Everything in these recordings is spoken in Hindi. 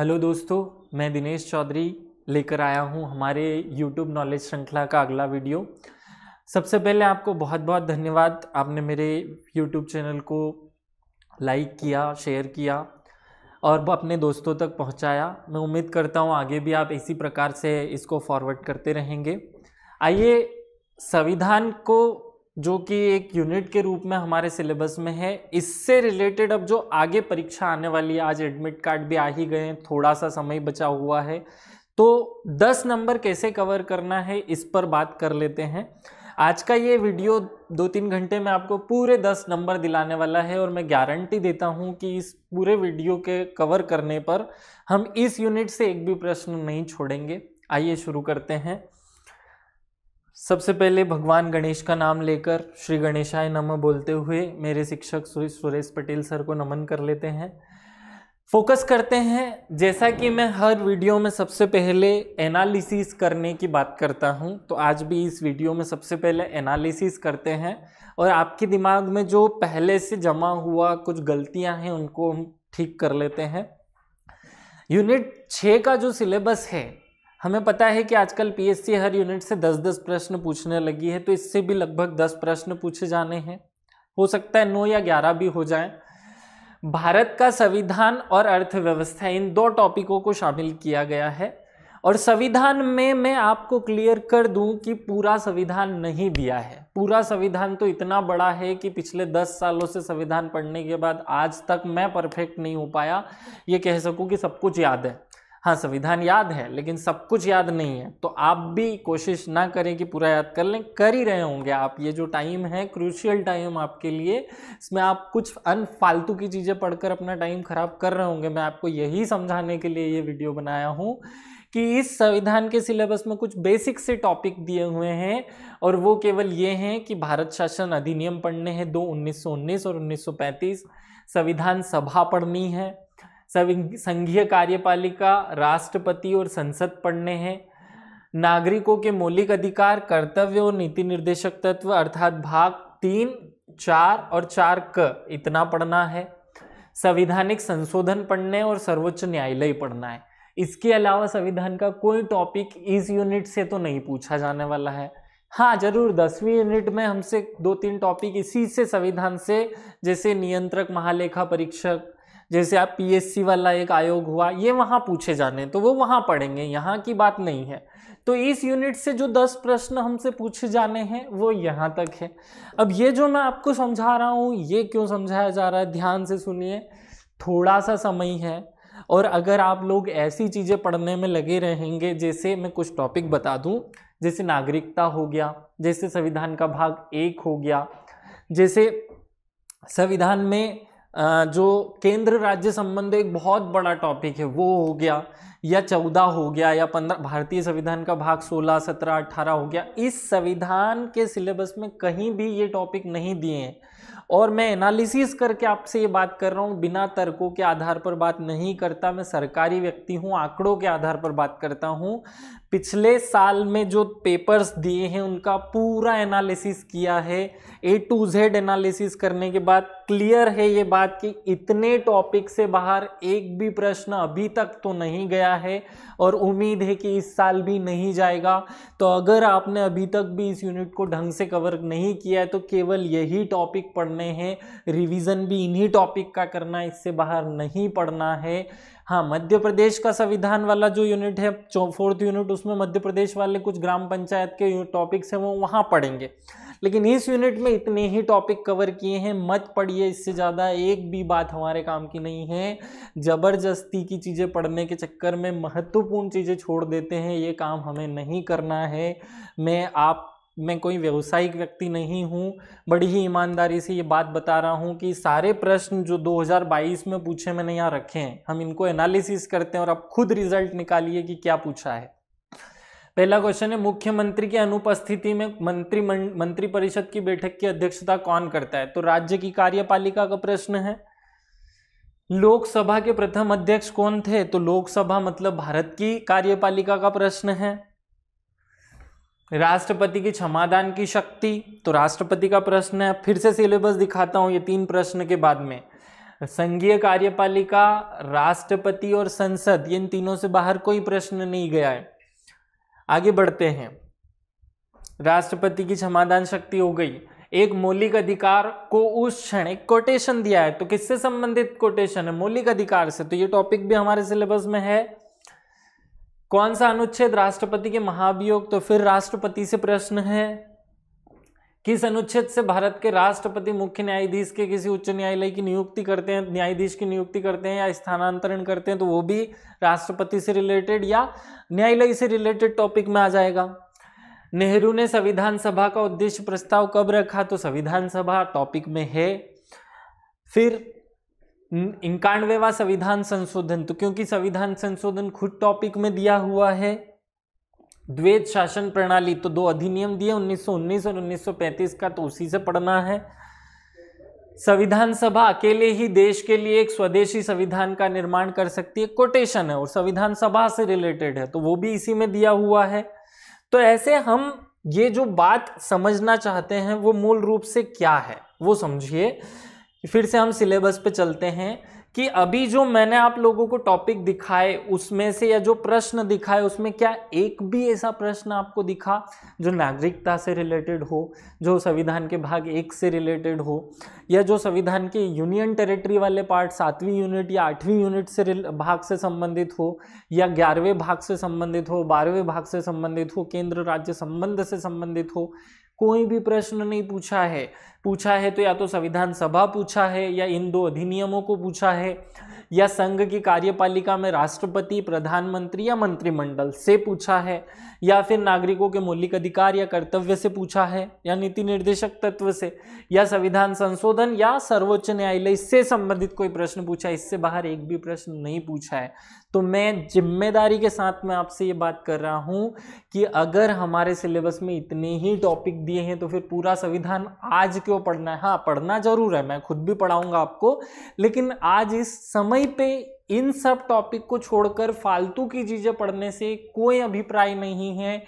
हेलो दोस्तों मैं दिनेश चौधरी लेकर आया हूँ हमारे यूट्यूब नॉलेज श्रृंखला का अगला वीडियो सबसे पहले आपको बहुत बहुत धन्यवाद आपने मेरे यूट्यूब चैनल को लाइक किया शेयर किया और अपने दोस्तों तक पहुँचाया मैं उम्मीद करता हूँ आगे भी आप इसी प्रकार से इसको फॉरवर्ड करते रहेंगे आइए संविधान को जो कि एक यूनिट के रूप में हमारे सिलेबस में है इससे रिलेटेड अब जो आगे परीक्षा आने वाली है आज एडमिट कार्ड भी आ ही गए हैं थोड़ा सा समय बचा हुआ है तो 10 नंबर कैसे कवर करना है इस पर बात कर लेते हैं आज का ये वीडियो दो तीन घंटे में आपको पूरे दस नंबर दिलाने वाला है और मैं गारंटी देता हूँ कि इस पूरे वीडियो के कवर करने पर हम इस यूनिट से एक भी प्रश्न नहीं छोड़ेंगे आइए शुरू करते हैं सबसे पहले भगवान गणेश का नाम लेकर श्री गणेशाय नमः बोलते हुए मेरे शिक्षक श्री सुरेश पटेल सर को नमन कर लेते हैं फोकस करते हैं जैसा कि मैं हर वीडियो में सबसे पहले एनालिसिस करने की बात करता हूं तो आज भी इस वीडियो में सबसे पहले एनालिसिस करते हैं और आपके दिमाग में जो पहले से जमा हुआ कुछ गलतियां हैं उनको हम ठीक कर लेते हैं यूनिट छः का जो सिलेबस है हमें पता है कि आजकल पीएससी हर यूनिट से 10-10 प्रश्न पूछने लगी है तो इससे भी लगभग 10 प्रश्न पूछे जाने हैं हो सकता है नौ या ग्यारह भी हो जाए भारत का संविधान और अर्थव्यवस्था इन दो टॉपिकों को शामिल किया गया है और संविधान में मैं आपको क्लियर कर दूं कि पूरा संविधान नहीं दिया है पूरा संविधान तो इतना बड़ा है कि पिछले दस सालों से संविधान पढ़ने के बाद आज तक मैं परफेक्ट नहीं हो पाया ये कह सकूं कि सब कुछ याद है हाँ संविधान याद है लेकिन सब कुछ याद नहीं है तो आप भी कोशिश ना करें कि पूरा याद कर लें कर ही रहे होंगे आप ये जो टाइम है क्रूशियल टाइम आपके लिए इसमें आप कुछ अनफालतू की चीज़ें पढ़कर अपना टाइम खराब कर रहे होंगे मैं आपको यही समझाने के लिए ये वीडियो बनाया हूँ कि इस संविधान के सिलेबस में कुछ बेसिक से टॉपिक दिए हुए हैं और वो केवल ये हैं कि भारत शासन अधिनियम पढ़ने हैं दो उन्नीस और 1935 संविधान सभा पढ़नी है संघीय कार्यपालिका राष्ट्रपति और संसद पढ़ने हैं नागरिकों के मौलिक अधिकार कर्तव्य और नीति निर्देशक तत्व अर्थात भाग तीन चार और चार क इतना पढ़ना है संविधानिक संशोधन पढ़ने और सर्वोच्च न्यायालय पढ़ना है इसके अलावा संविधान का कोई टॉपिक इस यूनिट से तो नहीं पूछा जाने वाला है हाँ जरूर दसवीं यूनिट में हमसे दो तीन टॉपिक इसी से संविधान से जैसे नियंत्रक महालेखा परीक्षक जैसे आप पीएससी वाला एक आयोग हुआ ये वहाँ पूछे जाने तो वो वहाँ पढ़ेंगे यहाँ की बात नहीं है तो इस यूनिट से जो दस प्रश्न हमसे पूछे जाने हैं वो यहाँ तक है अब ये जो मैं आपको समझा रहा हूँ ये क्यों समझाया जा रहा है ध्यान से सुनिए थोड़ा सा समय है और अगर आप लोग ऐसी चीज़ें पढ़ने में लगे रहेंगे जैसे मैं कुछ टॉपिक बता दूँ जैसे नागरिकता हो गया जैसे संविधान का भाग एक हो गया जैसे संविधान में जो केंद्र राज्य संबंध एक बहुत बड़ा टॉपिक है वो हो गया या चौदह हो गया या पंद्रह भारतीय संविधान का भाग सोलह सत्रह अट्ठारह हो गया इस संविधान के सिलेबस में कहीं भी ये टॉपिक नहीं दिए हैं और मैं एनालिसिस करके आपसे ये बात कर रहा हूँ बिना तर्कों के आधार पर बात नहीं करता मैं सरकारी व्यक्ति हूँ आंकड़ों के आधार पर बात करता हूँ पिछले साल में जो पेपर्स दिए हैं उनका पूरा एनालिसिस किया है ए टू जेड एनालिसिस करने के बाद क्लियर है ये बात कि इतने टॉपिक से बाहर एक भी प्रश्न अभी तक तो नहीं गया है और उम्मीद है कि इस साल भी नहीं जाएगा तो अगर आपने अभी तक भी इस यूनिट को ढंग से कवर नहीं किया है तो केवल यही टॉपिक पढ़ने हैं रिविज़न भी इन्हीं टॉपिक का करना इससे बाहर नहीं पढ़ना है हाँ मध्य प्रदेश का संविधान वाला जो यूनिट है फोर्थ यूनिट उसमें मध्य प्रदेश वाले कुछ ग्राम पंचायत के टॉपिक्स हैं वो वहाँ पढ़ेंगे लेकिन इस यूनिट में इतने ही टॉपिक कवर किए हैं मत पढ़िए इससे ज़्यादा एक भी बात हमारे काम की नहीं है ज़बरदस्ती की चीज़ें पढ़ने के चक्कर में महत्वपूर्ण चीज़ें छोड़ देते हैं ये काम हमें नहीं करना है मैं आप मैं कोई व्यवसायिक व्यक्ति नहीं हूँ बड़ी ही ईमानदारी से ये बात बता रहा हूँ कि सारे प्रश्न जो 2022 में पूछे मैंने यहाँ रखे हैं हम इनको एनालिसिस करते हैं और आप खुद रिजल्ट निकालिए कि क्या पूछा है पहला क्वेश्चन है मुख्यमंत्री की अनुपस्थिति में मंत्री मंत्रिपरिषद की बैठक की अध्यक्षता कौन करता है तो राज्य की कार्यपालिका का प्रश्न है लोकसभा के प्रथम अध्यक्ष कौन थे तो लोकसभा मतलब भारत की कार्यपालिका का प्रश्न है राष्ट्रपति की क्षमादान की शक्ति तो राष्ट्रपति का प्रश्न है फिर से सिलेबस दिखाता हूँ ये तीन प्रश्न के बाद में संघीय कार्यपालिका राष्ट्रपति और संसद इन तीनों से बाहर कोई प्रश्न नहीं गया है आगे बढ़ते हैं राष्ट्रपति की क्षमादान शक्ति हो गई एक मौलिक अधिकार को उस क्षण एक कोटेशन दिया है तो किससे संबंधित कोटेशन है मौलिक अधिकार से तो ये टॉपिक भी हमारे सिलेबस में है कौन सा अनुच्छेद राष्ट्रपति के महाभियोग तो फिर राष्ट्रपति से प्रश्न है किस अनुच्छेद से भारत के राष्ट्रपति मुख्य न्यायाधीश के किसी उच्च न्यायालय की नियुक्ति करते हैं न्यायाधीश की नियुक्ति करते हैं या स्थानांतरण करते हैं तो वो भी राष्ट्रपति से रिलेटेड या न्यायालय से रिलेटेड टॉपिक में आ जाएगा नेहरू ने संविधान सभा का उद्देश्य प्रस्ताव कब रखा तो संविधान सभा टॉपिक में है फिर इक्यानवेवा संविधान संशोधन तो क्योंकि संविधान संशोधन खुद टॉपिक में दिया हुआ है द्वैत शासन प्रणाली तो दो अधिनियम दिए 1919 और 1935 का तो उसी से पढ़ना है संविधान सभा अकेले ही देश के लिए एक स्वदेशी संविधान का निर्माण कर सकती है कोटेशन है और संविधान सभा से रिलेटेड है तो वो भी इसी में दिया हुआ है तो ऐसे हम ये जो बात समझना चाहते हैं वो मूल रूप से क्या है वो समझिए फिर से हम सिलेबस पे चलते हैं कि अभी जो मैंने आप लोगों को टॉपिक दिखाए उसमें से या जो प्रश्न दिखाए उसमें क्या एक भी ऐसा प्रश्न आपको दिखा जो नागरिकता से रिलेटेड हो जो संविधान के भाग एक से रिलेटेड हो या जो संविधान के यूनियन टेरिटरी वाले पार्ट सातवीं यूनिट या आठवीं यूनिट से भाग से संबंधित हो या ग्यारहवें भाग से संबंधित हो बारहवें भाग से संबंधित हो केंद्र राज्य संबंध से संबंधित हो कोई भी प्रश्न नहीं पूछा है पूछा है तो या तो संविधान सभा पूछा है या इन दो अधिनियमों को पूछा है या संघ की कार्यपालिका में राष्ट्रपति प्रधानमंत्री या मंत्रिमंडल से पूछा है या फिर नागरिकों के मौलिक अधिकार या कर्तव्य से पूछा है या नीति निर्देशक तत्व से या संविधान संशोधन या सर्वोच्च न्यायालय से संबंधित कोई प्रश्न पूछा है इससे बाहर एक भी प्रश्न नहीं पूछा है तो मैं जिम्मेदारी के साथ मैं आपसे ये बात कर रहा हूँ कि अगर हमारे सिलेबस में इतने ही टॉपिक दिए हैं तो फिर पूरा संविधान आज क्यों पढ़ना है हाँ पढ़ना ज़रूर है मैं खुद भी पढ़ाऊँगा आपको लेकिन आज इस समय पे इन सब टॉपिक को छोड़कर फालतू की चीज़ें पढ़ने से कोई अभिप्राय नहीं है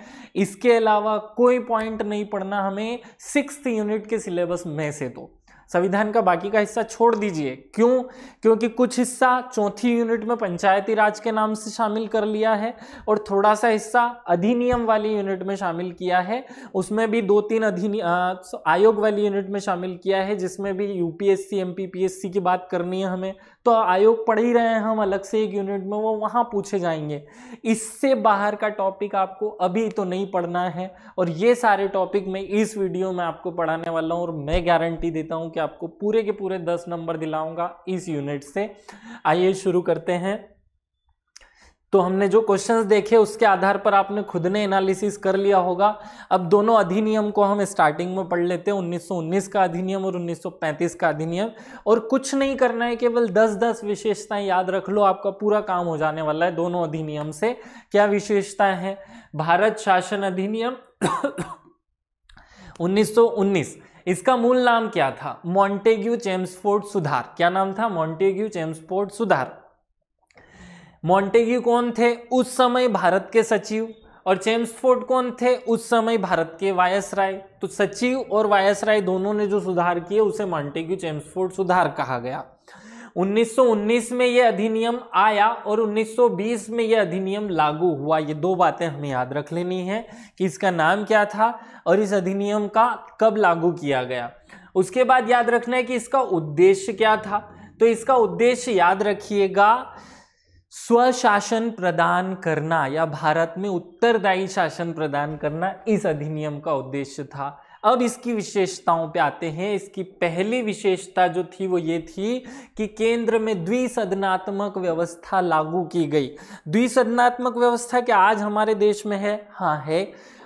इसके अलावा कोई पॉइंट नहीं पढ़ना हमें सिक्स यूनिट के सिलेबस में से तो संविधान का बाकी का हिस्सा छोड़ दीजिए क्यों क्योंकि कुछ हिस्सा चौथी यूनिट में पंचायती राज के नाम से शामिल कर लिया है और थोड़ा सा हिस्सा अधिनियम वाली यूनिट में शामिल किया है उसमें भी दो तीन अधिनियम आयोग वाली यूनिट में शामिल किया है जिसमें भी यूपीएससी एमपीपीएससी की बात करनी है हमें तो आयोग पढ़ ही रहे हैं हम अलग से एक यूनिट में वो वहाँ पूछे जाएंगे इससे बाहर का टॉपिक आपको अभी तो नहीं पढ़ना है और ये सारे टॉपिक मैं इस वीडियो में आपको पढ़ाने वाला हूँ और मैं गारंटी देता हूँ कि आपको पूरे के पूरे दस नंबर दिलाऊंगा इस यूनिट से आइए शुरू करते हैं तो हमने जो क्वेश्चंस देखे उसके आधार पर आपने खुद ने एनालिसिस कर लिया होगा अब दोनों अधिनियम को हम स्टार्टिंग में पढ़ लेते हैं 1919 का अधिनियम और 1935 का अधिनियम और कुछ नहीं करना है केवल 10-10 विशेषताएं याद रख लो आपका पूरा काम हो जाने वाला है दोनों अधिनियम से क्या विशेषताएं हैं भारत शासन अधिनियम उन्नीस इसका मूल नाम क्या था मॉन्टेग्यू चेम्सफोर्ड सुधार क्या नाम था मॉन्टेग्यू चेम्सफोर्ड सुधार मॉन्टेग्यू कौन थे उस समय भारत के सचिव और चेम्सफोर्ड कौन थे उस समय भारत के वायस राय तो सचिव और वायस राय दोनों ने जो सुधार किए उसे मॉन्टेग्यू चेम्सफोर्ड सुधार कहा गया 1919 में यह अधिनियम आया और 1920 में यह अधिनियम लागू हुआ ये दो बातें हमें याद रख लेनी है कि इसका नाम क्या था और इस अधिनियम का कब लागू किया गया उसके बाद याद रखना है कि इसका उद्देश्य क्या था तो इसका उद्देश्य याद रखिएगा स्वशासन प्रदान करना या भारत में उत्तरदायी शासन प्रदान करना इस अधिनियम का उद्देश्य था अब इसकी विशेषताओं पे आते हैं इसकी पहली विशेषता जो थी वो ये थी कि केंद्र में द्विसदनात्मक व्यवस्था लागू की गई द्विसदनात्मक व्यवस्था क्या आज हमारे देश में है हाँ है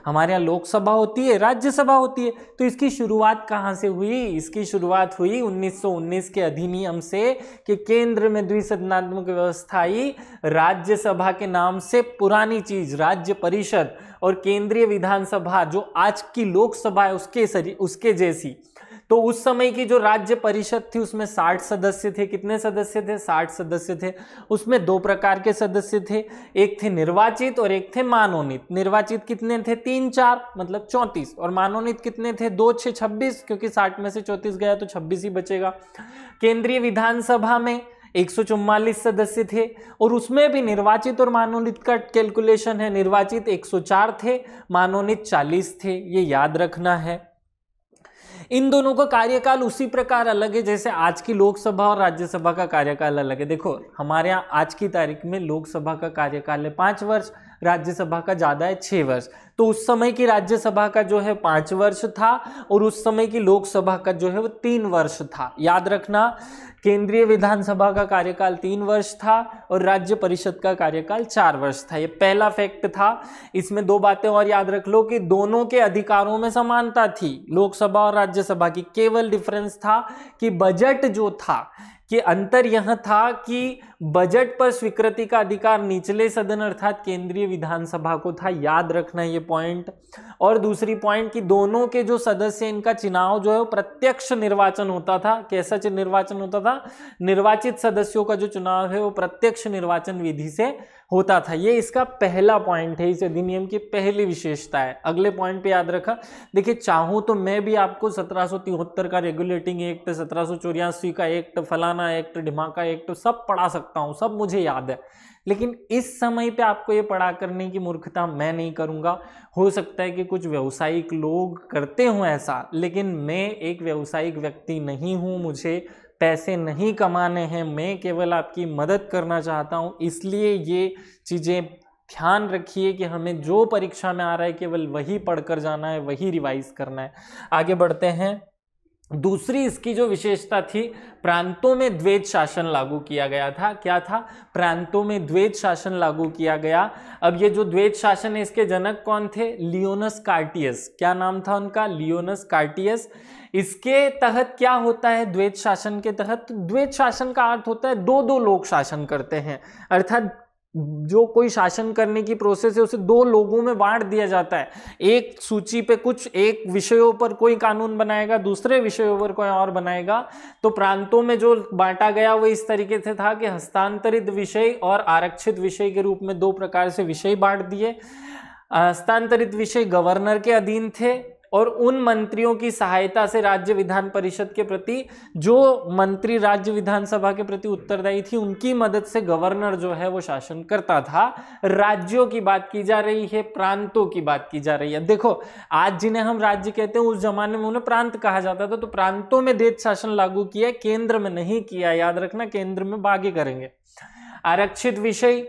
हमारे यहाँ लोकसभा होती है राज्यसभा होती है तो इसकी शुरुआत कहाँ से हुई इसकी शुरुआत हुई 1919 के अधिनियम से कि केंद्र में द्विसदनात्मक व्यवस्था आई राज्यसभा के नाम से पुरानी चीज राज्य परिषद और केंद्रीय विधानसभा जो आज की लोकसभा है उसके सरी उसके जैसी तो उस समय की जो राज्य परिषद थी उसमें साठ सदस्य थे कितने सदस्य थे साठ सदस्य थे उसमें दो प्रकार के सदस्य थे एक थे निर्वाचित और एक थे मानोनीत निर्वाचित कितने थे तीन चार मतलब चौंतीस और मानोनीत कितने थे दो छः छब्बीस क्योंकि साठ में से चौंतीस गया तो छब्बीस ही बचेगा केंद्रीय विधानसभा में एक सदस्य थे और उसमें भी निर्वाचित और मानोनीत का कैलकुलेशन है निर्वाचित 104 थे मानोनीत 40 थे ये याद रखना है इन दोनों का कार्यकाल उसी प्रकार अलग है जैसे आज की लोकसभा और राज्यसभा का कार्यकाल अलग है देखो हमारे यहाँ आज की तारीख में लोकसभा का कार्यकाल है पाँच वर्ष राज्यसभा का ज़्यादा है छः वर्ष तो उस समय की राज्यसभा का जो है पाँच वर्ष था और उस समय की लोकसभा का जो है वो तीन वर्ष था याद रखना केंद्रीय विधानसभा का कार्यकाल तीन वर्ष था और राज्य परिषद का कार्यकाल चार वर्ष था ये पहला फैक्ट था इसमें दो बातें और याद रख लो कि दोनों के अधिकारों में समानता थी लोकसभा और राज्यसभा की केवल डिफरेंस था कि बजट जो था कि अंतर यह था कि बजट पर स्वीकृति का अधिकार निचले सदन अर्थात केंद्रीय विधानसभा को था याद रखना ये पॉइंट और दूसरी पॉइंट कि दोनों के जो सदस्य इनका चुनाव जो है वो प्रत्यक्ष निर्वाचन होता था कैसा निर्वाचन होता था निर्वाचित सदस्यों का जो चुनाव है वो प्रत्यक्ष निर्वाचन विधि से होता था ये इसका पहला पॉइंट है इस अधिनियम की पहली विशेषता है अगले पॉइंट पे याद रखा देखिए चाहूँ तो मैं भी आपको सत्रह का रेगुलेटिंग एक्ट सत्रह का एक्ट फलाना एक्ट ढिमाका एक्ट सब पढ़ा सकता सकता हूँ सब मुझे याद है लेकिन इस समय पे आपको ये पढ़ा करने की मूर्खता मैं नहीं करूँगा हो सकता है कि कुछ व्यवसायिक लोग करते हों ऐसा लेकिन मैं एक व्यवसायिक व्यक्ति नहीं हूँ मुझे पैसे नहीं कमाने हैं मैं केवल आपकी मदद करना चाहता हूँ इसलिए ये चीज़ें ध्यान रखिए कि हमें जो परीक्षा में आ रहा है केवल वही पढ़कर जाना है वही रिवाइज करना है आगे बढ़ते हैं दूसरी इसकी जो विशेषता थी प्रांतों में द्वेत शासन लागू किया गया था क्या था प्रांतों में द्वेत शासन लागू किया गया अब ये जो द्वेत शासन है इसके जनक कौन थे लियोनस कार्टियस क्या नाम था उनका लियोनस कार्टियस इसके तहत क्या होता है द्वेत शासन के तहत तो द्वेत शासन का अर्थ होता है दो दो लोग शासन करते हैं अर्थात जो कोई शासन करने की प्रोसेस है उसे दो लोगों में बांट दिया जाता है एक सूची पे कुछ एक विषयों पर कोई कानून बनाएगा दूसरे विषयों पर कोई और बनाएगा तो प्रांतों में जो बांटा गया वो इस तरीके से था कि हस्तांतरित विषय और आरक्षित विषय के रूप में दो प्रकार से विषय बांट दिए हस्तांतरित विषय गवर्नर के अधीन थे और उन मंत्रियों की सहायता से राज्य विधान परिषद के प्रति जो मंत्री राज्य विधानसभा के प्रति उत्तरदायी थी उनकी मदद से गवर्नर जो है वो शासन करता था राज्यों की बात की जा रही है प्रांतों की बात की जा रही है देखो आज जिन्हें हम राज्य कहते हैं उस जमाने में उन्हें प्रांत कहा जाता था तो प्रांतों में देश शासन लागू किया केंद्र में नहीं किया याद रखना केंद्र में बागे करेंगे आरक्षित विषय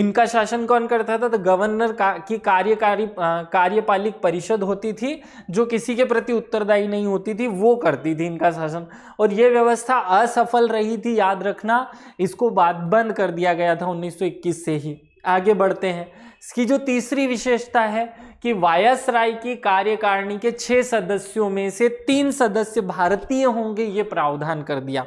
इनका शासन कौन करता था तो गवर्नर का, की कार्यकारी कार्यपालिक परिषद होती थी जो किसी के प्रति उत्तरदायी नहीं होती थी वो करती थी इनका शासन और ये व्यवस्था असफल रही थी याद रखना इसको बात बंद कर दिया गया था 1921 से ही आगे बढ़ते हैं इसकी जो तीसरी विशेषता है कि वायस राय की कार्यकारिणी के छः सदस्यों में से तीन सदस्य भारतीय होंगे ये प्रावधान कर दिया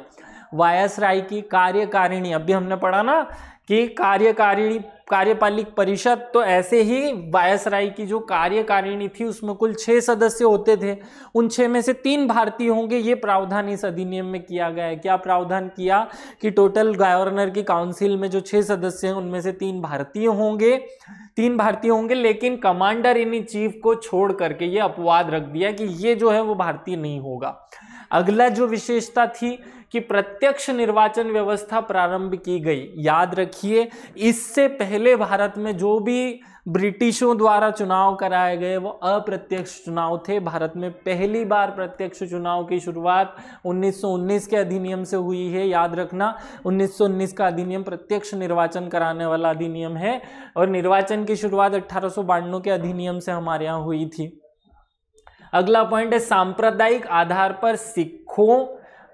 वायस राय की कार्यकारिणी अभी हमने पढ़ा ना कि कार्यकारिणी कार्यपालिक परिषद तो ऐसे ही वायसराय की जो कार्यकारिणी थी उसमें कुल छः सदस्य होते थे उन छः में से तीन भारतीय होंगे ये प्रावधान इस अधिनियम में किया गया है क्या प्रावधान किया कि टोटल गवर्नर की काउंसिल में जो छः सदस्य हैं उनमें से तीन भारतीय होंगे तीन भारतीय होंगे लेकिन कमांडर इन चीफ को छोड़ करके ये अपवाद रख दिया कि ये जो है वो भारतीय नहीं होगा अगला जो विशेषता थी कि प्रत्यक्ष निर्वाचन व्यवस्था प्रारंभ की गई याद रखिए इससे पहले भारत में जो भी ब्रिटिशों द्वारा चुनाव कराए गए वो अप्रत्यक्ष चुनाव थे भारत में पहली बार प्रत्यक्ष चुनाव की शुरुआत 1919 के अधिनियम से हुई है याद रखना 1919 का अधिनियम प्रत्यक्ष निर्वाचन कराने वाला अधिनियम है और निर्वाचन की शुरुआत अठारह के अधिनियम से हमारे यहाँ हुई थी अगला पॉइंट है सांप्रदायिक आधार पर सिखों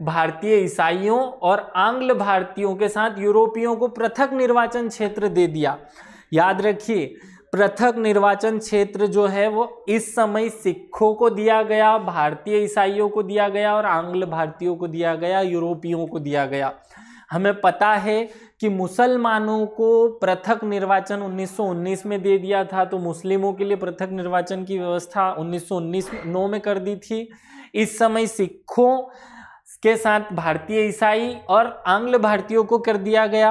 भारतीय ईसाइयों और आंग्ल भारतीयों के साथ यूरोपियों को पृथक निर्वाचन क्षेत्र दे दिया याद रखिए पृथक निर्वाचन क्षेत्र जो है वो इस समय सिखों को दिया गया भारतीय ईसाइयों को दिया गया और आंग्ल भारतीयों को दिया गया यूरोपियों को दिया गया हमें पता है कि मुसलमानों को पृथक निर्वाचन 1919 में दे दिया था तो मुस्लिमों के लिए पृथक निर्वाचन की व्यवस्था 1919 नौ में कर दी थी इस समय सिखों के साथ भारतीय ईसाई और आंग्ल भारतीयों को कर दिया गया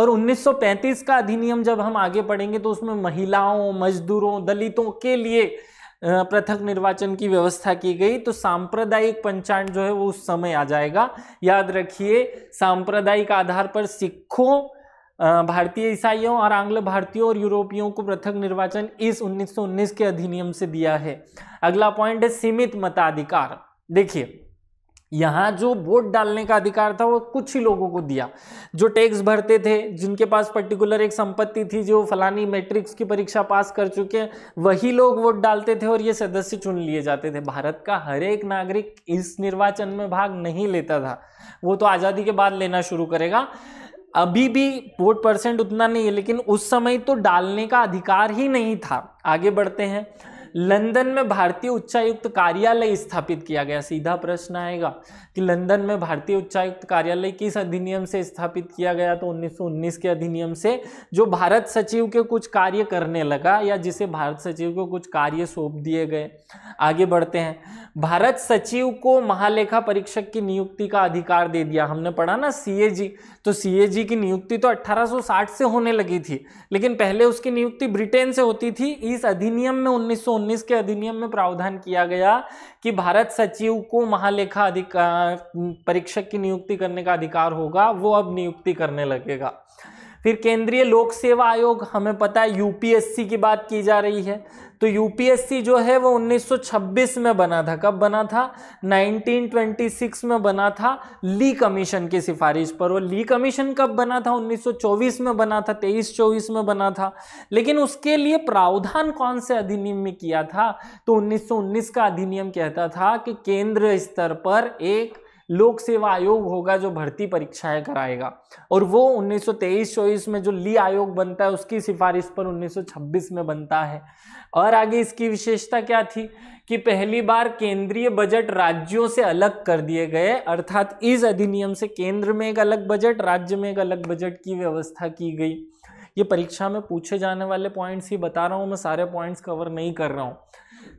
और 1935 का अधिनियम जब हम आगे पढ़ेंगे तो उसमें महिलाओं मजदूरों दलितों के लिए पृथक निर्वाचन की व्यवस्था की गई तो सांप्रदायिक पंचांग जो है वो उस समय आ जाएगा याद रखिए सांप्रदायिक आधार पर सिखों भारतीय ईसाइयों और आंग्ल भारतीयों और यूरोपियों को पृथक निर्वाचन इस 1919 के अधिनियम से दिया है अगला पॉइंट है सीमित मताधिकार देखिए यहाँ जो वोट डालने का अधिकार था वो कुछ ही लोगों को दिया जो टैक्स भरते थे जिनके पास पर्टिकुलर एक संपत्ति थी जो फलानी मैट्रिक्स की परीक्षा पास कर चुके हैं वही लोग वोट डालते थे और ये सदस्य चुन लिए जाते थे भारत का हर एक नागरिक इस निर्वाचन में भाग नहीं लेता था वो तो आज़ादी के बाद लेना शुरू करेगा अभी भी वोट परसेंट उतना नहीं है लेकिन उस समय तो डालने का अधिकार ही नहीं था आगे बढ़ते हैं लंदन में भारतीय उच्चायुक्त कार्यालय स्थापित किया गया सीधा प्रश्न आएगा कि लंदन में भारतीय उच्चायुक्त कार्यालय किस अधिनियम से स्थापित किया गया तो 1919 के अधिनियम से जो भारत सचिव के कुछ कार्य करने लगा या जिसे भारत सचिव को कुछ कार्य सौंप दिए गए आगे बढ़ते हैं भारत सचिव को महालेखा परीक्षक की नियुक्ति का अधिकार दे दिया हमने पढ़ा ना सी तो सीएजी की नियुक्ति तो 1860 से होने लगी थी लेकिन पहले उसकी नियुक्ति ब्रिटेन से होती थी इस अधिनियम में 1919 के अधिनियम में प्रावधान किया गया कि भारत सचिव को महालेखा अधिकार परीक्षक की नियुक्ति करने का अधिकार होगा वो अब नियुक्ति करने लगेगा फिर केंद्रीय लोक सेवा आयोग हमें पता है यूपीएससी की बात की जा रही है तो यूपीएससी जो है वो 1926 में बना था कब बना था 1926 में बना था ली कमीशन की सिफारिश पर वो ली कमीशन कब बना था 1924 में बना था 23-24 में बना था लेकिन उसके लिए प्रावधान कौन से अधिनियम में किया था तो 1919 का अधिनियम कहता था कि केंद्र स्तर पर एक लोक सेवा आयोग होगा जो भर्ती परीक्षाएं कराएगा और वो 1923-24 में जो ली आयोग बनता है उसकी सिफारिश पर 1926 में बनता है और आगे इसकी विशेषता क्या थी कि पहली बार केंद्रीय बजट राज्यों से अलग कर दिए गए अर्थात इस अधिनियम से केंद्र में एक अलग बजट राज्य में एक अलग बजट की व्यवस्था की गई ये परीक्षा में पूछे जाने वाले पॉइंट्स ही बता रहा हूँ मैं सारे पॉइंट्स कवर नहीं कर रहा हूँ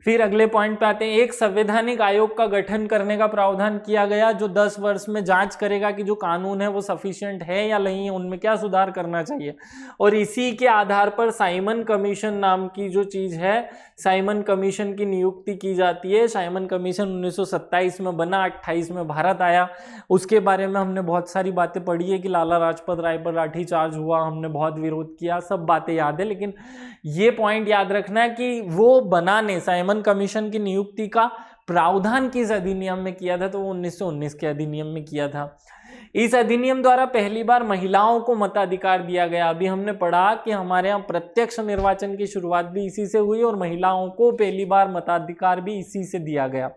फिर अगले पॉइंट पे आते हैं एक संवैधानिक आयोग का गठन करने का प्रावधान किया गया जो 10 वर्ष में जांच करेगा कि जो कानून है वो सफिशियंट है या नहीं है उनमें क्या सुधार करना चाहिए और इसी के आधार पर साइमन कमीशन नाम की जो चीज़ है साइमन कमीशन की नियुक्ति की जाती है साइमन कमीशन 1927 में बना 28 में भारत आया उसके बारे में हमने बहुत सारी बातें पढ़ी है कि लाला लाजपत राय पर लाठी चार्ज हुआ हमने बहुत विरोध किया सब बातें याद है लेकिन ये पॉइंट याद रखना है कि वो बनाने साइमन दमन कमीशन की नियुक्ति का प्रावधान किस अधिनियम में किया था तो वो 1919 के अधिनियम में किया था इस अधिनियम द्वारा पहली बार महिलाओं को मताधिकार दिया गया अभी हमने पढ़ा कि हमारे यहाँ प्रत्यक्ष निर्वाचन की शुरुआत भी इसी से हुई और महिलाओं को पहली बार मताधिकार भी इसी से दिया गया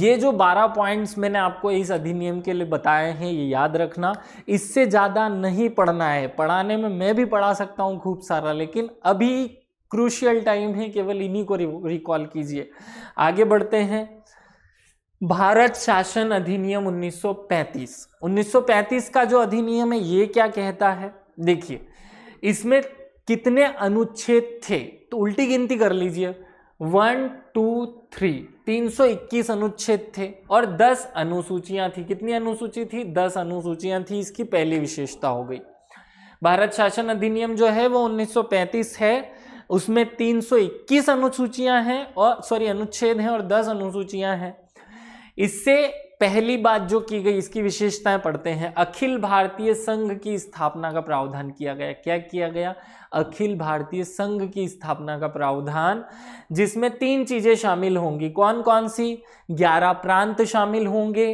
ये जो 12 पॉइंट्स मैंने आपको इस अधिनियम के लिए बताए हैं ये याद रखना इससे ज़्यादा नहीं पढ़ना है पढ़ाने में मैं भी पढ़ा सकता हूँ खूब सारा लेकिन अभी क्रूशियल टाइम है केवल इन्हीं को रिकॉल कीजिए आगे बढ़ते हैं भारत शासन अधिनियम 1935 1935 का जो अधिनियम है ये क्या कहता है देखिए इसमें कितने अनुच्छेद थे तो उल्टी गिनती कर लीजिए वन टू थ्री तीन सौ इक्कीस अनुच्छेद थे और दस अनुसूचियां थी कितनी अनुसूची थी दस अनुसूचियां थी इसकी पहली विशेषता हो गई भारत शासन अधिनियम जो है वो 1935 है उसमें 321 अनुसूचियां हैं और सॉरी अनुच्छेद हैं और 10 अनुसूचियां हैं इससे पहली बात जो की गई इसकी विशेषताएं पढ़ते हैं अखिल भारतीय संघ की स्थापना का प्रावधान किया गया क्या किया गया अखिल भारतीय संघ की स्थापना का प्रावधान जिसमें तीन चीजें शामिल होंगी कौन कौन सी ग्यारह प्रांत शामिल होंगे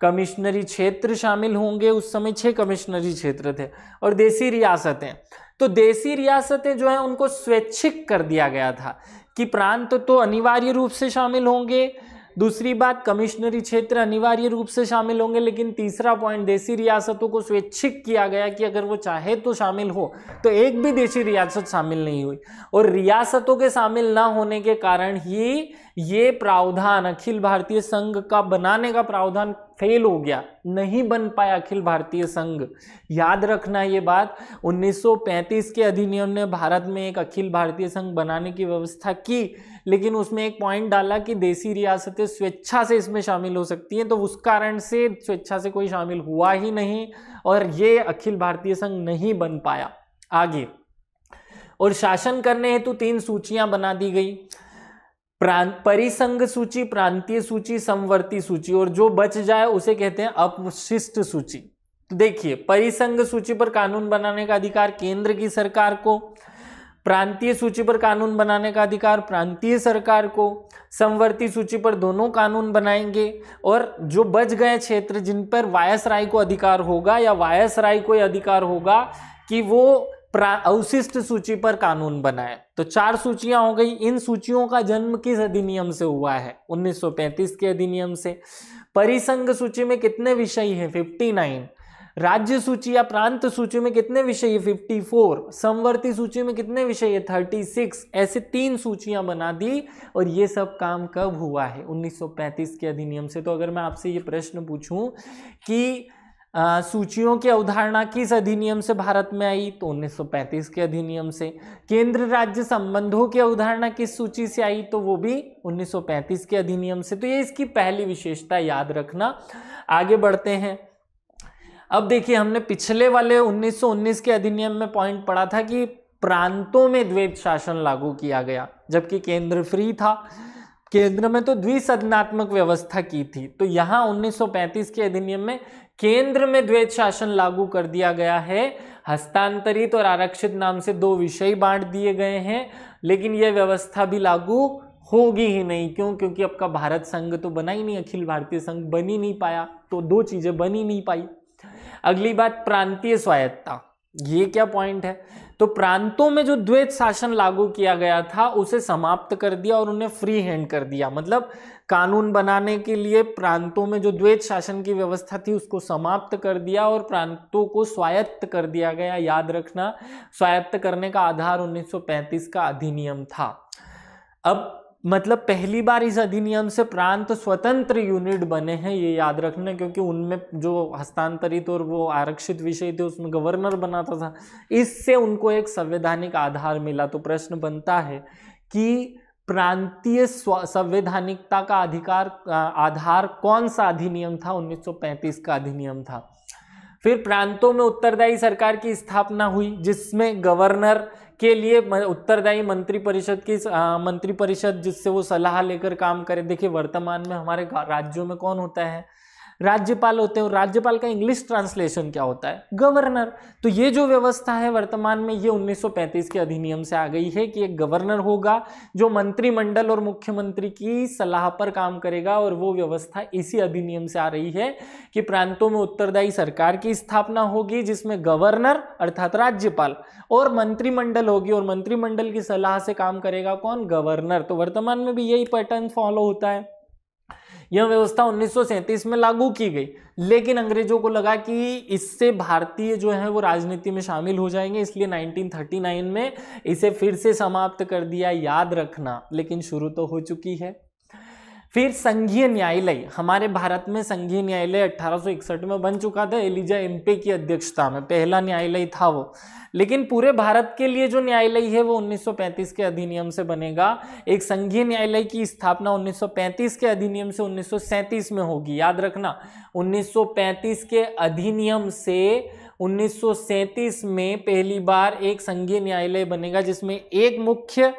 कमिश्नरी क्षेत्र शामिल होंगे उस समय छह कमिश्नरी क्षेत्र थे और देसी रियासतें तो देसी रियासतें जो हैं उनको स्वैच्छिक कर दिया गया था कि प्रांत तो, तो अनिवार्य रूप से शामिल होंगे दूसरी बात कमिश्नरी क्षेत्र अनिवार्य रूप से शामिल होंगे लेकिन तीसरा पॉइंट देसी रियासतों को स्वैच्छिक किया गया कि अगर वो चाहे तो शामिल हो तो एक भी देशी रियासत शामिल नहीं हुई और रियासतों के शामिल ना होने के कारण ही ये प्रावधान अखिल भारतीय संघ का बनाने का प्रावधान फेल हो गया नहीं बन पाया अखिल भारतीय संघ याद रखना ये बात 1935 के अधिनियम ने भारत में एक अखिल भारतीय संघ बनाने की व्यवस्था की लेकिन उसमें एक पॉइंट डाला कि देसी रियासतें स्वेच्छा से इसमें शामिल हो सकती हैं तो उस कारण से स्वेच्छा से कोई शामिल हुआ ही नहीं और ये अखिल भारतीय संघ नहीं बन पाया आगे और शासन करने हेतु तीन सूचियां बना दी गई प्रांत परिसंघ सूची प्रांतीय सूची समवर्ती सूची और जो बच जाए उसे कहते हैं अपशिष्ट सूची तो देखिए परिसंघ सूची पर कानून बनाने का अधिकार केंद्र की सरकार को प्रांतीय सूची पर कानून बनाने का अधिकार प्रांतीय सरकार को समवर्ती सूची पर दोनों कानून बनाएंगे और जो बच गए क्षेत्र जिन पर वायस राय को अधिकार होगा या वायस राय को अधिकार होगा कि वो अवशिष्ट सूची पर कानून बनाए तो चार सूचियां हो गई इन सूचियों का जन्म किस अधिनियम से हुआ है 1935 के अधिनियम से परिसंघ सूची में कितने विषय हैं 59 राज्य सूची या प्रांत सूची में कितने विषय है फिफ्टी फोर समवर्ती सूची में कितने विषय है थर्टी सिक्स ऐसे तीन सूचियां बना दी और ये सब काम कब हुआ है 1935 के अधिनियम से तो अगर मैं आपसे ये प्रश्न पूछूं कि आ, सूचियों की अवधारणा किस अधिनियम से भारत में आई तो 1935 के अधिनियम से केंद्र राज्य संबंधों की अवधारणा किस सूची से आई तो वो भी 1935 के अधिनियम से तो ये इसकी पहली विशेषता याद रखना आगे बढ़ते हैं अब देखिए हमने पिछले वाले 1919 के अधिनियम में पॉइंट पढ़ा था कि प्रांतों में द्वैत शासन लागू किया गया जबकि केंद्र फ्री था केंद्र में तो द्विसदनात्मक व्यवस्था की थी तो यहाँ 1935 के अधिनियम में केंद्र में द्वैत शासन लागू कर दिया गया है हस्तांतरित और आरक्षित नाम से दो विषय बांट दिए गए हैं लेकिन यह व्यवस्था भी लागू होगी ही नहीं क्यों क्योंकि आपका भारत संघ तो बना ही नहीं अखिल भारतीय संघ बन ही नहीं पाया तो दो चीज़ें बन ही नहीं पाई अगली बात प्रांतीय स्वायत्ता ये क्या पॉइंट है तो प्रांतों में जो द्वैत शासन लागू किया गया था उसे समाप्त कर दिया और उन्हें फ्री हैंड कर दिया मतलब कानून बनाने के लिए प्रांतों में जो द्वैत शासन की व्यवस्था थी उसको समाप्त कर दिया और प्रांतों को स्वायत्त कर दिया गया याद रखना स्वायत्त करने का आधार 1935 का अधिनियम था अब मतलब पहली बार इस अधिनियम से प्रांत स्वतंत्र यूनिट बने हैं ये याद रखना क्योंकि उनमें जो हस्तांतरित और वो आरक्षित विषय थे उसमें गवर्नर बनाता था इससे उनको एक संवैधानिक आधार मिला तो प्रश्न बनता है कि प्रांतीय संवैधानिकता का अधिकार आधार कौन सा अधिनियम था 1935 का अधिनियम था फिर प्रांतों में उत्तरदायी सरकार की स्थापना हुई जिसमें गवर्नर के लिए उत्तरदायी मंत्री परिषद की मंत्री परिषद जिससे वो सलाह लेकर काम करे देखिए वर्तमान में हमारे राज्यों में कौन होता है राज्यपाल होते हैं और राज्यपाल का इंग्लिश ट्रांसलेशन क्या होता है गवर्नर तो ये जो व्यवस्था है वर्तमान में ये 1935 के अधिनियम से आ गई है कि एक गवर्नर होगा जो मंत्रिमंडल और मुख्यमंत्री की सलाह पर काम करेगा और वो व्यवस्था इसी अधिनियम से आ रही है कि प्रांतों में उत्तरदायी सरकार की स्थापना होगी जिसमें गवर्नर अर्थात राज्यपाल और मंत्रिमंडल होगी और मंत्रिमंडल की सलाह से काम करेगा कौन गवर्नर तो वर्तमान में भी यही पैटर्न फॉलो होता है यह व्यवस्था 1937 में लागू की गई लेकिन अंग्रेजों को लगा कि इससे भारतीय जो है वो राजनीति में शामिल हो जाएंगे इसलिए 1939 में इसे फिर से समाप्त कर दिया याद रखना लेकिन शुरू तो हो चुकी है फिर संघीय न्यायालय हमारे भारत में संघीय न्यायालय 1861 में बन चुका था एलिजा एम्पे की अध्यक्षता में पहला न्यायालय था वो लेकिन पूरे भारत के लिए जो न्यायालय है वो 1935 के अधिनियम से बनेगा एक संघीय न्यायालय की स्थापना 1935 के अधिनियम से 1937 में होगी याद रखना 1935 के अधिनियम से 1937 में पहली बार एक संघीय न्यायालय बनेगा जिसमें एक मुख्य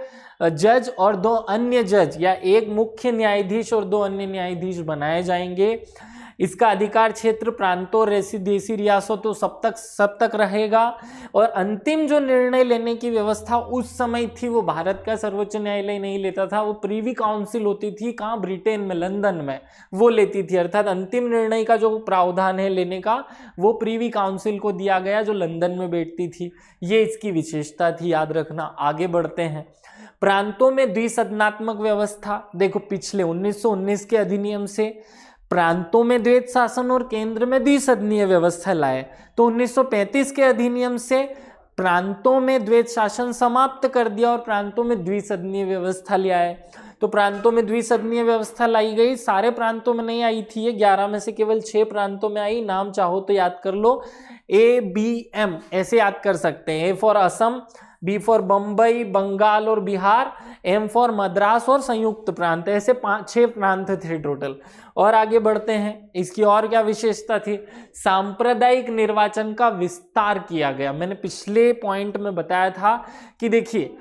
जज और दो अन्य जज या एक मुख्य न्यायाधीश और दो अन्य न्यायाधीश बनाए जाएंगे इसका अधिकार क्षेत्र प्रांतों रेसी रियासतों तो सब तक सब तक रहेगा और अंतिम जो निर्णय लेने की व्यवस्था उस समय थी वो भारत का सर्वोच्च न्यायालय नहीं लेता था वो प्रीवी काउंसिल होती थी कहाँ ब्रिटेन में लंदन में वो लेती थी अर्थात अंतिम निर्णय का जो प्रावधान है लेने का वो प्रीवी काउंसिल को दिया गया जो लंदन में बैठती थी ये इसकी विशेषता थी याद रखना आगे बढ़ते हैं प्रांतों में द्विसदनात्मक व्यवस्था देखो पिछले 1919 के अधिनियम से प्रांतों में द्वैत शासन और केंद्र में द्विसदनीय व्यवस्था लाए तो 1935 के अधिनियम से प्रांतों में द्वैत शासन समाप्त कर दिया और प्रांतों में द्विसदनीय व्यवस्था लिया है तो प्रांतों में द्विसदनीय व्यवस्था लाई गई सारे प्रांतों में नहीं आई थी ये ग्यारह में से केवल छः प्रांतों में आई नाम चाहो तो याद कर लो ए बी एम ऐसे याद कर सकते हैं A for Assam B for Bombay Bengal और बिहार एम फॉर मद्रास और संयुक्त प्रांत ऐसे पाँच छः प्रांत थे टोटल और आगे बढ़ते हैं इसकी और क्या विशेषता थी सांप्रदायिक निर्वाचन का विस्तार किया गया मैंने पिछले पॉइंट में बताया था कि देखिए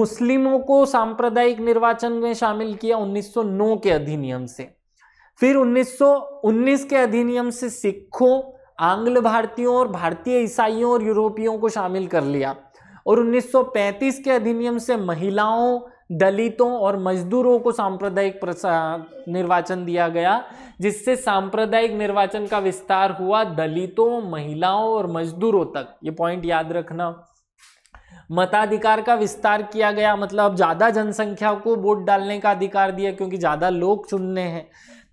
मुस्लिमों को सांप्रदायिक निर्वाचन में शामिल किया 1909 के अधिनियम से फिर 1919 के अधिनियम से सिखों आंग्ल भारतीयों और भारतीय ईसाइयों और यूरोपियों को शामिल कर लिया और 1935 के अधिनियम से महिलाओं दलितों और मजदूरों को सांप्रदायिक निर्वाचन दिया गया जिससे सांप्रदायिक निर्वाचन का विस्तार हुआ दलितों महिलाओं और मजदूरों तक ये पॉइंट याद रखना मताधिकार का विस्तार किया गया मतलब ज़्यादा जनसंख्या को वोट डालने का अधिकार दिया क्योंकि ज़्यादा लोग चुनने हैं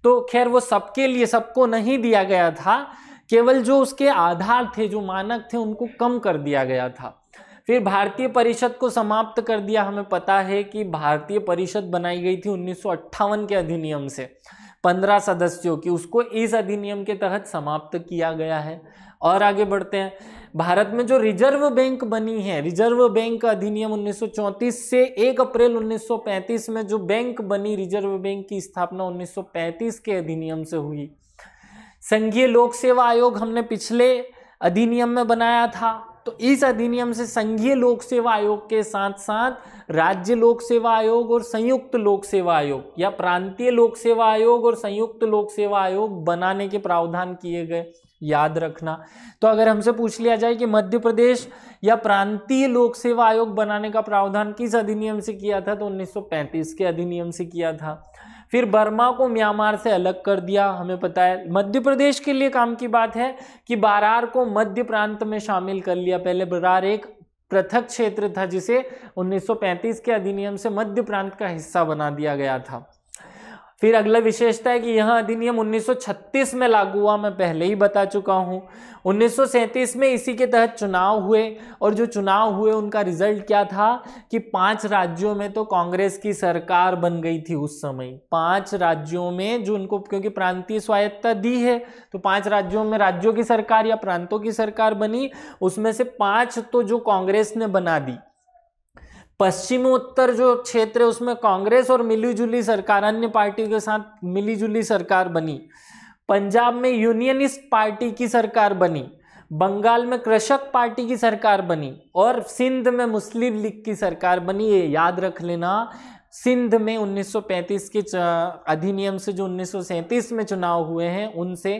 तो खैर वो सबके लिए सबको नहीं दिया गया था केवल जो उसके आधार थे जो मानक थे उनको कम कर दिया गया था फिर भारतीय परिषद को समाप्त कर दिया हमें पता है कि भारतीय परिषद बनाई गई थी उन्नीस के अधिनियम से पंद्रह सदस्यों की उसको इस अधिनियम के तहत समाप्त किया गया है और आगे बढ़ते हैं भारत में जो रिजर्व बैंक बनी है रिजर्व बैंक अधिनियम 1934 से 1 अप्रैल 1935 में जो बैंक बनी रिजर्व बैंक की स्थापना 1935 के अधिनियम से हुई संघीय लोक सेवा आयोग हमने पिछले अधिनियम में बनाया था तो इस अधिनियम से संघीय लोक सेवा आयोग के साथ साथ राज्य लोक सेवा आयोग और संयुक्त लोक सेवा आयोग या प्रांतीय लोक सेवा आयोग और संयुक्त लोक सेवा आयोग बनाने के प्रावधान किए गए याद रखना तो अगर हमसे पूछ लिया जाए कि मध्य प्रदेश या प्रांतीय लोक सेवा आयोग बनाने का प्रावधान किस अधिनियम से किया था तो 1935 के अधिनियम से किया था फिर बर्मा को म्यांमार से अलग कर दिया हमें पता है मध्य प्रदेश के लिए काम की बात है कि बारार को मध्य प्रांत में शामिल कर लिया पहले बरार एक पृथक क्षेत्र था जिसे 1935 के अधिनियम से मध्य प्रांत का हिस्सा बना दिया गया था फिर अगला विशेषता है कि यह अधिनियम 1936 में लागू हुआ मैं पहले ही बता चुका हूँ 1937 में इसी के तहत चुनाव हुए और जो चुनाव हुए उनका रिजल्ट क्या था कि पांच राज्यों में तो कांग्रेस की सरकार बन गई थी उस समय पांच राज्यों में जो उनको क्योंकि प्रांतीय स्वायत्ता दी है तो पांच राज्यों में राज्यों की सरकार या प्रांतों की सरकार बनी उसमें से पाँच तो जो कांग्रेस ने बना दी पश्चिमोत्तर जो क्षेत्र है उसमें कांग्रेस और मिलीजुली सरकार अन्य पार्टियों के साथ मिलीजुली सरकार बनी पंजाब में यूनियनिस्ट पार्टी की सरकार बनी बंगाल में कृषक पार्टी की सरकार बनी और सिंध में मुस्लिम लीग की सरकार बनी ये याद रख लेना सिंध में 1935 के अधिनियम से जो 1937 में चुनाव हुए हैं उनसे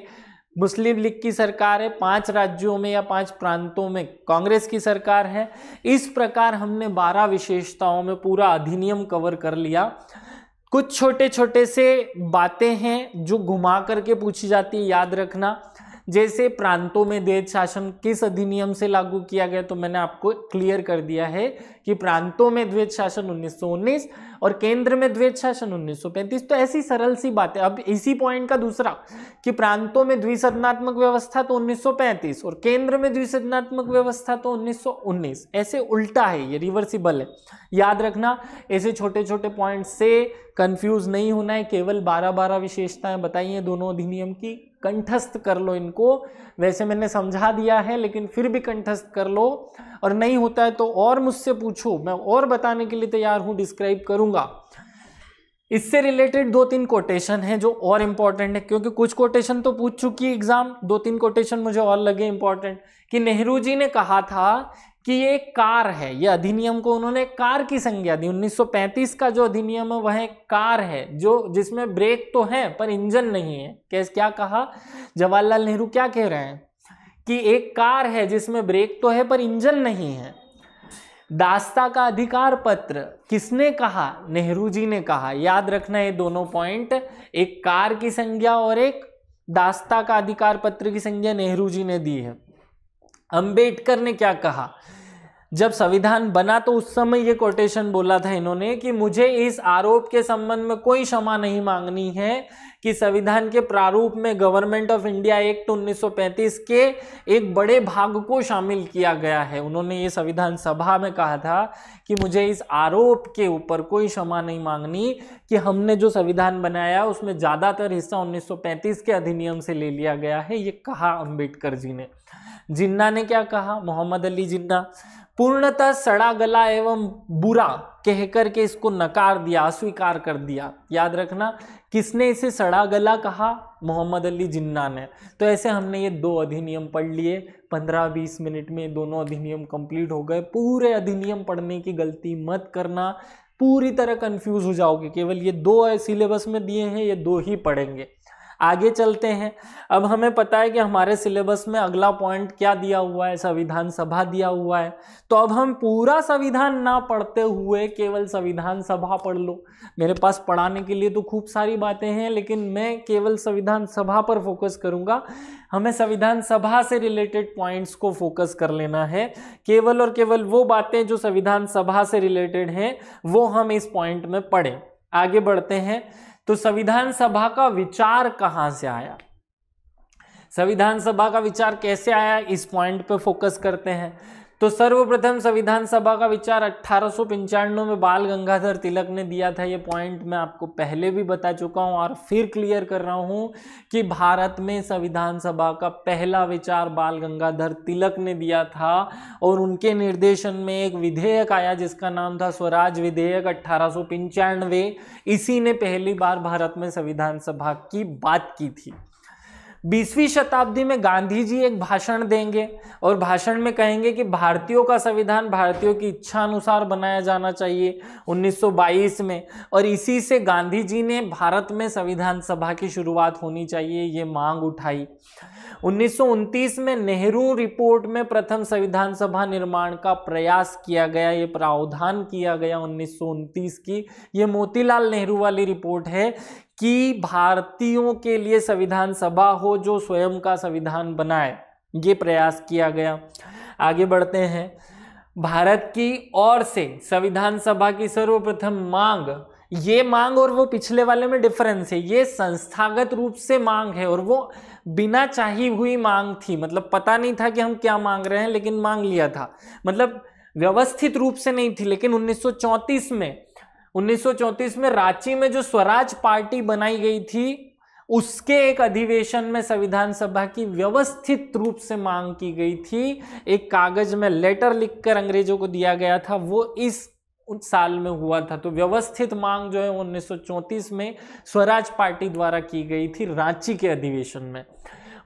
मुस्लिम लीग की सरकार है पांच राज्यों में या पांच प्रांतों में कांग्रेस की सरकार है इस प्रकार हमने बारह विशेषताओं में पूरा अधिनियम कवर कर लिया कुछ छोटे छोटे से बातें हैं जो घुमा करके पूछी जाती है याद रखना जैसे प्रांतों में देश शासन किस अधिनियम से लागू किया गया तो मैंने आपको क्लियर कर दिया है कि प्रांतों में द्वेत शासन उन्नीस और केंद्र में द्वैत शासन 1935 तो ऐसी सरल सी बात है अब इसी पॉइंट का दूसरा कि प्रांतों में द्विसदनात्मक व्यवस्था तो 1935 और केंद्र में द्विसदनात्मक व्यवस्था तो 1919 ऐसे उल्टा है ये रिवर्सिबल है याद रखना ऐसे छोटे छोटे पॉइंट से कंफ्यूज नहीं होना है केवल बारह बारह विशेषताएं बताइए दोनों अधिनियम की कंठस्थ कर लो इनको वैसे मैंने समझा दिया है लेकिन फिर भी कंठस्थ कर लो और नहीं होता है तो और मुझसे पूछो मैं और बताने के लिए तैयार हूँ डिस्क्राइब करूँगा इससे रिलेटेड दो तीन कोटेशन हैं जो और इम्पॉर्टेंट है क्योंकि कुछ कोटेशन तो पूछ चुकी है एग्जाम दो तीन कोटेशन मुझे और लगे इम्पॉर्टेंट कि नेहरू जी ने कहा था कि ये कार है ये अधिनियम को उन्होंने कार की संज्ञा दी 1935 का जो अधिनियम है वह कार है जो जिसमें ब्रेक तो है पर इंजन नहीं है कैसे क्या कहा जवाहरलाल नेहरू क्या कह रहे हैं कि एक कार है जिसमें ब्रेक तो है पर इंजन नहीं है दास्ता का अधिकार पत्र किसने कहा नेहरू जी ने कहा याद रखना ये दोनों पॉइंट एक कार की संज्ञा और एक दास्ता का अधिकार पत्र की संज्ञा नेहरू जी ने दी है अंबेडकर ने क्या कहा जब संविधान बना तो उस समय ये कोटेशन बोला था इन्होंने कि मुझे इस आरोप के संबंध में कोई क्षमा नहीं मांगनी है कि संविधान के प्रारूप में गवर्नमेंट ऑफ इंडिया एक्ट 1935 के एक बड़े भाग को शामिल किया गया है उन्होंने ये संविधान सभा में कहा था कि मुझे इस आरोप के ऊपर कोई क्षमा नहीं मांगनी कि हमने जो संविधान बनाया उसमें ज़्यादातर हिस्सा उन्नीस के अधिनियम से ले लिया गया है ये कहा अम्बेडकर जी ने जिन्ना ने क्या कहा मोहम्मद अली जिन्ना पूर्णतः सड़ा गला एवं बुरा कह के इसको नकार दिया अस्वीकार कर दिया याद रखना किसने इसे सड़ा गला कहा मोहम्मद अली जिन्ना ने तो ऐसे हमने ये दो अधिनियम पढ़ लिए पंद्रह बीस मिनट में दोनों अधिनियम कंप्लीट हो गए पूरे अधिनियम पढ़ने की गलती मत करना पूरी तरह कंफ्यूज हो जाओगे केवल ये दो सिलेबस में दिए हैं ये दो ही पढ़ेंगे आगे चलते हैं अब हमें पता है कि हमारे सिलेबस में अगला पॉइंट क्या दिया हुआ है संविधान सभा दिया हुआ है तो अब हम पूरा संविधान ना पढ़ते हुए केवल संविधान सभा पढ़ लो मेरे पास पढ़ाने के लिए तो खूब सारी बातें हैं लेकिन मैं केवल संविधान सभा पर फोकस करूंगा हमें संविधान सभा से रिलेटेड पॉइंट्स को फोकस कर लेना है केवल और केवल वो बातें जो संविधान सभा से रिलेटेड हैं वो हम इस पॉइंट में पढ़ें आगे बढ़ते हैं तो संविधान सभा का विचार कहां से आया संविधान सभा का विचार कैसे आया इस पॉइंट पे फोकस करते हैं तो सर्वप्रथम संविधान सभा का विचार अट्ठारह में बाल गंगाधर तिलक ने दिया था ये पॉइंट मैं आपको पहले भी बता चुका हूँ और फिर क्लियर कर रहा हूँ कि भारत में संविधान सभा का पहला विचार बाल गंगाधर तिलक ने दिया था और उनके निर्देशन में एक विधेयक आया जिसका नाम था स्वराज विधेयक अट्ठारह इसी ने पहली बार भारत में संविधान सभा की बात की थी बीसवीं शताब्दी में गांधी जी एक भाषण देंगे और भाषण में कहेंगे कि भारतीयों का संविधान भारतीयों की इच्छा अनुसार बनाया जाना चाहिए 1922 में और इसी से गांधी जी ने भारत में संविधान सभा की शुरुआत होनी चाहिए ये मांग उठाई उन्नीस में नेहरू रिपोर्ट में प्रथम संविधान सभा निर्माण का प्रयास किया गया ये प्रावधान किया गया उन्नीस की ये मोतीलाल नेहरू वाली रिपोर्ट है कि भारतीयों के लिए संविधान सभा हो जो स्वयं का संविधान बनाए ये प्रयास किया गया आगे बढ़ते हैं भारत की ओर से संविधान सभा की सर्वप्रथम मांग ये मांग और वो पिछले वाले में डिफरेंस है ये संस्थागत रूप से मांग है और वो बिना चाही हुई मांग थी मतलब पता नहीं था कि हम क्या मांग रहे हैं लेकिन मांग लिया था मतलब व्यवस्थित रूप से नहीं थी लेकिन 1934 में 1934 में रांची में जो स्वराज पार्टी बनाई गई थी उसके एक अधिवेशन में संविधान सभा की व्यवस्थित रूप से मांग की गई थी एक कागज में लेटर लिखकर अंग्रेजों को दिया गया था वो इस साल में हुआ था तो व्यवस्थित मांग जो है 1934 में स्वराज पार्टी द्वारा की गई थी रांची के अधिवेशन में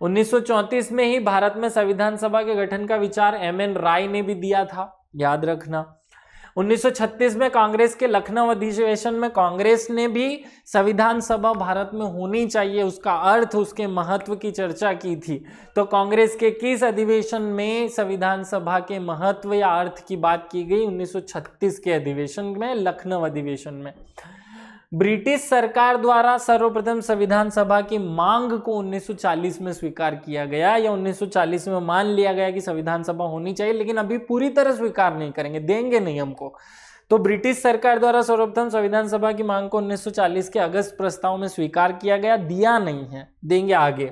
1934 में ही भारत में संविधान सभा के गठन का विचार एम एन राय ने भी दिया था याद रखना 1936 में कांग्रेस के लखनऊ अधिवेशन में कांग्रेस ने भी संविधान सभा भारत में होनी चाहिए उसका अर्थ उसके महत्व की चर्चा की थी तो कांग्रेस के किस अधिवेशन में संविधान सभा के महत्व या अर्थ की बात की गई 1936 के अधिवेशन में लखनऊ अधिवेशन में ब्रिटिश सरकार द्वारा सर्वप्रथम संविधान सभा की मांग को 1940 में स्वीकार किया गया या 1940 में मान लिया गया कि संविधान सभा होनी चाहिए लेकिन अभी पूरी तरह स्वीकार नहीं करेंगे देंगे नहीं हमको तो ब्रिटिश सरकार द्वारा सर्वप्रथम संविधान सभा की मांग को 1940 के अगस्त प्रस्ताव में स्वीकार किया गया दिया नहीं है देंगे आगे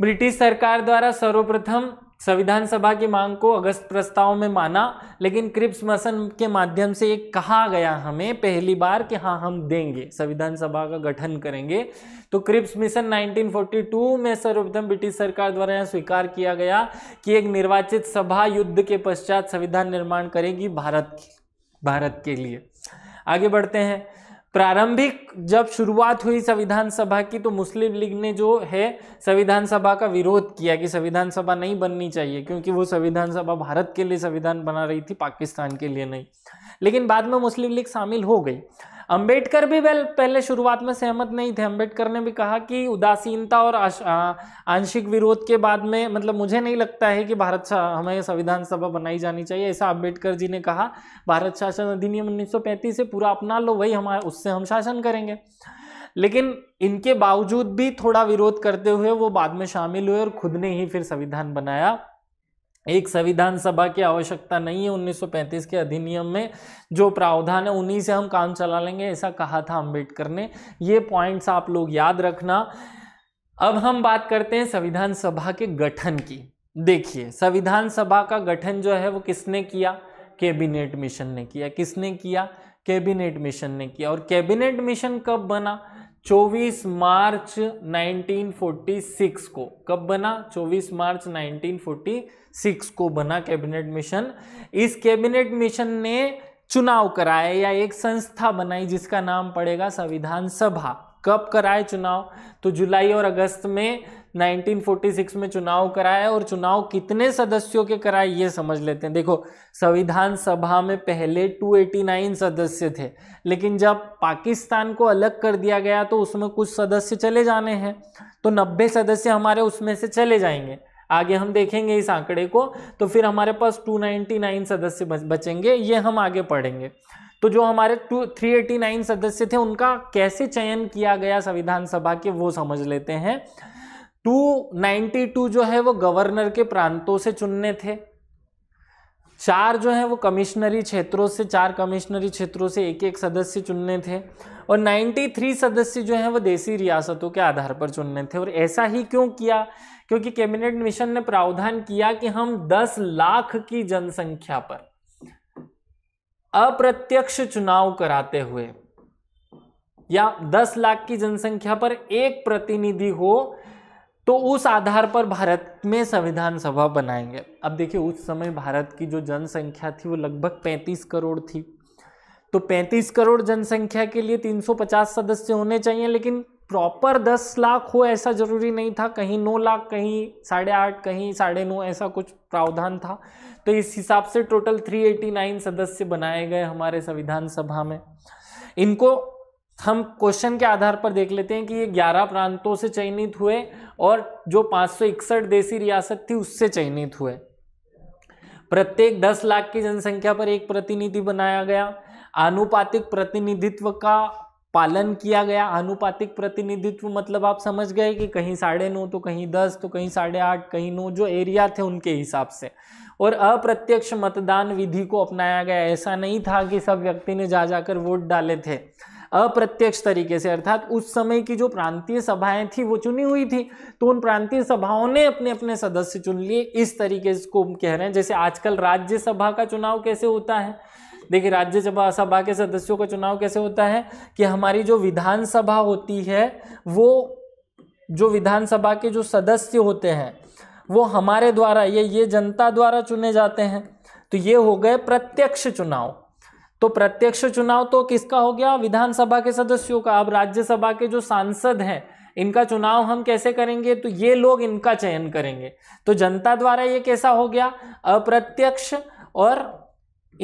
ब्रिटिश सरकार द्वारा सर्वप्रथम संविधान सभा की मांग को अगस्त प्रस्ताव में माना लेकिन क्रिप्स मसन के माध्यम से एक कहा गया हमें पहली बार कि हाँ हम देंगे संविधान सभा का गठन करेंगे तो क्रिप्स मिशन 1942 में सर्वप्रथम ब्रिटिश सरकार द्वारा यह स्वीकार किया गया कि एक निर्वाचित सभा युद्ध के पश्चात संविधान निर्माण करेगी भारत भारत के लिए आगे बढ़ते हैं प्रारंभिक जब शुरुआत हुई संविधान सभा की तो मुस्लिम लीग ने जो है संविधान सभा का विरोध किया कि संविधान सभा नहीं बननी चाहिए क्योंकि वो संविधान सभा भारत के लिए संविधान बना रही थी पाकिस्तान के लिए नहीं लेकिन बाद में मुस्लिम लीग शामिल हो गई अंबेडकर भी वेल पहले शुरुआत में सहमत नहीं थे अंबेडकर ने भी कहा कि उदासीनता और आंशिक विरोध के बाद में मतलब मुझे नहीं लगता है कि भारत हमें संविधान सभा बनाई जानी चाहिए ऐसा अंबेडकर जी ने कहा भारत शासन अधिनियम उन्नीस से पूरा अपना लो वही हमारे उससे हम शासन करेंगे लेकिन इनके बावजूद भी थोड़ा विरोध करते हुए वो बाद में शामिल हुए और खुद ने ही फिर संविधान बनाया एक संविधान सभा की आवश्यकता नहीं है 1935 के अधिनियम में जो प्रावधान है उन्हीं से हम काम चला लेंगे ऐसा कहा था अंबेडकर ने ये पॉइंट्स आप लोग याद रखना अब हम बात करते हैं संविधान सभा के गठन की देखिए संविधान सभा का गठन जो है वो किसने किया कैबिनेट मिशन ने किया किसने किया कैबिनेट मिशन ने किया और कैबिनेट मिशन कब बना 24 मार्च 1946 को कब बना 24 मार्च 1946 को बना कैबिनेट मिशन इस कैबिनेट मिशन ने चुनाव कराए या एक संस्था बनाई जिसका नाम पड़ेगा संविधान सभा कब कराए चुनाव तो जुलाई और अगस्त में 1946 में चुनाव कराया और चुनाव कितने सदस्यों के कराए ये समझ लेते हैं देखो संविधान सभा में पहले 289 सदस्य थे लेकिन जब पाकिस्तान को अलग कर दिया गया तो उसमें कुछ सदस्य चले जाने हैं तो 90 सदस्य हमारे उसमें से चले जाएंगे आगे हम देखेंगे इस आंकड़े को तो फिर हमारे पास 299 सदस्य बचेंगे ये हम आगे पढ़ेंगे तो जो हमारे टू थ्री एटी नाइन सदस्य थे उनका कैसे चयन किया गया संविधान सभा के वो समझ लेते हैं 292 जो है वो गवर्नर के प्रांतों से चुनने थे चार जो है वो कमिश्नरी क्षेत्रों से चार कमिश्नरी क्षेत्रों से एक एक सदस्य चुनने थे और 93 सदस्य जो है वो देसी रियासतों के आधार पर चुनने थे और ऐसा ही क्यों किया क्योंकि कैबिनेट मिशन ने प्रावधान किया कि हम 10 लाख की जनसंख्या पर अप्रत्यक्ष चुनाव कराते हुए या 10 लाख की जनसंख्या पर एक प्रतिनिधि हो तो उस आधार पर भारत में संविधान सभा बनाएंगे अब देखिए उस समय भारत की जो जनसंख्या थी वो लगभग 35 करोड़ थी तो 35 करोड़ जनसंख्या के लिए 350 सदस्य होने चाहिए लेकिन प्रॉपर 10 लाख हो ऐसा जरूरी नहीं था कहीं 9 लाख कहीं साढ़े आठ कहीं साढ़े नौ ऐसा कुछ प्रावधान था तो इस हिसाब से टोटल 389 सदस्य बनाए गए हमारे संविधान सभा में इनको हम क्वेश्चन के आधार पर देख लेते हैं कि ये 11 प्रांतों से चयनित हुए और जो पाँच देसी रियासत थी उससे चयनित हुए प्रत्येक 10 लाख की जनसंख्या पर एक प्रतिनिधि बनाया गया आनुपातिक प्रतिनिधित्व का पालन किया गया आनुपातिक प्रतिनिधित्व मतलब आप समझ गए कि कहीं साढ़े नौ तो कहीं दस तो कहीं साढ़े आठ कहीं नौ जो एरिया थे उनके हिसाब से और अप्रत्यक्ष मतदान विधि को अपनाया गया ऐसा नहीं था कि सब व्यक्ति ने जा जाकर वोट डाले थे अप्रत्यक्ष तरीके से अर्थात उस समय की जो प्रांतीय सभाएं थी वो चुनी हुई थी तो उन प्रांतीय सभाओं ने अपने अपने सदस्य चुन लिए इस तरीके को हम कह रहे हैं जैसे आजकल राज्यसभा का चुनाव कैसे होता है देखिए राज्यसभा सभा के सदस्यों का चुनाव कैसे होता है कि हमारी जो विधानसभा होती है वो जो विधानसभा के जो सदस्य होते हैं वो हमारे द्वारा ये ये जनता द्वारा चुने जाते हैं तो ये हो गए प्रत्यक्ष चुनाव तो प्रत्यक्ष चुनाव तो किसका हो गया विधानसभा के सदस्यों का अब राज्यसभा के जो सांसद हैं इनका चुनाव हम कैसे करेंगे तो ये लोग इनका चयन करेंगे तो जनता द्वारा ये कैसा हो गया अप्रत्यक्ष और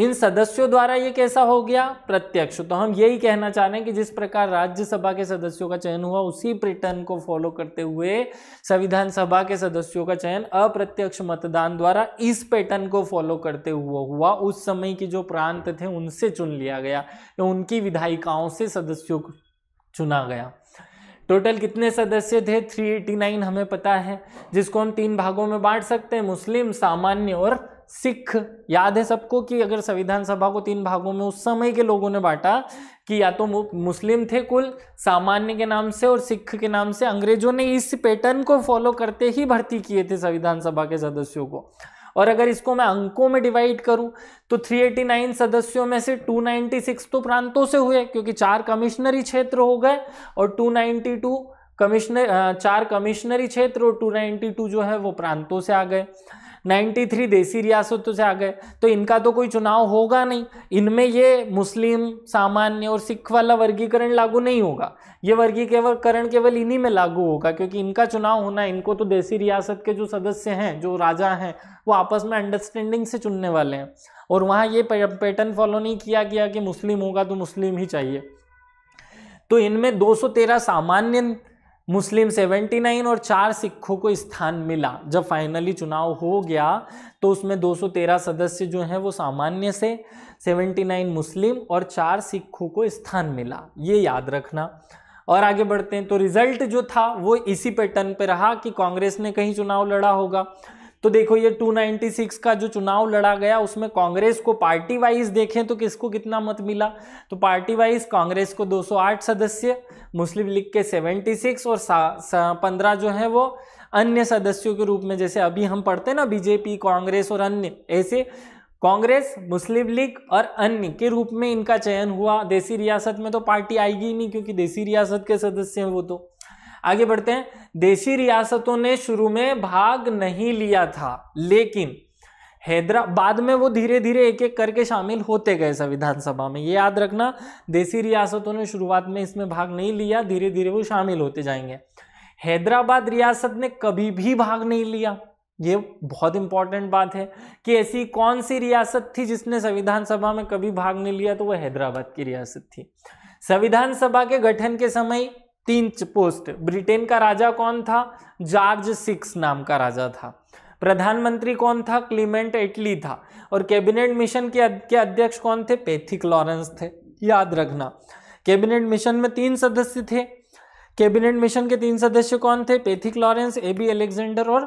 इन सदस्यों द्वारा ये कैसा हो गया प्रत्यक्ष तो हम यही कहना चाह रहे हैं कि जिस प्रकार राज्यसभा के सदस्यों का चयन हुआ उसी पैटर्न को फॉलो करते हुए संविधान सभा के सदस्यों का चयन अप्रत्यक्ष मतदान द्वारा इस पैटर्न को फॉलो करते हुए हुआ उस समय की जो प्रांत थे उनसे चुन लिया गया तो उनकी विधायिकाओं से सदस्यों को चुना गया टोटल कितने सदस्य थे 389 हमें पता है जिसको हम तीन भागों में बांट सकते हैं मुस्लिम सामान्य और सिख याद है सबको कि अगर संविधान सभा को तीन भागों में उस समय के लोगों ने बांटा कि या तो मुस्लिम थे कुल सामान्य के नाम से और सिख के नाम से अंग्रेजों ने इस पैटर्न को फॉलो करते ही भर्ती किए थे संविधान सभा के सदस्यों को और अगर इसको मैं अंकों में डिवाइड करूं तो 389 सदस्यों में से 296 तो प्रांतों से हुए क्योंकि चार कमिश्नरी क्षेत्र हो गए और 292 कमिश्नर चार कमिश्नरी क्षेत्र और 292 जो है वो प्रांतों से आ गए नाइन्टी थ्री देसी रियासतों से आ गए तो इनका तो कोई चुनाव होगा नहीं इनमें ये मुस्लिम सामान्य और सिख वाला वर्गीकरण लागू नहीं होगा ये वर्गीकरण केवल इन्हीं में लागू होगा क्योंकि इनका चुनाव होना इनको तो देसी रियासत के जो सदस्य हैं जो राजा हैं वो आपस में अंडरस्टैंडिंग से चुनने वाले हैं और वहाँ ये पैटर्न फॉलो नहीं किया गया कि मुस्लिम होगा तो मुस्लिम ही चाहिए तो इनमें दो सामान्य मुस्लिम 79 और चार सिखों को स्थान मिला जब फाइनली चुनाव हो गया तो उसमें 213 सदस्य जो हैं वो सामान्य से 79 मुस्लिम और चार सिखों को स्थान मिला ये याद रखना और आगे बढ़ते हैं तो रिजल्ट जो था वो इसी पैटर्न पे रहा कि कांग्रेस ने कहीं चुनाव लड़ा होगा तो देखो ये 296 का जो चुनाव लड़ा गया उसमें कांग्रेस को पार्टी वाइज देखें तो किसको कितना मत मिला तो पार्टी वाइज कांग्रेस को 208 सदस्य मुस्लिम लीग के 76 और पंद्रह जो है वो अन्य सदस्यों के रूप में जैसे अभी हम पढ़ते हैं ना बीजेपी कांग्रेस और अन्य ऐसे कांग्रेस मुस्लिम लीग और अन्य के रूप में इनका चयन हुआ देसी रियासत में तो पार्टी आएगी ही नहीं क्योंकि देसी रियासत के सदस्य हैं वो तो आगे बढ़ते हैं देशी रियासतों ने शुरू में भाग नहीं लिया था लेकिन हैदरा बाद में वो धीरे धीरे एक एक करके शामिल होते गए संविधान सभा में ये याद रखना देसी रियासतों ने शुरुआत में इसमें भाग नहीं लिया धीरे धीरे वो शामिल होते जाएंगे हैदराबाद रियासत ने कभी भी भाग नहीं लिया ये बहुत इंपॉर्टेंट बात है कि ऐसी कौन सी रियासत थी जिसने संविधान सभा में कभी भाग नहीं लिया तो वह हैदराबाद की रियासत थी संविधान सभा के गठन के समय तीन पोस्ट ब्रिटेन का राजा कौन था जॉर्ज सिक्स नाम का राजा था प्रधानमंत्री कौन था क्लीमेंट एटली था और कैबिनेट मिशन के अध्यक्ष कौन थे पेथिक लॉरेंस थे याद रखना कैबिनेट मिशन में तीन सदस्य थे कैबिनेट मिशन के तीन सदस्य कौन थे Pethick Lawrence A B Alexander और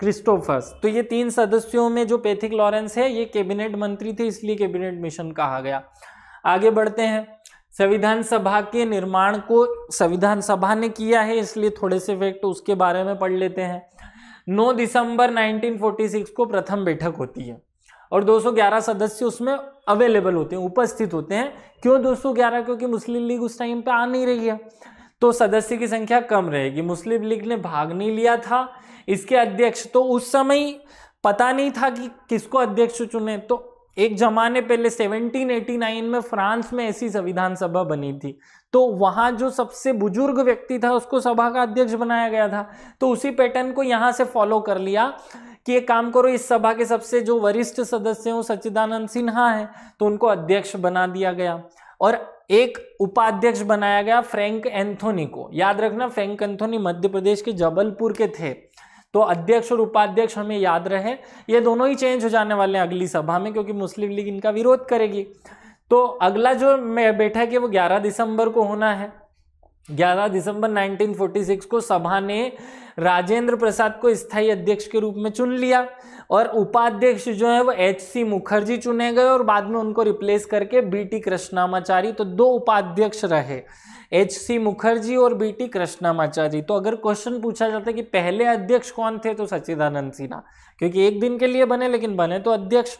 क्रिस्टोफर्स तो ये तीन सदस्यों में जो पेथिक लॉरेंस है ये कैबिनेट मंत्री थे इसलिए कैबिनेट मिशन कहा गया आगे बढ़ते हैं संविधान सभा के निर्माण को संविधान सभा ने किया है इसलिए थोड़े से फैक्ट उसके बारे में पढ़ लेते हैं 9 दिसंबर 1946 को प्रथम बैठक होती है और 211 सदस्य उसमें अवेलेबल होते हैं उपस्थित होते हैं क्यों 211 क्योंकि मुस्लिम लीग उस टाइम पे आ नहीं रही है तो सदस्य की संख्या कम रहेगी मुस्लिम लीग ने भाग नहीं लिया था इसके अध्यक्ष तो उस समय पता नहीं था कि किसको अध्यक्ष चुने तो एक जमाने पहले 1789 में फ्रांस में ऐसी संविधान सभा बनी थी तो वहां जो सबसे बुजुर्ग व्यक्ति था उसको सभा का अध्यक्ष बनाया गया था तो उसी पैटर्न को यहां से फॉलो कर लिया कि एक काम करो इस सभा के सबसे जो वरिष्ठ सदस्य हो सच्चिदानंद सिन्हा है तो उनको अध्यक्ष बना दिया गया और एक उपाध्यक्ष बनाया गया फ्रैंक एंथोनी को याद रखना फ्रैंक एंथोनी मध्य प्रदेश के जबलपुर के थे तो अध्यक्ष और उपाध्यक्ष हमें याद रहे ये दोनों ही चेंज हो जाने वाले हैं अगली सभा में क्योंकि मुस्लिम लीग इनका विरोध करेगी तो अगला जो बैठक है वो 11 दिसंबर को होना है 11 दिसंबर 1946 को सभा ने राजेंद्र प्रसाद को स्थायी अध्यक्ष के रूप में चुन लिया और उपाध्यक्ष जो है वो एच सी मुखर्जी चुने गए और बाद में उनको रिप्लेस करके बी टी कृष्णामाचारी तो दो उपाध्यक्ष रहे एच सी मुखर्जी और बी टी कृष्णामाचारी तो अगर क्वेश्चन पूछा जाता है कि पहले अध्यक्ष कौन थे तो सच्चिदानंद सिन्हा क्योंकि एक दिन के लिए बने लेकिन बने तो अध्यक्ष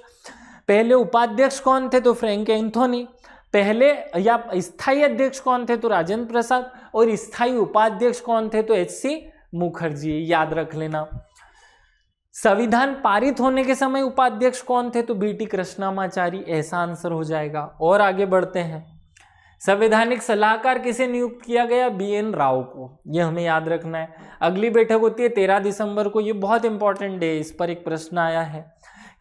पहले उपाध्यक्ष कौन थे तो फ्रेंक एंथोनी पहले या स्थायी अध्यक्ष कौन थे तो राजेंद्र प्रसाद और स्थायी उपाध्यक्ष कौन थे तो एच सी मुखर्जी याद रख लेना संविधान पारित होने के समय उपाध्यक्ष कौन थे तो बीटी कृष्णामाचारी ऐसा आंसर हो जाएगा और आगे बढ़ते हैं संवैधानिक सलाहकार किसे नियुक्त किया गया बी एन राव को यह हमें याद रखना है अगली बैठक होती है तेरह दिसंबर को यह बहुत इंपॉर्टेंट डे इस पर एक प्रश्न आया है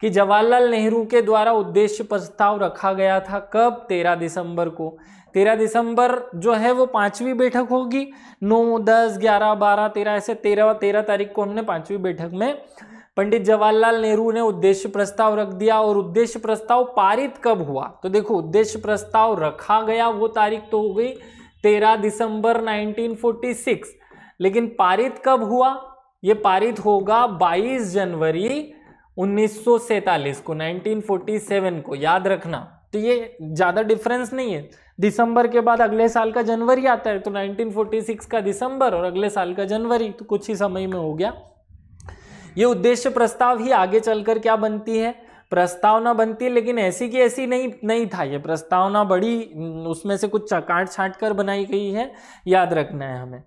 कि जवाहरलाल नेहरू के द्वारा उद्देश्य प्रस्ताव रखा गया था कब तेरह दिसंबर को तेरह दिसंबर जो है वो पांचवी बैठक होगी नौ दस ग्यारह बारह तेरह ऐसे तेरह तेरह तारीख को हमने पांचवी बैठक में पंडित जवाहरलाल नेहरू ने उद्देश्य प्रस्ताव रख दिया और उद्देश्य प्रस्ताव पारित कब हुआ तो देखो उद्देश्य प्रस्ताव रखा गया वो तारीख तो हो गई तेरह दिसंबर 1946 लेकिन पारित कब हुआ ये पारित होगा 22 जनवरी 1947 को 1947 को याद रखना तो ये ज़्यादा डिफरेंस नहीं है दिसंबर के बाद अगले साल का जनवरी आता है तो 1946 का दिसंबर और अगले साल का जनवरी तो कुछ ही समय में हो गया ये उद्देश्य प्रस्ताव ही आगे चलकर क्या बनती है प्रस्तावना बनती है लेकिन ऐसी की ऐसी नहीं नहीं था ये प्रस्तावना बड़ी उसमें से कुछ काट छाट कर बनाई गई है याद रखना है हमें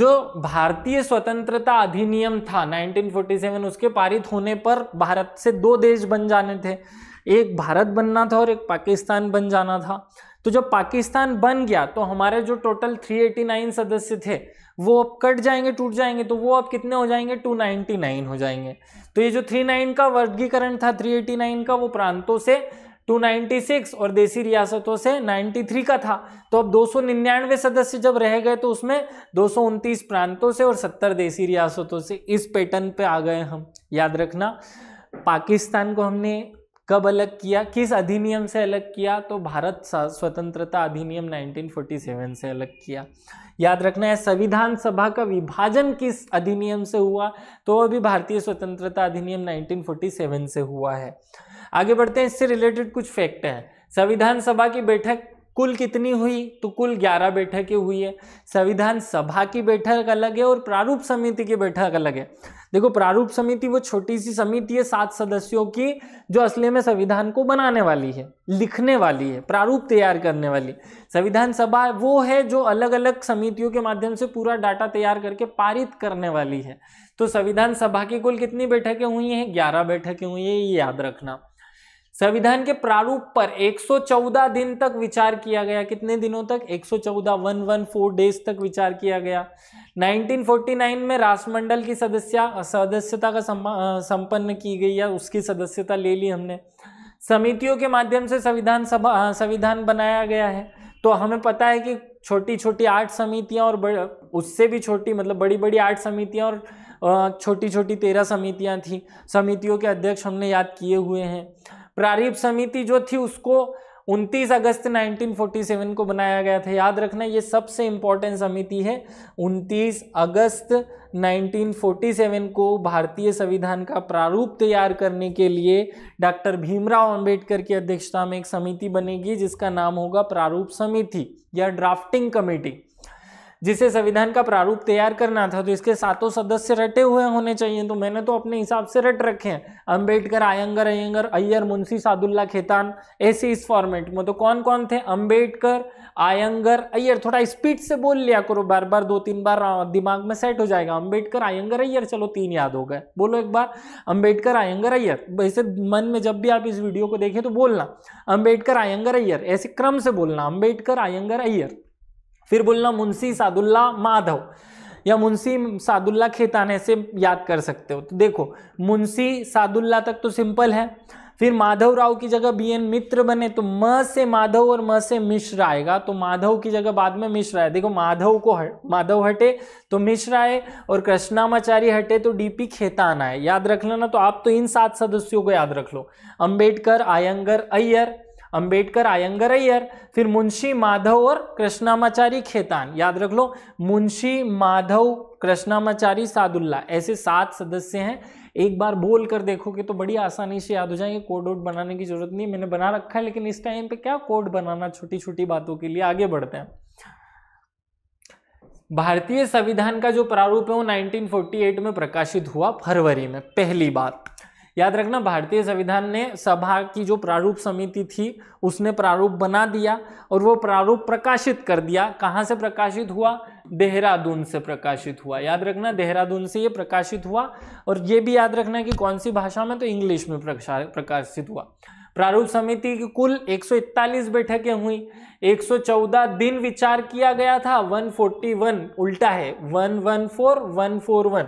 जो भारतीय स्वतंत्रता अधिनियम था 1947 उसके पारित होने पर भारत से दो देश बन जाने थे एक भारत बनना था और एक पाकिस्तान बन जाना था तो जब पाकिस्तान बन गया तो हमारे जो टोटल 389 सदस्य थे वो अब कट जाएंगे टूट जाएंगे तो वो अब कितने हो जाएंगे 299 हो जाएंगे तो ये जो 39 का वर्गीकरण था 389 का वो प्रांतों से 296 और देसी रियासतों से 93 का था तो अब 299 सदस्य जब रह गए तो उसमें दो प्रांतों से और 70 देसी रियासतों से इस पैटर्न पे आ गए हम याद रखना पाकिस्तान को हमने कब अलग किया किस अधिनियम से अलग किया तो भारत स्वतंत्रता अधिनियम 1947 से अलग किया याद रखना है संविधान सभा का विभाजन किस अधिनियम से हुआ तो वह भी भारतीय स्वतंत्रता अधिनियम 1947 से हुआ है आगे बढ़ते हैं इससे रिलेटेड कुछ फैक्ट हैं संविधान सभा की बैठक कुल कितनी हुई तो कुल 11 बैठकें हुई है संविधान सभा की बैठक अलग है और प्रारूप समिति की बैठक अलग है देखो प्रारूप समिति वो छोटी सी समिति है सात सदस्यों की जो असली में संविधान को बनाने वाली है लिखने वाली है प्रारूप तैयार करने वाली संविधान सभा वो है जो अलग अलग समितियों के माध्यम से पूरा डाटा तैयार करके पारित करने वाली है तो संविधान सभा की कुल कितनी बैठकें हुई हैं ग्यारह बैठकें हुई हैं ये याद रखना संविधान के प्रारूप पर 114 दिन तक विचार किया गया कितने दिनों तक 114 वन वन फोर डेज तक विचार किया गया 1949 में राष्ट्रमंडल की सदस्य सदस्यता का संपन्न की गई या उसकी सदस्यता ले ली हमने समितियों के माध्यम से संविधान सभा संविधान बनाया गया है तो हमें पता है कि छोटी छोटी आठ समितियां और उससे भी छोटी मतलब बड़ी बड़ी आठ समितियां और छोटी छोटी तेरह समितियां थी समितियों के अध्यक्ष हमने याद किए हुए हैं प्रारूप समिति जो थी उसको 29 अगस्त 1947 को बनाया गया था याद रखना ये सबसे इंपॉर्टेंट समिति है 29 अगस्त 1947 को भारतीय संविधान का प्रारूप तैयार करने के लिए डॉक्टर भीमराव अंबेडकर की अध्यक्षता में एक समिति बनेगी जिसका नाम होगा प्रारूप समिति या ड्राफ्टिंग कमेटी जिसे संविधान का प्रारूप तैयार करना था तो इसके सातों सदस्य रटे हुए होने चाहिए तो मैंने तो अपने हिसाब से रट रखे हैं अम्बेडकर आयंगर अयंगर अय्यर मुंशी सादुल्ला खेतान ऐसे इस फॉर्मेट में तो कौन कौन थे अम्बेडकर आयंगर अय्यर थोड़ा स्पीड से बोल लिया करो बार बार दो तीन बार दिमाग में सेट हो जाएगा अम्बेडकर आयंगर अय्यर चलो तीन याद हो गए बोलो एक बार अम्बेडकर आयंगर अय्यर वैसे मन में जब भी आप इस वीडियो को देखें तो बोलना अम्बेडकर आयंगर अय्यर ऐसे क्रम से बोलना अम्बेडकर आयंगर अय्यर फिर बोलना मुंशी सादुल्ला माधव या मुंशी सादुल्ला खेताने से याद कर सकते हो तो देखो मुंशी सादुल्ला तक तो सिंपल है फिर माधव राव की जगह बी एन मित्र बने तो म से माधव और म से मिश्र आएगा तो माधव की जगह बाद में मिश्र आए देखो माधव को हट माधव हटे तो मिश्र आए और कृष्णामाचारी हटे तो डीपी खेतान आए याद रख लेना तो आप तो इन सात सदस्यों को याद रख लो अंबेडकर आयंगर अय्यर अंबेडकर आयंगर अय्यर फिर मुंशी माधव और कृष्णामाचारी खेतान याद रख लो मुंशी माधव कृष्णामाचारी सादुल्ला ऐसे सात सदस्य हैं एक बार बोल कर देखोगे तो बड़ी आसानी से याद हो जाएंगे कोड वोड बनाने की जरूरत नहीं मैंने बना रखा है लेकिन इस टाइम पे क्या कोड बनाना छोटी छोटी बातों के लिए आगे बढ़ते हैं भारतीय संविधान का जो प्रारूप है वो 1948 में प्रकाशित हुआ फरवरी में पहली बार याद रखना भारतीय संविधान ने सभा की जो प्रारूप समिति थी उसने प्रारूप बना दिया और वो प्रारूप प्रकाशित कर दिया कहाँ से प्रकाशित हुआ देहरादून से प्रकाशित हुआ याद रखना देहरादून से ये प्रकाशित हुआ और ये भी याद रखना कि कौन सी भाषा में तो इंग्लिश में प्रकाशित हुआ प्रारूप समिति की कुल 141 बैठकें हुई 114 दिन विचार किया गया था 141 उल्टा है 114 141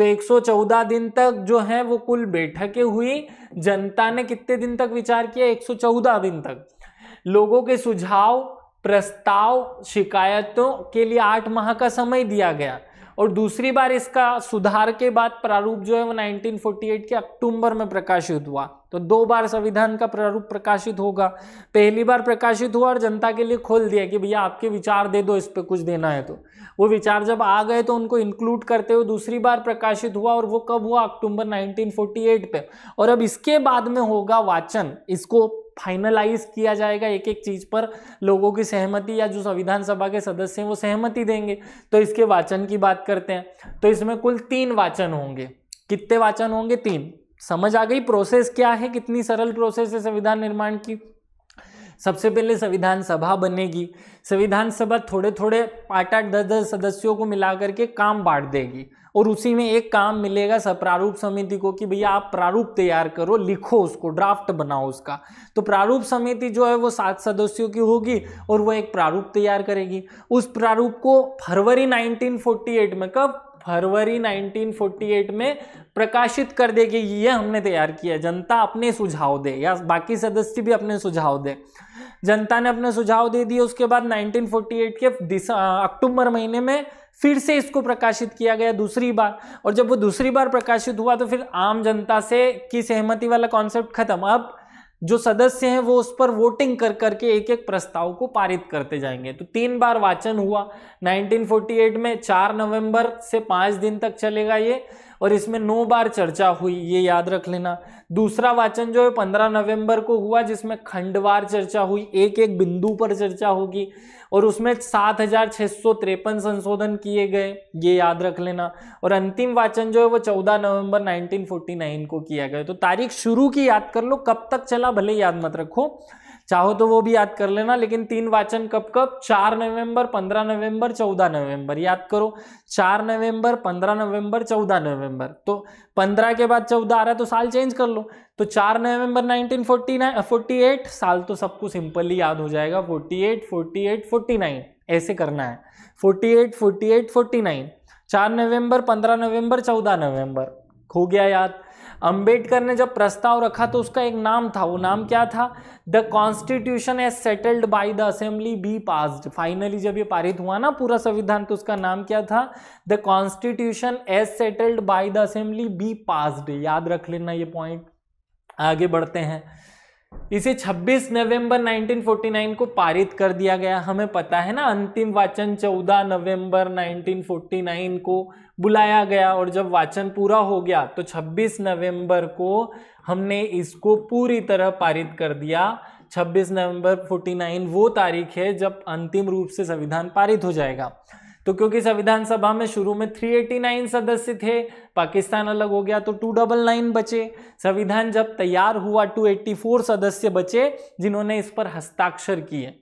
तो 114 दिन तक जो है वो कुल बैठकें हुई जनता ने कितने दिन तक विचार किया 114 दिन तक लोगों के सुझाव प्रस्ताव शिकायतों के लिए आठ माह का समय दिया गया और दूसरी बार इसका सुधार के बाद प्रारूप जो है वो 1948 के अक्टूबर में प्रकाशित हुआ तो दो बार संविधान का प्रारूप प्रकाशित होगा पहली बार प्रकाशित हुआ और जनता के लिए खोल दिया कि भैया आपके विचार दे दो इस पर कुछ देना है तो वो विचार जब आ गए तो उनको इंक्लूड करते हुए दूसरी बार प्रकाशित हुआ और वो कब हुआ अक्टूबर 1948 पे और अब इसके बाद में होगा वाचन इसको फाइनलाइज किया जाएगा एक एक चीज पर लोगों की सहमति या जो संविधान सभा के सदस्य हैं वो सहमति देंगे तो इसके वाचन की बात करते हैं तो इसमें कुल तीन वाचन होंगे कितने वाचन होंगे तीन समझ आ गई प्रोसेस क्या है कितनी सरल प्रोसेस है संविधान निर्माण की सबसे पहले संविधान सभा बनेगी संविधान सभा थोड़े थोड़े आठ आठ दस दस सदस्यों को मिला करके काम बांट देगी और उसी में एक काम मिलेगा सब प्रारूप समिति को कि भैया आप प्रारूप तैयार करो लिखो उसको ड्राफ्ट बनाओ उसका तो प्रारूप समिति जो है वो सात सदस्यों की होगी और वो एक प्रारूप तैयार करेगी उस प्रारूप को फरवरी 1948 में कब फरवरी 1948 में प्रकाशित कर देगी ये हमने तैयार किया जनता अपने सुझाव दे या बाकी सदस्य भी अपने सुझाव दे जनता ने अपने सुझाव दे दिए उसके बाद 1948 के अक्टूबर महीने में फिर से इसको प्रकाशित किया गया दूसरी बार और जब वो दूसरी बार प्रकाशित हुआ तो फिर आम जनता से की सहमति वाला कॉन्सेप्ट खत्म अब जो सदस्य हैं वो उस पर वोटिंग कर करके एक एक प्रस्ताव को पारित करते जाएंगे तो तीन बार वाचन हुआ 1948 में 4 नवंबर से पाँच दिन तक चलेगा ये और इसमें नौ बार चर्चा हुई ये याद रख लेना दूसरा वाचन जो है पंद्रह नवंबर को हुआ जिसमें खंडवार चर्चा हुई एक एक बिंदु पर चर्चा होगी और उसमें सात हजार छः सौ तिरपन संशोधन किए गए ये याद रख लेना और अंतिम वाचन जो है वो चौदह नवंबर 1949 को किया गया तो तारीख शुरू की याद कर लो कब तक चला भले याद मत रखो चाहो तो वो भी याद कर लेना लेकिन तीन वाचन कब कब चार नवंबर पंद्रह नवंबर चौदह नवंबर याद करो चार नवंबर पंद्रह नवंबर चौदह नवंबर तो पंद्रह के बाद चौदह आ रहा है तो साल चेंज कर लो तो चार नवंबर 1949 48 साल तो सबको सिंपली याद हो जाएगा 48 48 49 ऐसे करना है 48 48 49 चार नवंबर पंद्रह नवंबर चौदह नवंबर हो गया याद अंबेडकर ने जब प्रस्ताव रखा तो उसका एक नाम था वो नाम क्या था the constitution as settled by the assembly be passed finally जब ये पारित हुआ ना पूरा संविधान तो उसका नाम क्या था the constitution as settled by the assembly be passed याद रख लेना ये पॉइंट आगे बढ़ते हैं इसे 26 नवंबर 1949 को पारित कर दिया गया हमें पता है ना अंतिम वाचन 14 नवंबर 1949 को बुलाया गया और जब वाचन पूरा हो गया तो 26 नवंबर को हमने इसको पूरी तरह पारित कर दिया 26 नवंबर 49 वो तारीख है जब अंतिम रूप से संविधान पारित हो जाएगा तो क्योंकि संविधान सभा में शुरू में 389 सदस्य थे पाकिस्तान अलग हो गया तो 299 बचे संविधान जब तैयार हुआ 284 सदस्य बचे जिन्होंने इस पर हस्ताक्षर किए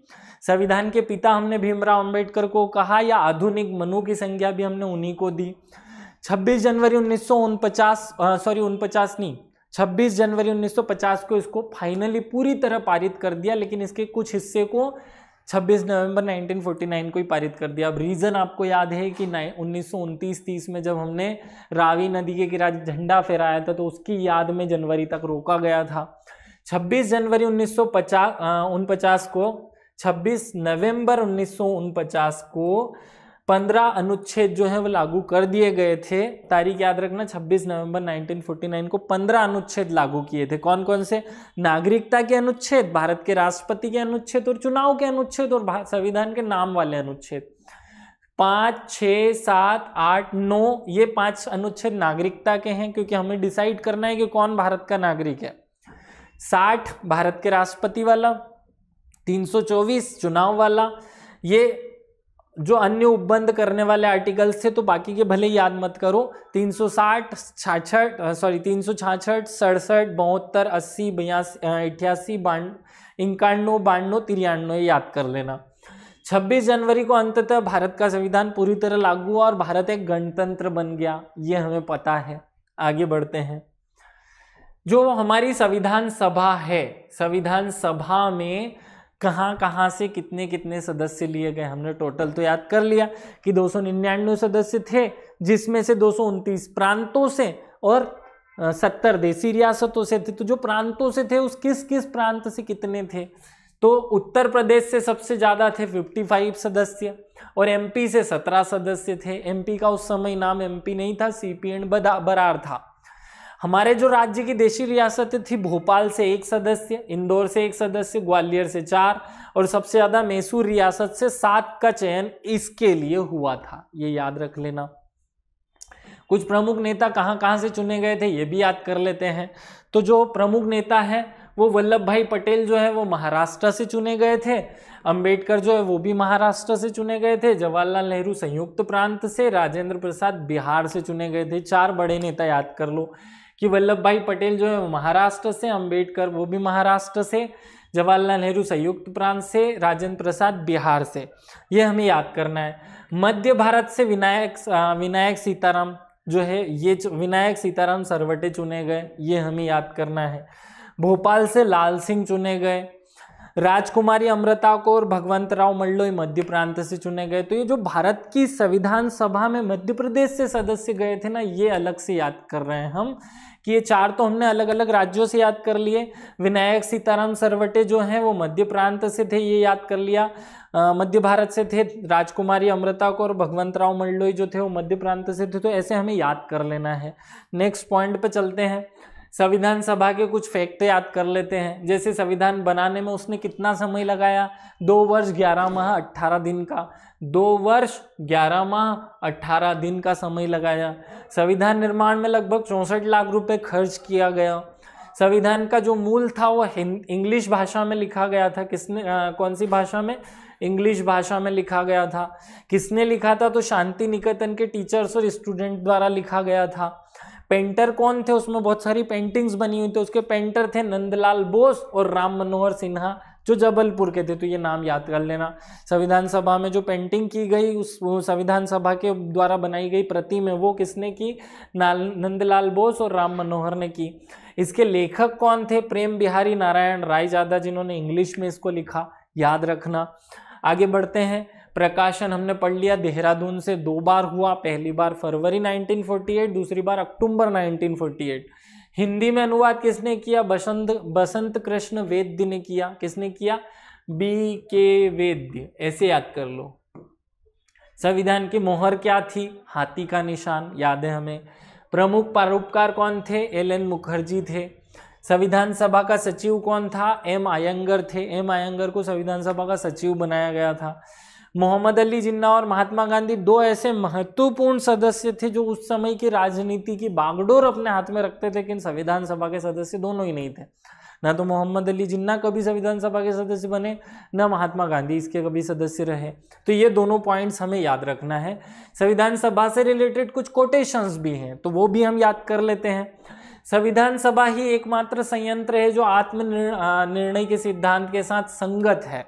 संविधान के पिता हमने भीमराव अंबेडकर को कहा या आधुनिक मनु की संज्ञा भी हमने उन्हीं को दी 26 जनवरी उन्नीस सॉरी उनपचास नहीं 26 जनवरी 1950 को इसको फाइनली पूरी तरह पारित कर दिया लेकिन इसके कुछ हिस्से को 26 नवंबर 1949 को ही पारित कर दिया अब रीज़न आपको याद है कि उन्नीस सौ तीस में जब हमने रावी नदी के किराए झंडा फहराया था तो उसकी याद में जनवरी तक रोका गया था 26 जनवरी उन्नीस सौ को 26 नवंबर उन्नीस को पंद्रह अनुच्छेद जो है वो लागू कर दिए गए थे तारीख याद रखना 26 नवंबर 1949 को पंद्रह अनुच्छेद लागू किए थे कौन कौन से नागरिकता के अनुच्छेद भारत के राष्ट्रपति के अनुच्छेद और चुनाव के अनुच्छेद और संविधान के नाम वाले अनुच्छेद पाँच छ सात आठ नौ ये पांच अनुच्छेद नागरिकता के हैं क्योंकि हमें डिसाइड करना है कि कौन भारत का नागरिक है साठ भारत के राष्ट्रपति वाला चौबीस चुनाव वाला ये जो अन्य उपबंध करने वाले आर्टिकल्स थे तो बाकी के भले याद मत करो 360 सौ सॉरी तीन सौ छाछठ सड़सठ बहत्तर अस्सी बयासी अठासी बान इक्यानवे बानवे तिरानवे याद कर लेना 26 जनवरी को अंततः भारत का संविधान पूरी तरह लागू हुआ और भारत एक गणतंत्र बन गया ये हमें पता है आगे बढ़ते हैं जो हमारी संविधान सभा है संविधान सभा में कहाँ कहाँ से कितने कितने सदस्य लिए गए हमने टोटल तो याद कर लिया कि 299 सदस्य थे जिसमें से दो प्रांतों से और सत्तर देसी रियासतों से थे तो जो प्रांतों से थे उस किस किस प्रांत से कितने थे तो उत्तर प्रदेश से सबसे ज़्यादा थे 55 सदस्य और एमपी से 17 सदस्य थे एमपी का उस समय नाम एमपी नहीं था सीपी एंड बरार था हमारे जो राज्य की देशी रियासतें थी भोपाल से एक सदस्य इंदौर से एक सदस्य ग्वालियर से चार और सबसे ज़्यादा मैसूर रियासत से सात का चयन इसके लिए हुआ था ये याद रख लेना कुछ प्रमुख नेता कहाँ कहाँ से चुने गए थे ये भी याद कर लेते हैं तो जो प्रमुख नेता है वो वल्लभ भाई पटेल जो है वो महाराष्ट्र से चुने गए थे अंबेडकर जो है वो भी महाराष्ट्र से चुने गए थे जवाहरलाल नेहरू संयुक्त प्रांत से राजेंद्र प्रसाद बिहार से चुने गए थे चार बड़े नेता याद कर लो कि वल्लभ भाई पटेल जो है महाराष्ट्र से अंबेडकर वो भी महाराष्ट्र से जवाहरलाल नेहरू संयुक्त प्रांत से राजेंद्र प्रसाद बिहार से ये हमें याद करना है मध्य भारत से विनायक विनायक सीताराम जो है ये विनायक सीताराम सरवटे चुने गए ये हमें याद करना है भोपाल से लाल सिंह चुने गए राजकुमारी अमृता को और भगवंत राव मल्लोई मध्य प्रांत से चुने गए तो ये जो भारत की संविधान सभा में मध्य प्रदेश से सदस्य गए थे ना ये अलग से याद कर रहे हैं हम कि ये चार तो हमने अलग अलग राज्यों से याद कर लिए विनायक सीताराम सरवटे जो हैं वो मध्य प्रांत से थे ये याद कर लिया मध्य भारत से थे राजकुमारी अमृता को और भगवंत राव मल्लोई जो थे वो मध्य प्रांत से थे तो ऐसे हमें याद कर लेना है नेक्स्ट पॉइंट पे चलते हैं संविधान सभा के कुछ फैक्ट याद कर लेते हैं जैसे संविधान बनाने में उसने कितना समय लगाया दो वर्ष ग्यारह माह अट्ठारह दिन का दो वर्ष ग्यारह माह अट्ठारह दिन का समय लगाया संविधान निर्माण में लगभग चौंसठ लाख रुपए खर्च किया गया संविधान का जो मूल था वो इंग्लिश भाषा में लिखा गया था किसने आ, कौन सी भाषा में इंग्लिश भाषा में लिखा गया था किसने लिखा था तो शांति निकेतन के टीचर्स और स्टूडेंट द्वारा लिखा गया था पेंटर कौन थे उसमें बहुत सारी पेंटिंग्स बनी हुई थी उसके पेंटर थे नंदलाल बोस और राम मनोहर सिन्हा जो जबलपुर के थे तो ये नाम याद कर लेना संविधान सभा में जो पेंटिंग की गई उस संविधान सभा के द्वारा बनाई गई प्रति में वो किसने की नंदलाल बोस और राम मनोहर ने की इसके लेखक कौन थे प्रेम बिहारी नारायण राय जादा जिन्होंने इंग्लिश में इसको लिखा याद रखना आगे बढ़ते हैं प्रकाशन हमने पढ़ लिया देहरादून से दो बार हुआ पहली बार फरवरी 1948 दूसरी बार अक्टूबर 1948 हिंदी में अनुवाद किसने किया बसंत बसंत कृष्ण वेद्य ने किया किसने किया बी के वेद्य ऐसे याद कर लो संविधान की मोहर क्या थी हाथी का निशान याद है हमें प्रमुख परोपकार कौन थे एल एन मुखर्जी थे संविधान सभा का सचिव कौन था एम आयंगर थे एम आयंगर को संविधान सभा का सचिव बनाया गया था मोहम्मद अली जिन्ना और महात्मा गांधी दो ऐसे महत्वपूर्ण सदस्य थे जो उस समय की राजनीति की बागडोर अपने हाथ में रखते थे लेकिन संविधान सभा के सदस्य दोनों ही नहीं थे ना तो मोहम्मद अली जिन्ना कभी संविधान सभा के सदस्य बने ना महात्मा गांधी इसके कभी सदस्य रहे तो ये दोनों पॉइंट्स हमें याद रखना है संविधान सभा से रिलेटेड कुछ कोटेशंस भी हैं तो वो भी हम याद कर लेते हैं संविधान सभा ही एकमात्र संयंत्र है जो आत्मनिर्णय के सिद्धांत के साथ संगत है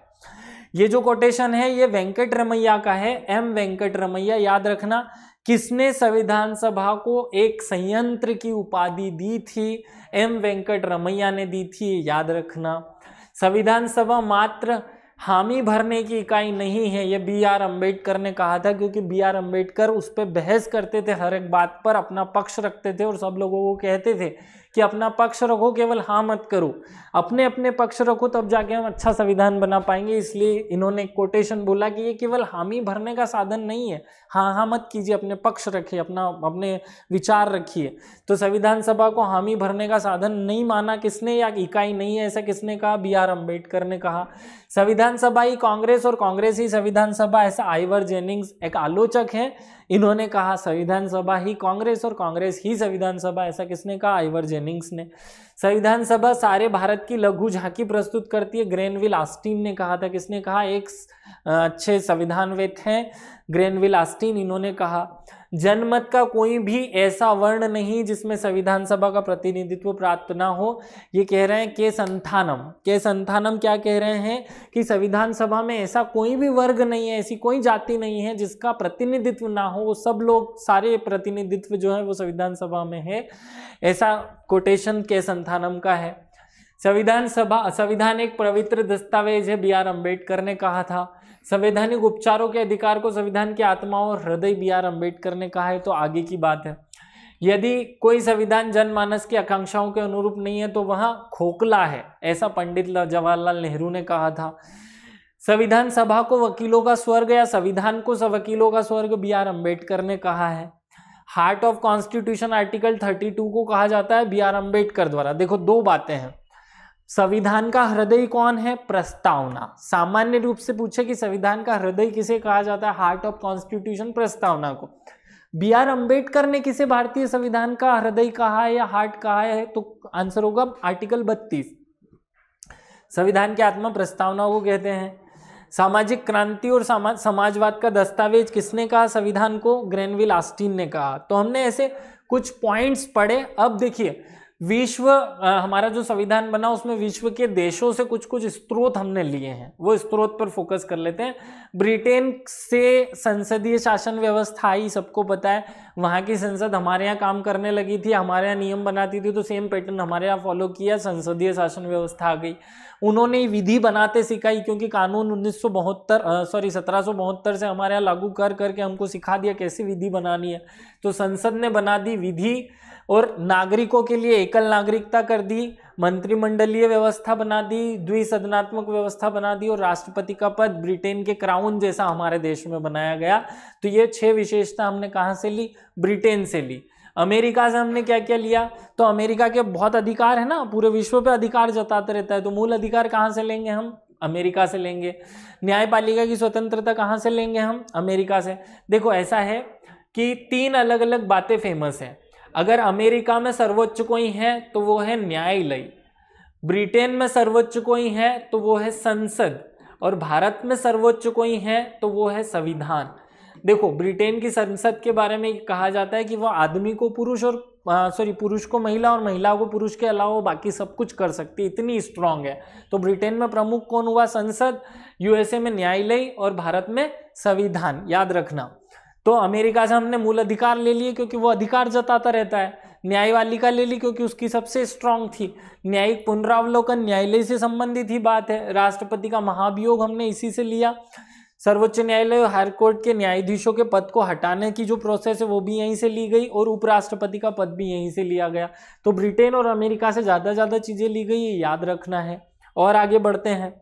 ये जो कोटेशन है ये वेंकट रमैया का है एम वेंकट रमैया याद रखना किसने संविधान सभा को एक संयंत्र की उपाधि दी थी एम वेंकट रमैया ने दी थी याद रखना संविधान सभा मात्र हामी भरने की इकाई नहीं है ये बी आर अम्बेडकर ने कहा था क्योंकि बी आर अम्बेडकर उस पर बहस करते थे हर एक बात पर अपना पक्ष रखते थे और सब लोगों को कहते थे कि अपना पक्ष रखो केवल हाँ मत करो अपने अपने पक्ष रखो तब जाके हम अच्छा संविधान बना पाएंगे इसलिए इन्होंने कोटेशन बोला कि ये केवल हामी भरने का साधन नहीं है हाँ हाँ मत कीजिए अपने पक्ष रखिए अपना अपने विचार रखिए तो संविधान सभा को हामी भरने का साधन नहीं माना किसने या इकाई नहीं है ऐसा किसने कहा बी आर अम्बेडकर ने कहा संविधान सभा ही कांग्रेस और कांग्रेस ही संविधान सभा ऐसा आइवर जेनिंग्स एक आलोचक है इन्होंने कहा संविधान सभा ही कांग्रेस और कांग्रेस ही संविधान सभा ऐसा किसने कहा आइवर जेनिंग्स ने संविधान सभा सारे भारत की लघु झांकी प्रस्तुत करती है ग्रेनविल आस्टीन ने कहा था किसने कहा एक अच्छे संविधानवेद हैं ग्रेनविल आस्टिन इन्होंने कहा जनमत का कोई भी ऐसा वर्ण नहीं जिसमें संविधान सभा का प्रतिनिधित्व प्राप्त ना हो ये कह रहे हैं के संथानम के संथानम क्या कह रहे हैं कि संविधान सभा में ऐसा कोई भी वर्ग नहीं है ऐसी कोई जाति नहीं है जिसका प्रतिनिधित्व ना हो वो सब लोग सारे प्रतिनिधित्व जो है वो संविधान सभा में है ऐसा कोटेशन के संथानम का है संविधान सभा संविधान एक पवित्र दस्तावेज है बी आर अम्बेडकर ने कहा था संवैधानिक उपचारों के अधिकार को संविधान की आत्मा और हृदय बी आर अम्बेडकर ने कहा है तो आगे की बात है यदि कोई संविधान जनमानस की आकांक्षाओं के अनुरूप नहीं है तो वह खोखला है ऐसा पंडित जवाहरलाल नेहरू ने कहा था संविधान सभा को वकीलों का स्वर्ग या संविधान को वकीलों का स्वर्ग बी आर अम्बेडकर ने कहा है हार्ट ऑफ कॉन्स्टिट्यूशन आर्टिकल 32 को कहा जाता है बी आर अम्बेडकर द्वारा देखो दो बातें हैं संविधान का हृदय कौन है प्रस्तावना सामान्य रूप से पूछे कि संविधान का हृदय किसे कहा जाता है हार्ट ऑफ कॉन्स्टिट्यूशन प्रस्तावना को बी आर अम्बेडकर ने किसे भारतीय संविधान का हृदय कहा है या हार्ट कहा है तो आंसर होगा आर्टिकल बत्तीस संविधान के आत्मा प्रस्तावना को कहते हैं सामाजिक क्रांति और समाज समाजवाद का दस्तावेज किसने कहा संविधान को ग्रेनविल आस्टीन ने कहा तो हमने ऐसे कुछ पॉइंट्स पढ़े अब देखिए विश्व हमारा जो संविधान बना उसमें विश्व के देशों से कुछ कुछ स्त्रोत हमने लिए हैं वो स्त्रोत पर फोकस कर लेते हैं ब्रिटेन से संसदीय शासन व्यवस्था आई सबको पता है वहाँ की संसद हमारे यहाँ काम करने लगी थी हमारे यहाँ नियम बनाती थी तो सेम पैटर्न हमारे यहाँ फॉलो किया संसदीय शासन व्यवस्था आ गई उन्होंने विधि बनाते सिखाई क्योंकि कानून उन्नीस सॉरी सत्रह से हमारे यहाँ लागू कर करके हमको सिखा दिया कैसी विधि बनानी है तो संसद ने बना दी विधि और नागरिकों के लिए एकल नागरिकता कर दी मंत्रिमंडलीय व्यवस्था बना दी द्विसदनात्मक व्यवस्था बना दी और राष्ट्रपति का पद ब्रिटेन के क्राउन जैसा हमारे देश में बनाया गया तो ये छह विशेषता हमने कहाँ से ली ब्रिटेन से ली अमेरिका से हमने क्या क्या लिया तो अमेरिका के बहुत अधिकार है ना पूरे विश्व पे अधिकार जताते रहता है तो मूल अधिकार कहाँ से लेंगे हम अमेरिका से लेंगे न्यायपालिका की स्वतंत्रता कहाँ से लेंगे हम अमेरिका से देखो ऐसा है कि तीन अलग अलग बातें फेमस हैं अगर अमेरिका में सर्वोच्च कोई है तो वो है न्यायालय ब्रिटेन में सर्वोच्च कोई है तो वो है संसद और भारत में सर्वोच्च कोई है तो वो है संविधान देखो ब्रिटेन की संसद के बारे में कहा जाता है कि वो आदमी को पुरुष और सॉरी पुरुष को महिला और महिला को पुरुष के अलावा बाकी सब कुछ कर सकती इतनी स्ट्रांग है तो ब्रिटेन में प्रमुख कौन हुआ संसद यूएसए में न्यायालय और भारत में संविधान याद रखना तो अमेरिका से हमने मूल अधिकार ले लिए क्योंकि वो अधिकार जताता रहता है न्यायवालिका ले ली क्योंकि उसकी सबसे स्ट्रांग थी न्यायिक पुनरावलोकन न्यायालय से संबंधित ही बात है राष्ट्रपति का महाभियोग हमने इसी से लिया सर्वोच्च न्यायालय और हाई कोर्ट के न्यायाधीशों के पद को हटाने की जो प्रोसेस है वो भी यहीं से ली गई और उपराष्ट्रपति का पद भी यहीं से लिया गया तो ब्रिटेन और अमेरिका से ज़्यादा ज़्यादा चीज़ें ली गई ये याद रखना है और आगे बढ़ते हैं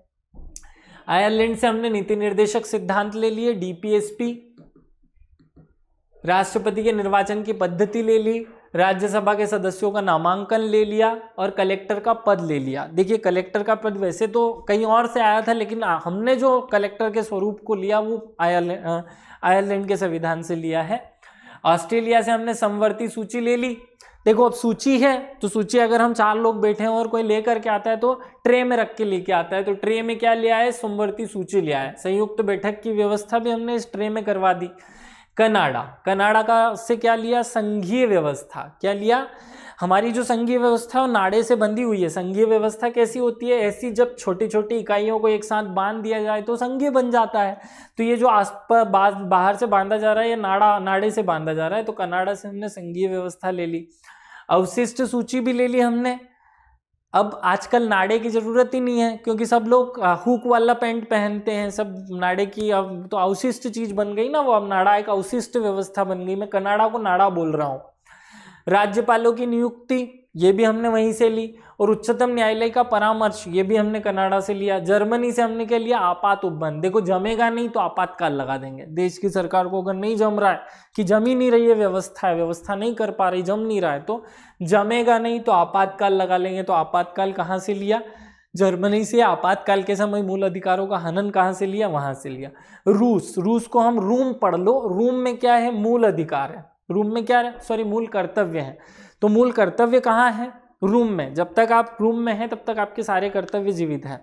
आयरलैंड से हमने नीति निर्देशक सिद्धांत ले लिए डीपीएसपी राष्ट्रपति के निर्वाचन की पद्धति ले ली राज्यसभा के सदस्यों का नामांकन ले लिया और कलेक्टर का पद ले लिया देखिए कलेक्टर का पद वैसे तो कहीं और से आया था लेकिन हमने जो कलेक्टर के स्वरूप को लिया वो आयरलैंड आयरलैंड के संविधान से लिया है ऑस्ट्रेलिया से हमने समवर्ती सूची ले ली देखो अब सूची है तो सूची अगर हम चार लोग बैठे हैं और कोई लेकर के आता है तो ट्रे में रख के लेके आता है तो ट्रे में क्या लिया है समवर्ती सूची लिया है संयुक्त बैठक की व्यवस्था भी हमने इस ट्रे में करवा दी कनाडा कनाडा का से क्या लिया संघीय व्यवस्था क्या लिया हमारी जो संघीय व्यवस्था है वो नाड़े से बंधी हुई है संघीय व्यवस्था कैसी होती है ऐसी जब छोटी छोटी इकाइयों को एक साथ बांध दिया जाए तो संघीय बन जाता है तो ये जो आस बाहर से बांधा जा रहा है ये नाड़ा नाड़े से बांधा जा रहा है तो कनाडा से हमने संघीय व्यवस्था ले ली अवशिष्ट सूची भी ले ली हमने अब आजकल नाड़े की ज़रूरत ही नहीं है क्योंकि सब लोग हुक वाला पैंट पहनते हैं सब नाड़े की अब तो अवशिष्ट चीज़ बन गई ना वो अब नाड़ा एक अवशिष्ट व्यवस्था बन गई मैं कनाडा को नाड़ा बोल रहा हूँ राज्यपालों की नियुक्ति ये भी हमने वहीं से ली और उच्चतम न्यायालय का परामर्श ये भी हमने कनाडा से लिया जर्मनी से हमने क्या लिया आपात उपबंध देखो जमेगा नहीं तो आपातकाल लगा देंगे देश की सरकार को अगर नहीं जम रहा है कि जम ही नहीं रही है व्यवस्था है व्यवस्था नहीं कर पा रही जम नहीं रहा है तो जमेगा नहीं तो आपातकाल लगा लेंगे तो आपातकाल कहाँ से लिया जर्मनी से आपातकाल के समय मूल अधिकारों का हनन कहाँ से लिया वहाँ से लिया रूस रूस को हम रूम पढ़ लो रूम में क्या है मूल अधिकार है रूम में क्या है सॉरी मूल कर्तव्य है तो मूल कर्तव्य कहाँ है रूम में जब तक आप रूम में हैं तब तक आपके सारे कर्तव्य जीवित हैं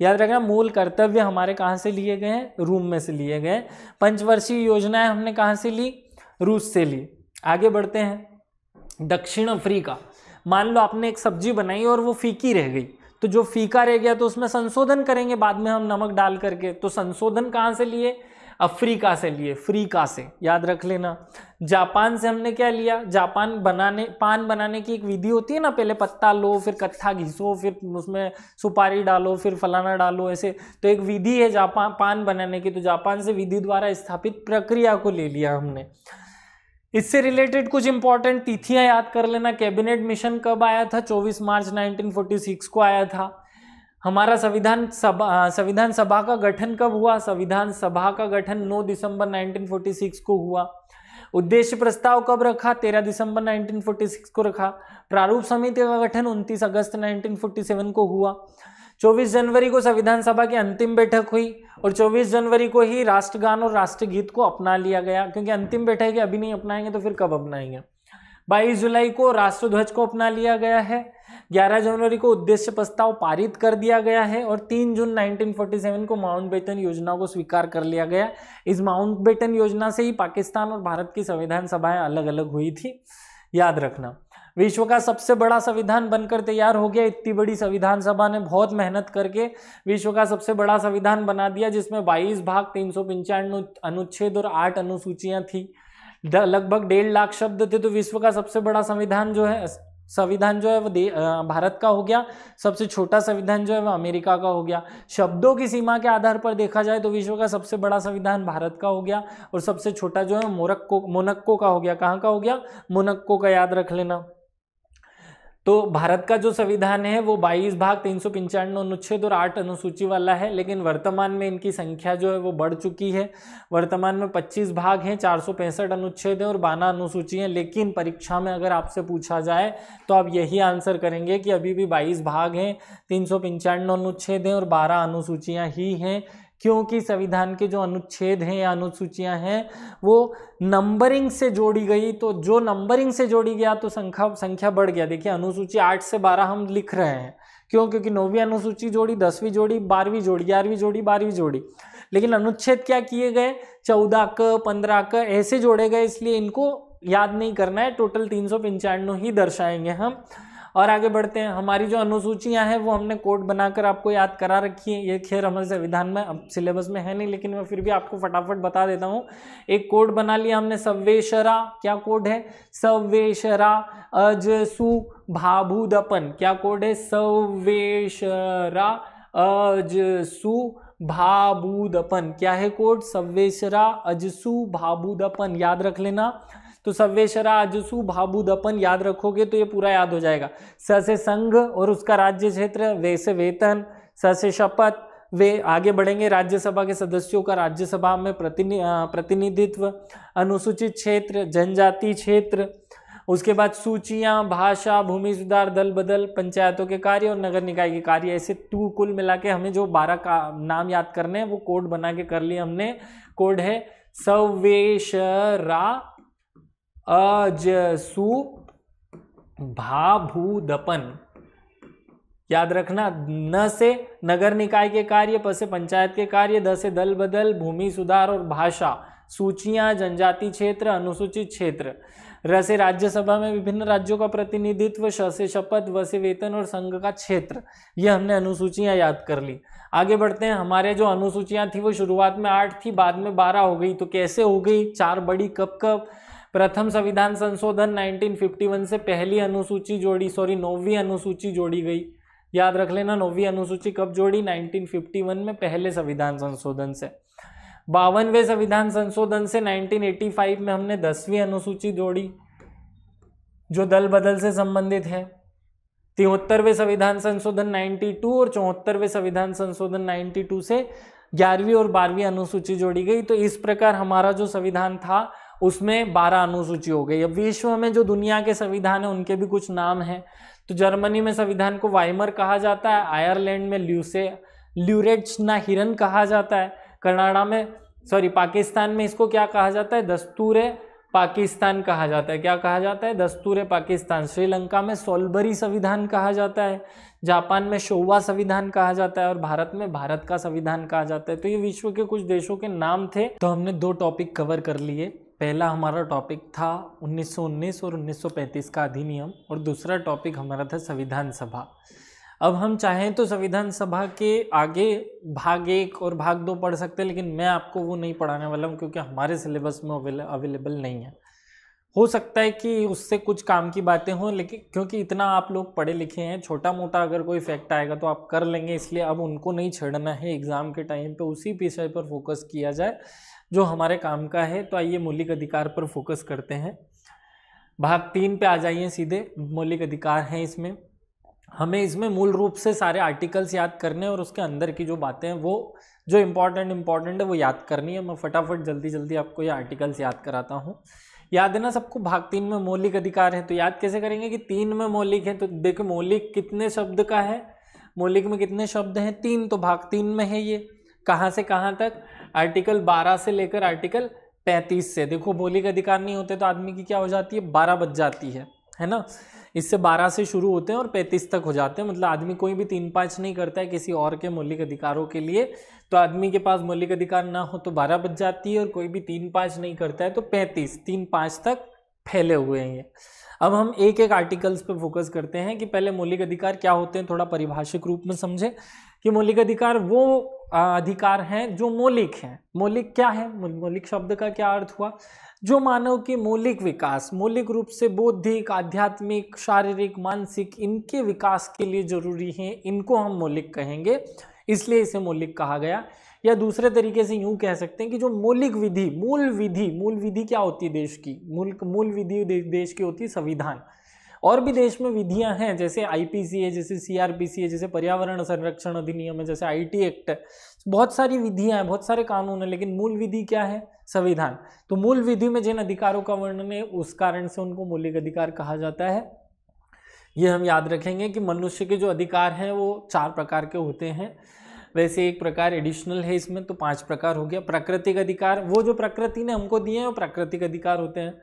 याद रखना मूल कर्तव्य हमारे कहाँ से लिए गए हैं रूम में से लिए गए पंचवर्षीय योजनाएं हमने कहाँ से ली रूस से ली आगे बढ़ते हैं दक्षिण अफ्रीका मान लो आपने एक सब्जी बनाई और वो फीकी रह गई तो जो फीका रह गया तो उसमें संशोधन करेंगे बाद में हम नमक डाल करके तो संशोधन कहाँ से लिए अफ्रीका से लिए फ्रीका से याद रख लेना जापान से हमने क्या लिया जापान बनाने पान बनाने की एक विधि होती है ना पहले पत्ता लो फिर कत्था घिसो फिर उसमें सुपारी डालो फिर फलाना डालो ऐसे तो एक विधि है जापान पान बनाने की तो जापान से विधि द्वारा स्थापित प्रक्रिया को ले लिया हमने इससे रिलेटेड कुछ इंपॉर्टेंट तिथियां याद कर लेना कैबिनेट मिशन कब आया था 24 मार्च 1946 को आया था हमारा संविधान सभा संविधान सभा का गठन कब हुआ संविधान सभा का गठन 9 दिसंबर 1946 को हुआ उद्देश्य प्रस्ताव कब रखा 13 दिसंबर 1946 को रखा प्रारूप समिति का गठन 29 अगस्त 1947 को हुआ 24 जनवरी को संविधान सभा की अंतिम बैठक हुई और 24 जनवरी को ही राष्ट्रगान और राष्ट्रगीत को अपना लिया गया क्योंकि अंतिम बैठक है अभी नहीं अपनाएंगे तो फिर कब अपनाएंगे 22 जुलाई को राष्ट्रध्वज को अपना लिया गया है 11 जनवरी को उद्देश्य प्रस्ताव पारित कर दिया गया है और 3 जून 1947 को माउंट बेटन योजना को स्वीकार कर लिया गया इस माउंट बेटन योजना से ही पाकिस्तान और भारत की संविधान सभाएं अलग अलग हुई थी याद रखना विश्व का सबसे बड़ा संविधान बनकर तैयार हो गया इतनी बड़ी संविधान सभा ने बहुत मेहनत करके विश्व का सबसे बड़ा संविधान बना दिया जिसमें बाईस भाग तीन सौ अनुच्छेद और आठ अनुसूचियाँ थी लगभग डेढ़ लाख शब्द थे तो विश्व का सबसे बड़ा संविधान जो है संविधान जो है वो भारत का हो गया सबसे छोटा संविधान जो है वो अमेरिका का हो गया शब्दों की सीमा के आधार पर देखा जाए तो विश्व का सबसे बड़ा संविधान भारत का हो गया और सबसे छोटा जो है मोरक्को मोनक्को का हो गया कहाँ का हो गया मोनक्को का याद रख लेना तो भारत का जो संविधान है वो 22 भाग तीन सौ पंचानवे अनुच्छेद और आठ अनुसूची वाला है लेकिन वर्तमान में इनकी संख्या जो है वो बढ़ चुकी है वर्तमान में 25 भाग हैं चार सौ पैंसठ अनुच्छेद हैं और बारह अनुसूची हैं लेकिन परीक्षा में अगर आपसे पूछा जाए तो आप यही आंसर करेंगे कि अभी भी बाईस भाग हैं तीन सौ पंचानवे अनुच्छेद हैं और बारह अनुसूचियाँ ही हैं क्योंकि संविधान के जो अनुच्छेद हैं या अनुसूचियां हैं वो नंबरिंग से जोड़ी गई तो जो नंबरिंग से जोड़ी गया तो संख्या संख्या बढ़ गया देखिए अनुसूची आठ से बारह हम लिख रहे हैं क्यों क्योंकि नौवीं अनुसूची जोड़ी दसवीं जोड़ी बारहवीं जोड़ी ग्यारहवीं जोड़ी बारहवीं जोड़ी लेकिन अनुच्छेद क्या किए गए चौदह क पंद्रह क ऐसे जोड़े गए इसलिए इनको याद नहीं करना है टोटल तीन ही दर्शाएंगे हम और आगे बढ़ते हैं हमारी जो अनुसूचियां हैं वो हमने कोड बनाकर आपको याद करा रखी है ये खैर हमारे संविधान में अब सिलेबस में है नहीं लेकिन मैं फिर भी आपको फटाफट बता देता हूँ एक कोड बना लिया हमने सवेशरा क्या कोड है सवेशरा अजसु भाभुदपन क्या कोड है सवेशरा अजसु भाबूदपन क्या है कोड सवेशरा अजसु भाबूदपन याद रख लेना तो सव्वेशरा आजसु दपन याद रखोगे तो ये पूरा याद हो जाएगा स से संघ और उसका राज्य क्षेत्र वे से वेतन स से शपथ वे आगे बढ़ेंगे राज्यसभा के सदस्यों का राज्यसभा में प्रतिनि प्रतिनिधित्व अनुसूचित क्षेत्र जनजाति क्षेत्र उसके बाद सूचियाँ भाषा भूमि सुधार दल बदल पंचायतों के कार्य और नगर निकाय के कार्य ऐसे टू कुल मिला के हमें जो बारह का नाम याद करने हैं वो कोड बना के कर लिए हमने कोड है सवेशरा अजसु भाभूदपन याद रखना न से नगर निकाय के कार्य प से पंचायत के कार्य द से दल बदल भूमि सुधार और भाषा सूचियां जनजाति क्षेत्र अनुसूचित क्षेत्र र से राज्यसभा में विभिन्न राज्यों का प्रतिनिधित्व श से शपथ व से वेतन और संघ का क्षेत्र ये हमने अनुसूचियां याद कर ली आगे बढ़ते हैं हमारे जो अनुसूचियां थी वो शुरुआत में आठ थी बाद में बारह हो गई तो कैसे हो गई चार बड़ी कब कब प्रथम संविधान संशोधन 1951 से पहली अनुसूची जोड़ी सॉरी नौवीं अनुसूची जोड़ी गई याद रख लेना नौवीं अनुसूची कब जोड़ी 1951 में पहले संविधान संशोधन से बावनवे संविधान संशोधन से 1985 में हमने दसवीं अनुसूची जोड़ी जो दल बदल से संबंधित है तिहत्तरवें संविधान संशोधन 92 और चौहत्तरवें संविधान संशोधन 92 से ग्यारहवीं और बारहवीं अनुसूची जोड़ी गई तो इस प्रकार हमारा जो संविधान था उसमें बारह अनुसूची हो गई अब विश्व में जो दुनिया के संविधान है उनके भी कुछ नाम हैं तो जर्मनी में संविधान को वाइमर कहा जाता है आयरलैंड में ल्यूसे ना हिरन कहा जाता है कनाडा में सॉरी पाकिस्तान में इसको क्या कहा जाता है दस्तूर पाकिस्तान कहा जाता है क्या कहा जाता है दस्तूर पाकिस्तान श्रीलंका में सोलबरी संविधान कहा जाता है जापान में शोवा संविधान कहा जाता है और भारत में भारत का संविधान कहा जाता है तो ये विश्व के कुछ देशों के नाम थे तो हमने दो टॉपिक कवर कर लिए पहला हमारा टॉपिक था 1919 और 1935 का अधिनियम और दूसरा टॉपिक हमारा था संविधान सभा अब हम चाहें तो संविधान सभा के आगे भाग एक और भाग दो पढ़ सकते हैं लेकिन मैं आपको वो नहीं पढ़ाने वाला हूँ क्योंकि हमारे सिलेबस में अवेलेबल नहीं है हो सकता है कि उससे कुछ काम की बातें हों लेकिन क्योंकि इतना आप लोग पढ़े लिखे हैं छोटा मोटा अगर कोई फैक्ट आएगा तो आप कर लेंगे इसलिए अब उनको नहीं छेड़ना है एग्ज़ाम के टाइम पर उसी विषय पर फोकस किया जाए जो हमारे काम का है तो आइए मौलिक अधिकार पर फोकस करते हैं भाग तीन पे आ जाइए सीधे मौलिक अधिकार हैं इसमें हमें इसमें मूल रूप से सारे आर्टिकल्स याद करने और उसके अंदर की जो बातें हैं वो जो इम्पोर्टेंट इम्पॉर्टेंट है वो याद करनी है मैं फटाफट जल्दी जल्दी आपको ये आर्टिकल्स याद कराता हूँ याद है ना सबको भाग तीन में मौलिक अधिकार है तो याद कैसे करेंगे कि तीन में मौलिक है तो देखो मौलिक कितने शब्द का है मौलिक में कितने शब्द हैं तीन तो भाग तीन में है ये कहाँ से कहाँ तक आर्टिकल 12 से लेकर आर्टिकल 35 से देखो बोली का अधिकार नहीं होते तो आदमी की क्या हो जाती है बारह बज जाती है है ना इससे 12 से शुरू होते हैं और 35 तक हो जाते हैं मतलब आदमी कोई भी तीन पाँच नहीं करता है किसी और के मौलिक अधिकारों के लिए तो आदमी के पास मौलिक अधिकार ना हो तो 12 बज जाती है और कोई भी तीन पाँच नहीं करता है तो 35 तीन पाँच तक फैले हुए हैं ये अब हम एक एक आर्टिकल्स पे फोकस करते हैं कि पहले मौलिक अधिकार क्या होते हैं थोड़ा परिभाषिक रूप में समझें कि मौलिक अधिकार वो अधिकार हैं जो मौलिक हैं मौलिक क्या है मौलिक शब्द का क्या अर्थ हुआ जो मानव के मौलिक विकास मौलिक रूप से बौद्धिक आध्यात्मिक शारीरिक मानसिक इनके विकास के लिए जरूरी हैं इनको हम मौलिक कहेंगे इसलिए इसे मौलिक कहा गया या दूसरे तरीके से यूं कह सकते हैं कि जो मौलिक विधि मूल विधि मूल विधि क्या होती है देश की मूल मूल विधि देश की होती है संविधान और भी देश में विधियां हैं जैसे आईपीसी है जैसे सीआरपीसी है जैसे पर्यावरण संरक्षण अधिनियम है जैसे आईटी एक्ट है बहुत सारी विधियां हैं बहुत सारे कानून हैं लेकिन मूल विधि क्या है संविधान तो मूल विधि में जिन अधिकारों का वर्णन है उस कारण से उनको मौलिक अधिकार कहा जाता है ये हम याद रखेंगे कि मनुष्य के जो अधिकार हैं वो चार प्रकार के होते हैं वैसे एक प्रकार एडिशनल है इसमें तो पांच प्रकार हो गया प्राकृतिक अधिकार वो जो प्रकृति ने हमको दिए हैं वो प्राकृतिक अधिकार होते हैं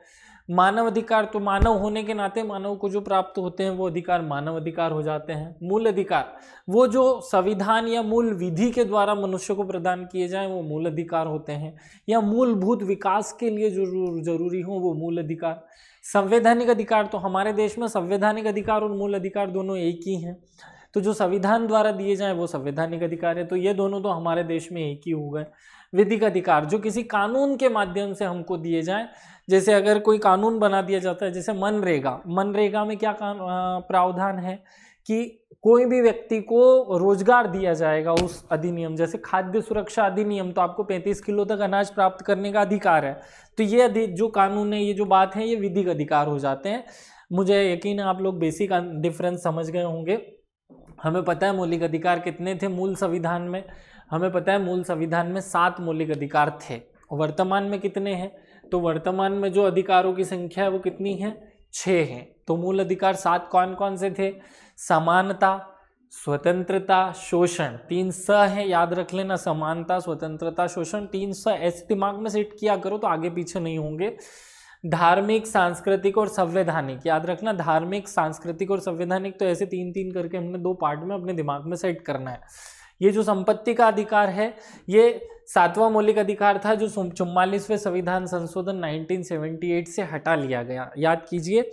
मानव अधिकार तो मानव होने के नाते मानव को जो प्राप्त होते हैं वो अधिकार मानव अधिकार हो जाते हैं मूल अधिकार वो जो संविधान या मूल विधि के द्वारा मनुष्य को प्रदान किए जाएं वो मूल अधिकार होते हैं या मूलभूत विकास के लिए जो जरूरी हो वो मूल अधिकार संवैधानिक अधिकार तो हमारे देश में संवैधानिक अधिकार और मूल अधिकार दोनों एक ही हैं तो जो संविधान द्वारा दिए जाएँ वो संवैधानिक अधिकार है तो ये दोनों तो हमारे देश में एक ही हो गए विधिक अधिकार जो किसी कानून के माध्यम से हमको दिए जाए जैसे अगर कोई कानून बना दिया जाता है जैसे मनरेगा मनरेगा में क्या प्रावधान है कि कोई भी व्यक्ति को रोजगार दिया जाएगा उस अधिनियम जैसे खाद्य सुरक्षा अधिनियम तो आपको 35 किलो तक अनाज प्राप्त करने का अधिकार है तो ये जो कानून है ये जो बात है ये विधिक अधिकार हो जाते हैं मुझे यकीन है आप लोग बेसिक डिफरेंस समझ गए होंगे हमें पता है मौलिक अधिकार कितने थे मूल संविधान में हमें पता है मूल संविधान में सात मौलिक अधिकार थे वर्तमान में कितने हैं तो वर्तमान में जो अधिकारों की संख्या है वो कितनी है छः है तो मूल अधिकार सात कौन कौन से थे समानता स्वतंत्रता शोषण तीन स है याद रख लेना समानता स्वतंत्रता शोषण तीन स ऐसे दिमाग में सेट किया करो तो आगे पीछे नहीं होंगे धार्मिक सांस्कृतिक और संवैधानिक याद रखना धार्मिक सांस्कृतिक और संवैधानिक तो ऐसे तीन तीन करके हमने दो पार्ट में अपने दिमाग में सेट करना है ये जो संपत्ति का अधिकार है ये सातवां मौलिक अधिकार था जो चुम्बालीसवें संविधान संशोधन 1978 से हटा लिया गया याद कीजिए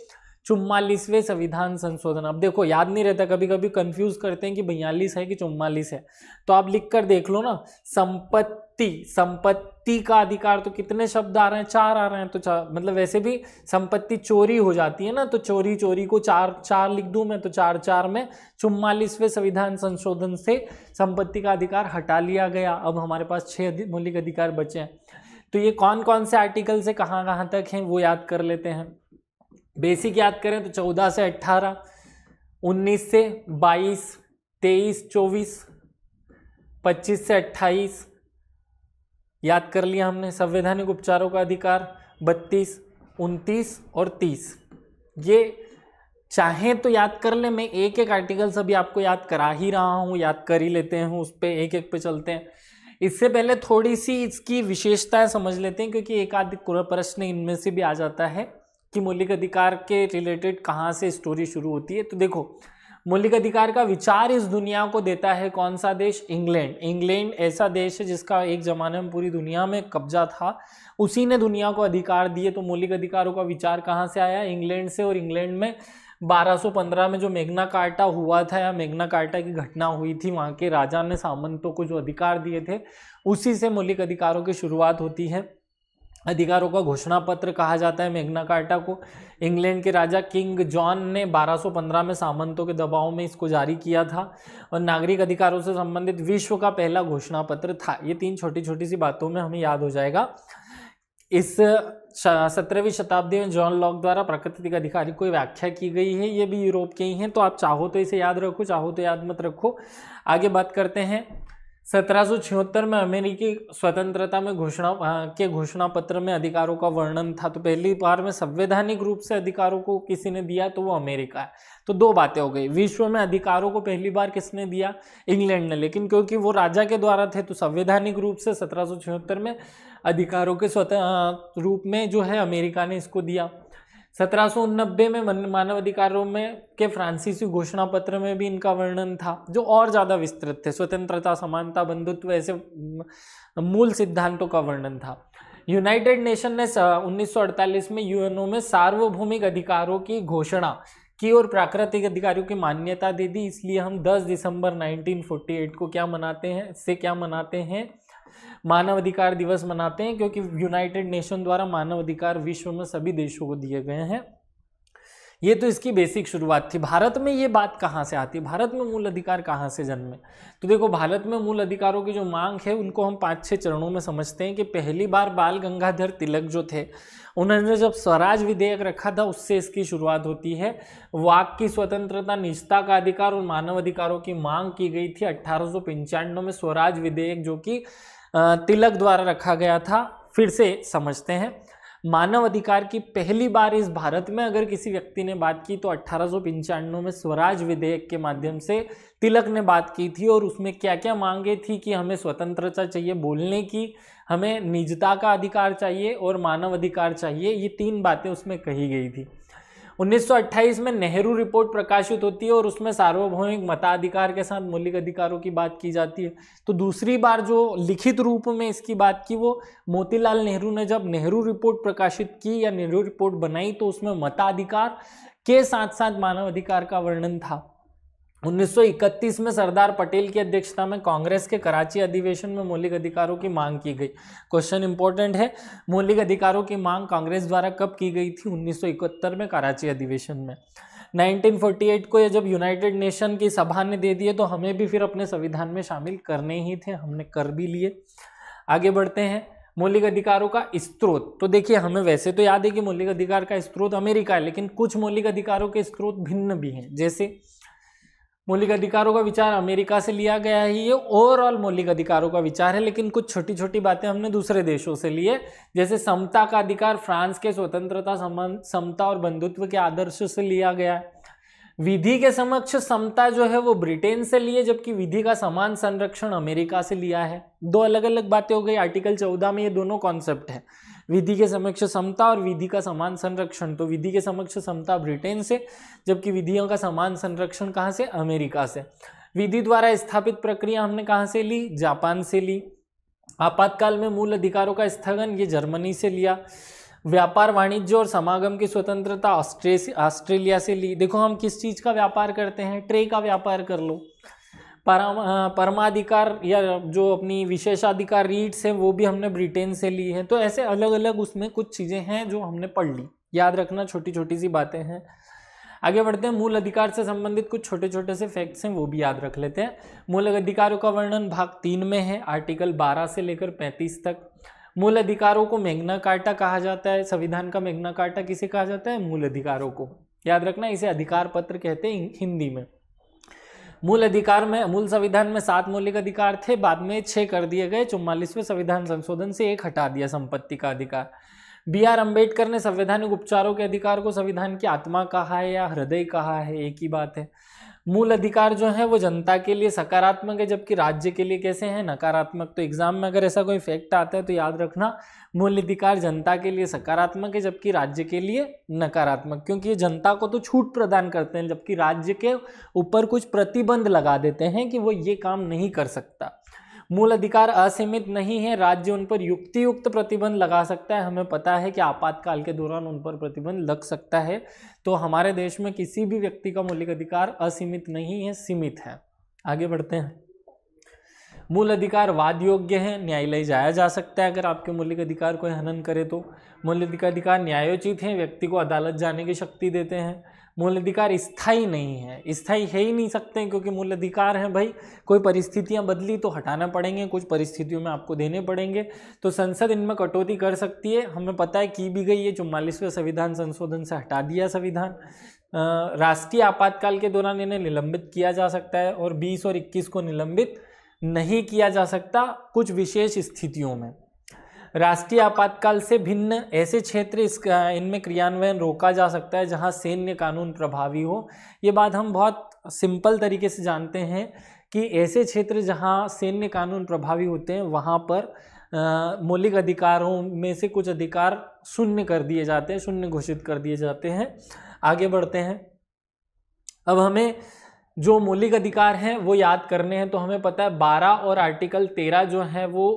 चुम्मालीसवें संविधान संशोधन अब देखो याद नहीं रहता कभी कभी कंफ्यूज करते हैं कि बयालीस है कि चुम्मालीस है तो आप लिख कर देख लो ना संपत्ति संपत्ति का अधिकार तो कितने शब्द आ रहे हैं चार आ रहे हैं तो चार मतलब वैसे भी संपत्ति चोरी हो जाती है ना तो चोरी चोरी को चार चार लिख दूं मैं तो चार चार में चुम्मालीसवें संविधान संशोधन से संपत्ति का अधिकार हटा लिया गया अब हमारे पास छः मौलिक अधिकार बचे हैं तो ये कौन कौन से आर्टिकल से कहाँ कहाँ तक हैं वो याद कर लेते हैं बेसिक याद करें तो चौदह से अट्ठारह उन्नीस से बाईस तेईस चौबीस पच्चीस से अट्ठाईस याद कर लिया हमने संवैधानिक उपचारों का अधिकार बत्तीस उनतीस और तीस ये चाहें तो याद कर ले मैं एक एक आर्टिकल सभी आपको याद करा ही रहा हूँ याद कर ही लेते हैं उस पर एक एक पे चलते हैं इससे पहले थोड़ी सी इसकी विशेषताएं समझ लेते हैं क्योंकि एक आध प्रश्न इनमें से भी आ जाता है कि मौलिक अधिकार के रिलेटेड कहाँ से स्टोरी शुरू होती है तो देखो मौलिक अधिकार का विचार इस दुनिया को देता है कौन सा देश इंग्लैंड इंग्लैंड ऐसा देश है जिसका एक ज़माने में पूरी दुनिया में कब्जा था उसी ने दुनिया को अधिकार दिए तो मौलिक अधिकारों का विचार कहाँ से आया इंग्लैंड से और इंग्लैंड में 1215 में जो मेघना कार्टा हुआ था या मेघना कार्टा की घटना हुई थी वहाँ के राजा ने सामंतों को जो अधिकार दिए थे उसी से मौलिक अधिकारों की शुरुआत होती है अधिकारों का घोषणा पत्र कहा जाता है मेघना कार्टा को इंग्लैंड के राजा किंग जॉन ने 1215 में सामंतों के दबाव में इसको जारी किया था और नागरिक अधिकारों से संबंधित विश्व का पहला घोषणा पत्र था ये तीन छोटी छोटी सी बातों में हमें याद हो जाएगा इस सत्रहवीं शताब्दी में जॉन लॉक द्वारा प्राकृतिक अधिकारी कोई व्याख्या की गई है ये भी यूरोप के ही हैं तो आप चाहो तो इसे याद रखो चाहो तो याद मत रखो आगे बात करते हैं सत्रह में अमेरिकी स्वतंत्रता में घोषणा के घोषणा पत्र में अधिकारों का वर्णन था तो पहली बार में संवैधानिक रूप से अधिकारों को किसी ने दिया तो वो अमेरिका है तो दो बातें हो गई विश्व में अधिकारों को पहली बार किसने दिया इंग्लैंड ने लेकिन क्योंकि वो राजा के द्वारा थे तो संवैधानिक रूप से सत्रह में अधिकारों के स्वतः रूप में जो है अमेरिका ने इसको दिया 1790 में मानव अधिकारों में के फ्रांसीसी घोषणा पत्र में भी इनका वर्णन था जो और ज़्यादा विस्तृत थे स्वतंत्रता समानता बंधुत्व ऐसे मूल सिद्धांतों का वर्णन था यूनाइटेड नेशन ने 1948 में यूएनओ में सार्वभौमिक अधिकारों की घोषणा की और प्राकृतिक अधिकारों की मान्यता दे दी इसलिए हम 10 दिसंबर 1948 को क्या मनाते हैं इससे क्या मनाते हैं मानवाधिकार दिवस मनाते हैं क्योंकि यूनाइटेड नेशन द्वारा मानवाधिकार विश्व में सभी देशों को दिए गए हैं ये तो इसकी बेसिक शुरुआत थी भारत में ये बात कहाँ से आती है भारत में मूल अधिकार कहाँ से जन्मे तो देखो भारत में मूल अधिकारों की जो मांग है उनको हम पाँच छः चरणों में समझते हैं कि पहली बार बाल गंगाधर तिलक जो थे उन्होंने जब स्वराज विधेयक रखा था उससे इसकी शुरुआत होती है वाक की स्वतंत्रता निष्ठा का अधिकार और मानव अधिकारों की मांग की गई थी अट्ठारह में स्वराज विधेयक जो कि तिलक द्वारा रखा गया था फिर से समझते हैं मानव अधिकार की पहली बार इस भारत में अगर किसी व्यक्ति ने बात की तो अट्ठारह में स्वराज विधेयक के माध्यम से तिलक ने बात की थी और उसमें क्या क्या मांगे थी कि हमें स्वतंत्रता चाहिए बोलने की हमें निजता का अधिकार चाहिए और मानव अधिकार चाहिए ये तीन बातें उसमें कही गई थी 1928 में नेहरू रिपोर्ट प्रकाशित होती है और उसमें सार्वभौमिक मताधिकार के साथ मौलिक अधिकारों की बात की जाती है तो दूसरी बार जो लिखित रूप में इसकी बात की वो मोतीलाल नेहरू ने जब नेहरू रिपोर्ट प्रकाशित की या नेहरू रिपोर्ट बनाई तो उसमें मताधिकार के साथ साथ मानव अधिकार का वर्णन था 1931 में सरदार पटेल की अध्यक्षता में कांग्रेस के कराची अधिवेशन में मौलिक अधिकारों की मांग की गई क्वेश्चन इंपॉर्टेंट है मौलिक अधिकारों की मांग कांग्रेस द्वारा कब की गई थी 1971 में कराची अधिवेशन में 1948 को ये जब यूनाइटेड नेशन की सभा ने दे दिए तो हमें भी फिर अपने संविधान में शामिल करने ही थे हमने कर भी लिए आगे बढ़ते हैं मौलिक अधिकारों का स्त्रोत तो देखिए हमें वैसे तो याद है कि मौलिक अधिकार का स्त्रोत अमेरिका है लेकिन कुछ मौलिक अधिकारों के स्त्रोत भिन्न भी हैं जैसे मौलिक अधिकारों का विचार अमेरिका से लिया गया है ये ओवरऑल मौलिक अधिकारों का विचार है लेकिन कुछ छोटी छोटी बातें हमने दूसरे देशों से लिए जैसे समता का अधिकार फ्रांस के स्वतंत्रता समता और बंधुत्व के आदर्श से लिया गया है विधि के समक्ष समता जो है वो ब्रिटेन से लिए जबकि विधि का समान संरक्षण अमेरिका से लिया है दो अलग अलग बातें हो गई आर्टिकल चौदह में ये दोनों कॉन्सेप्ट है विधि के समक्ष समता और विधि का समान संरक्षण तो विधि के समक्ष समता ब्रिटेन से जबकि विधियों का समान संरक्षण कहाँ से अमेरिका से विधि द्वारा स्थापित प्रक्रिया हमने कहाँ से ली जापान से ली आपातकाल में मूल अधिकारों का स्थगन ये जर्मनी से लिया व्यापार वाणिज्य और समागम की स्वतंत्रता ऑस्ट्रेलिया से ली देखो हम किस चीज़ का व्यापार करते हैं ट्रे का व्यापार कर लो परम परमाधिकार या जो अपनी विशेषाधिकार रीट्स हैं वो भी हमने ब्रिटेन से ली है तो ऐसे अलग अलग उसमें कुछ चीज़ें हैं जो हमने पढ़ ली याद रखना छोटी छोटी सी बातें हैं आगे बढ़ते हैं मूल अधिकार से संबंधित कुछ छोटे छोटे से फैक्ट्स हैं वो भी याद रख लेते हैं मूल अधिकारों का वर्णन भाग तीन में है आर्टिकल बारह से लेकर पैंतीस तक मूल अधिकारों को मेघना कार्टा कहा जाता है संविधान का मेघना कार्टा किसे कहा जाता है मूल अधिकारों को याद रखना इसे अधिकार पत्र कहते हैं हिंदी में मूल अधिकार में मूल संविधान में सात मौलिक अधिकार थे बाद में छः कर दिए गए चौवालीसवें संविधान संशोधन से एक हटा दिया संपत्ति का अधिकार बी आर अम्बेडकर ने संवैधानिक उपचारों के अधिकार को संविधान की आत्मा कहा है या हृदय कहा है एक ही बात है मूल अधिकार जो है वो जनता के लिए सकारात्मक है जबकि राज्य के लिए कैसे हैं नकारात्मक तो एग्जाम में अगर ऐसा कोई फैक्ट आता है तो याद रखना मूल अधिकार जनता के लिए सकारात्मक है जबकि राज्य के लिए नकारात्मक क्योंकि ये जनता को तो छूट प्रदान करते हैं जबकि राज्य के ऊपर कुछ प्रतिबंध लगा देते हैं कि वो ये काम नहीं कर सकता मूल अधिकार असीमित नहीं है राज्य उन पर युक्ति युक्त प्रतिबंध लगा सकता है हमें पता है कि आपातकाल के दौरान उन पर प्रतिबंध लग सकता है तो हमारे देश में किसी भी व्यक्ति का मौलिक अधिकार असीमित नहीं है सीमित है आगे बढ़ते हैं मूल अधिकार वाद योग्य है न्यायालय जाया जा सकता है अगर आपके मौलिक अधिकार को हनन करे तो मौलिक अधिकार न्यायोचित हैं व्यक्ति को अदालत जाने की शक्ति देते हैं अधिकार स्थाई नहीं है स्थाई है ही नहीं सकते क्योंकि अधिकार हैं भाई कोई परिस्थितियां बदली तो हटाना पड़ेंगे कुछ परिस्थितियों में आपको देने पड़ेंगे तो संसद इनमें कटौती कर सकती है हमें पता है की भी गई है चुम्बालीसवें संविधान संशोधन से हटा दिया संविधान राष्ट्रीय आपातकाल के दौरान इन्हें निलंबित किया जा सकता है और बीस और इक्कीस को निलंबित नहीं किया जा सकता कुछ विशेष स्थितियों में राष्ट्रीय आपातकाल से भिन्न ऐसे क्षेत्र इस इनमें क्रियान्वयन रोका जा सकता है जहां सैन्य कानून प्रभावी हो ये बात हम बहुत सिंपल तरीके से जानते हैं कि ऐसे क्षेत्र जहां सैन्य कानून प्रभावी होते हैं वहां पर मौलिक अधिकारों में से कुछ अधिकार शून्य कर दिए जाते हैं शून्य घोषित कर दिए जाते हैं आगे बढ़ते हैं अब हमें जो मौलिक अधिकार हैं वो याद करने हैं तो हमें पता है बारह और आर्टिकल तेरह जो हैं वो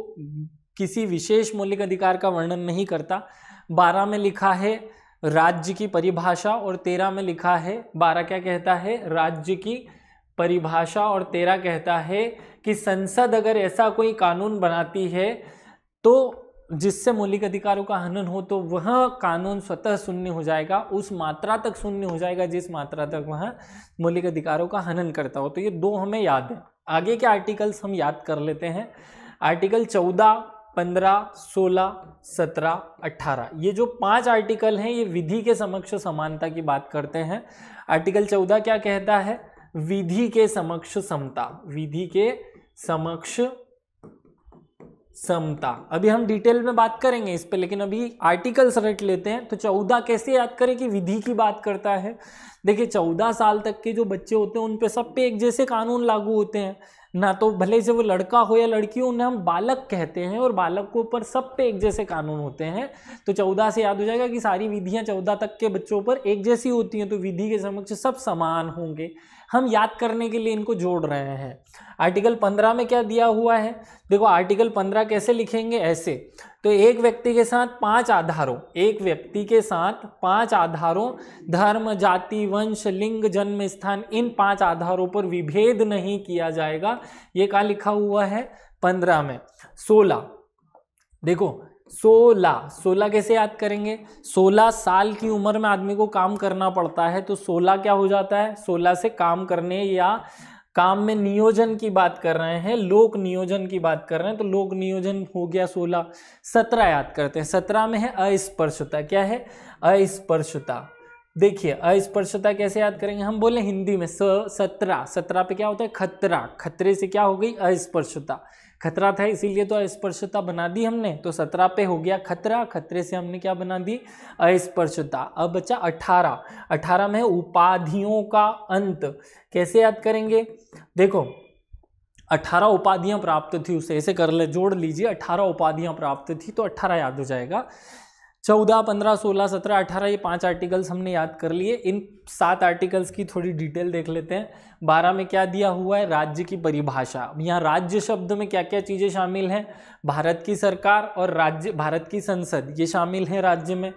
किसी विशेष मौलिक अधिकार का वर्णन नहीं करता बारह में लिखा है राज्य की परिभाषा और तेरह में लिखा है बारह क्या कहता है राज्य की परिभाषा और तेरह कहता है कि संसद अगर ऐसा कोई कानून बनाती है तो जिससे मौलिक अधिकारों का हनन हो तो वह कानून स्वतः शून्य हो जाएगा उस मात्रा तक शून्य हो जाएगा जिस मात्रा तक वह मौलिक अधिकारों का हनन करता हो तो ये दो हमें याद है आगे के आर्टिकल्स हम याद कर लेते हैं आर्टिकल चौदह पंद्रह सोलह सत्रह अट्ठारह ये जो पांच आर्टिकल हैं ये विधि के समक्ष समानता की बात करते हैं आर्टिकल चौदह क्या कहता है विधि के समक्ष समता विधि के समक्ष समता अभी हम डिटेल में बात करेंगे इस पर लेकिन अभी आर्टिकल्स रट लेते हैं तो चौदह कैसे याद करें कि विधि की बात करता है देखिए चौदह साल तक के जो बच्चे होते हैं उन पे सब पे एक जैसे कानून लागू होते हैं ना तो भले से वो लड़का हो या लड़की हो उन्हें हम बालक कहते हैं और बालकों पर सब पे एक जैसे कानून होते हैं तो चौदह से याद हो जाएगा कि सारी विधियाँ चौदह तक के बच्चों पर एक जैसी होती हैं तो विधि के समक्ष सब समान होंगे हम याद करने के लिए इनको जोड़ रहे हैं आर्टिकल पंद्रह में क्या दिया हुआ है देखो आर्टिकल पंद्रह कैसे लिखेंगे ऐसे तो एक व्यक्ति के साथ पांच आधारों एक व्यक्ति के साथ पांच आधारों धर्म जाति वंश लिंग जन्म स्थान इन पांच आधारों पर विभेद नहीं किया जाएगा ये क्या लिखा हुआ है पंद्रह में सोलह देखो सोलह सोलह कैसे याद करेंगे सोलह साल की उम्र में आदमी को काम करना पड़ता है तो सोलह क्या हो जाता है सोलह से काम करने या काम में नियोजन की बात कर रहे हैं लोक नियोजन की बात कर रहे हैं तो लोक नियोजन हो गया सोलह सत्रह याद करते हैं सत्रह में है अस्पर्शता क्या है अस्पर्शता देखिए अस्पर्शता कैसे याद करेंगे हम बोले हिंदी में स सत्रह सत्रह पे क्या होता है खतरा खतरे से क्या हो गई अस्पर्शता खतरा था इसीलिए तो अस्पर्शता बना दी हमने तो सत्रह पे हो गया खतरा खतरे से हमने क्या बना दी अस्पर्शता अब बचा अठारह अठारह में उपाधियों का अंत कैसे याद करेंगे देखो अठारह उपाधियां प्राप्त थी उसे ऐसे कर ले जोड़ लीजिए अठारह उपाधियां प्राप्त थी तो अठारह याद हो जाएगा चौदह पंद्रह सोलह सत्रह अठारह ये पांच आर्टिकल्स हमने याद कर लिए इन सात आर्टिकल्स की थोड़ी डिटेल देख लेते हैं बारह में क्या दिया हुआ है राज्य की परिभाषा यहाँ राज्य शब्द में क्या क्या चीज़ें शामिल हैं भारत की सरकार और राज्य भारत की संसद ये शामिल है राज्य में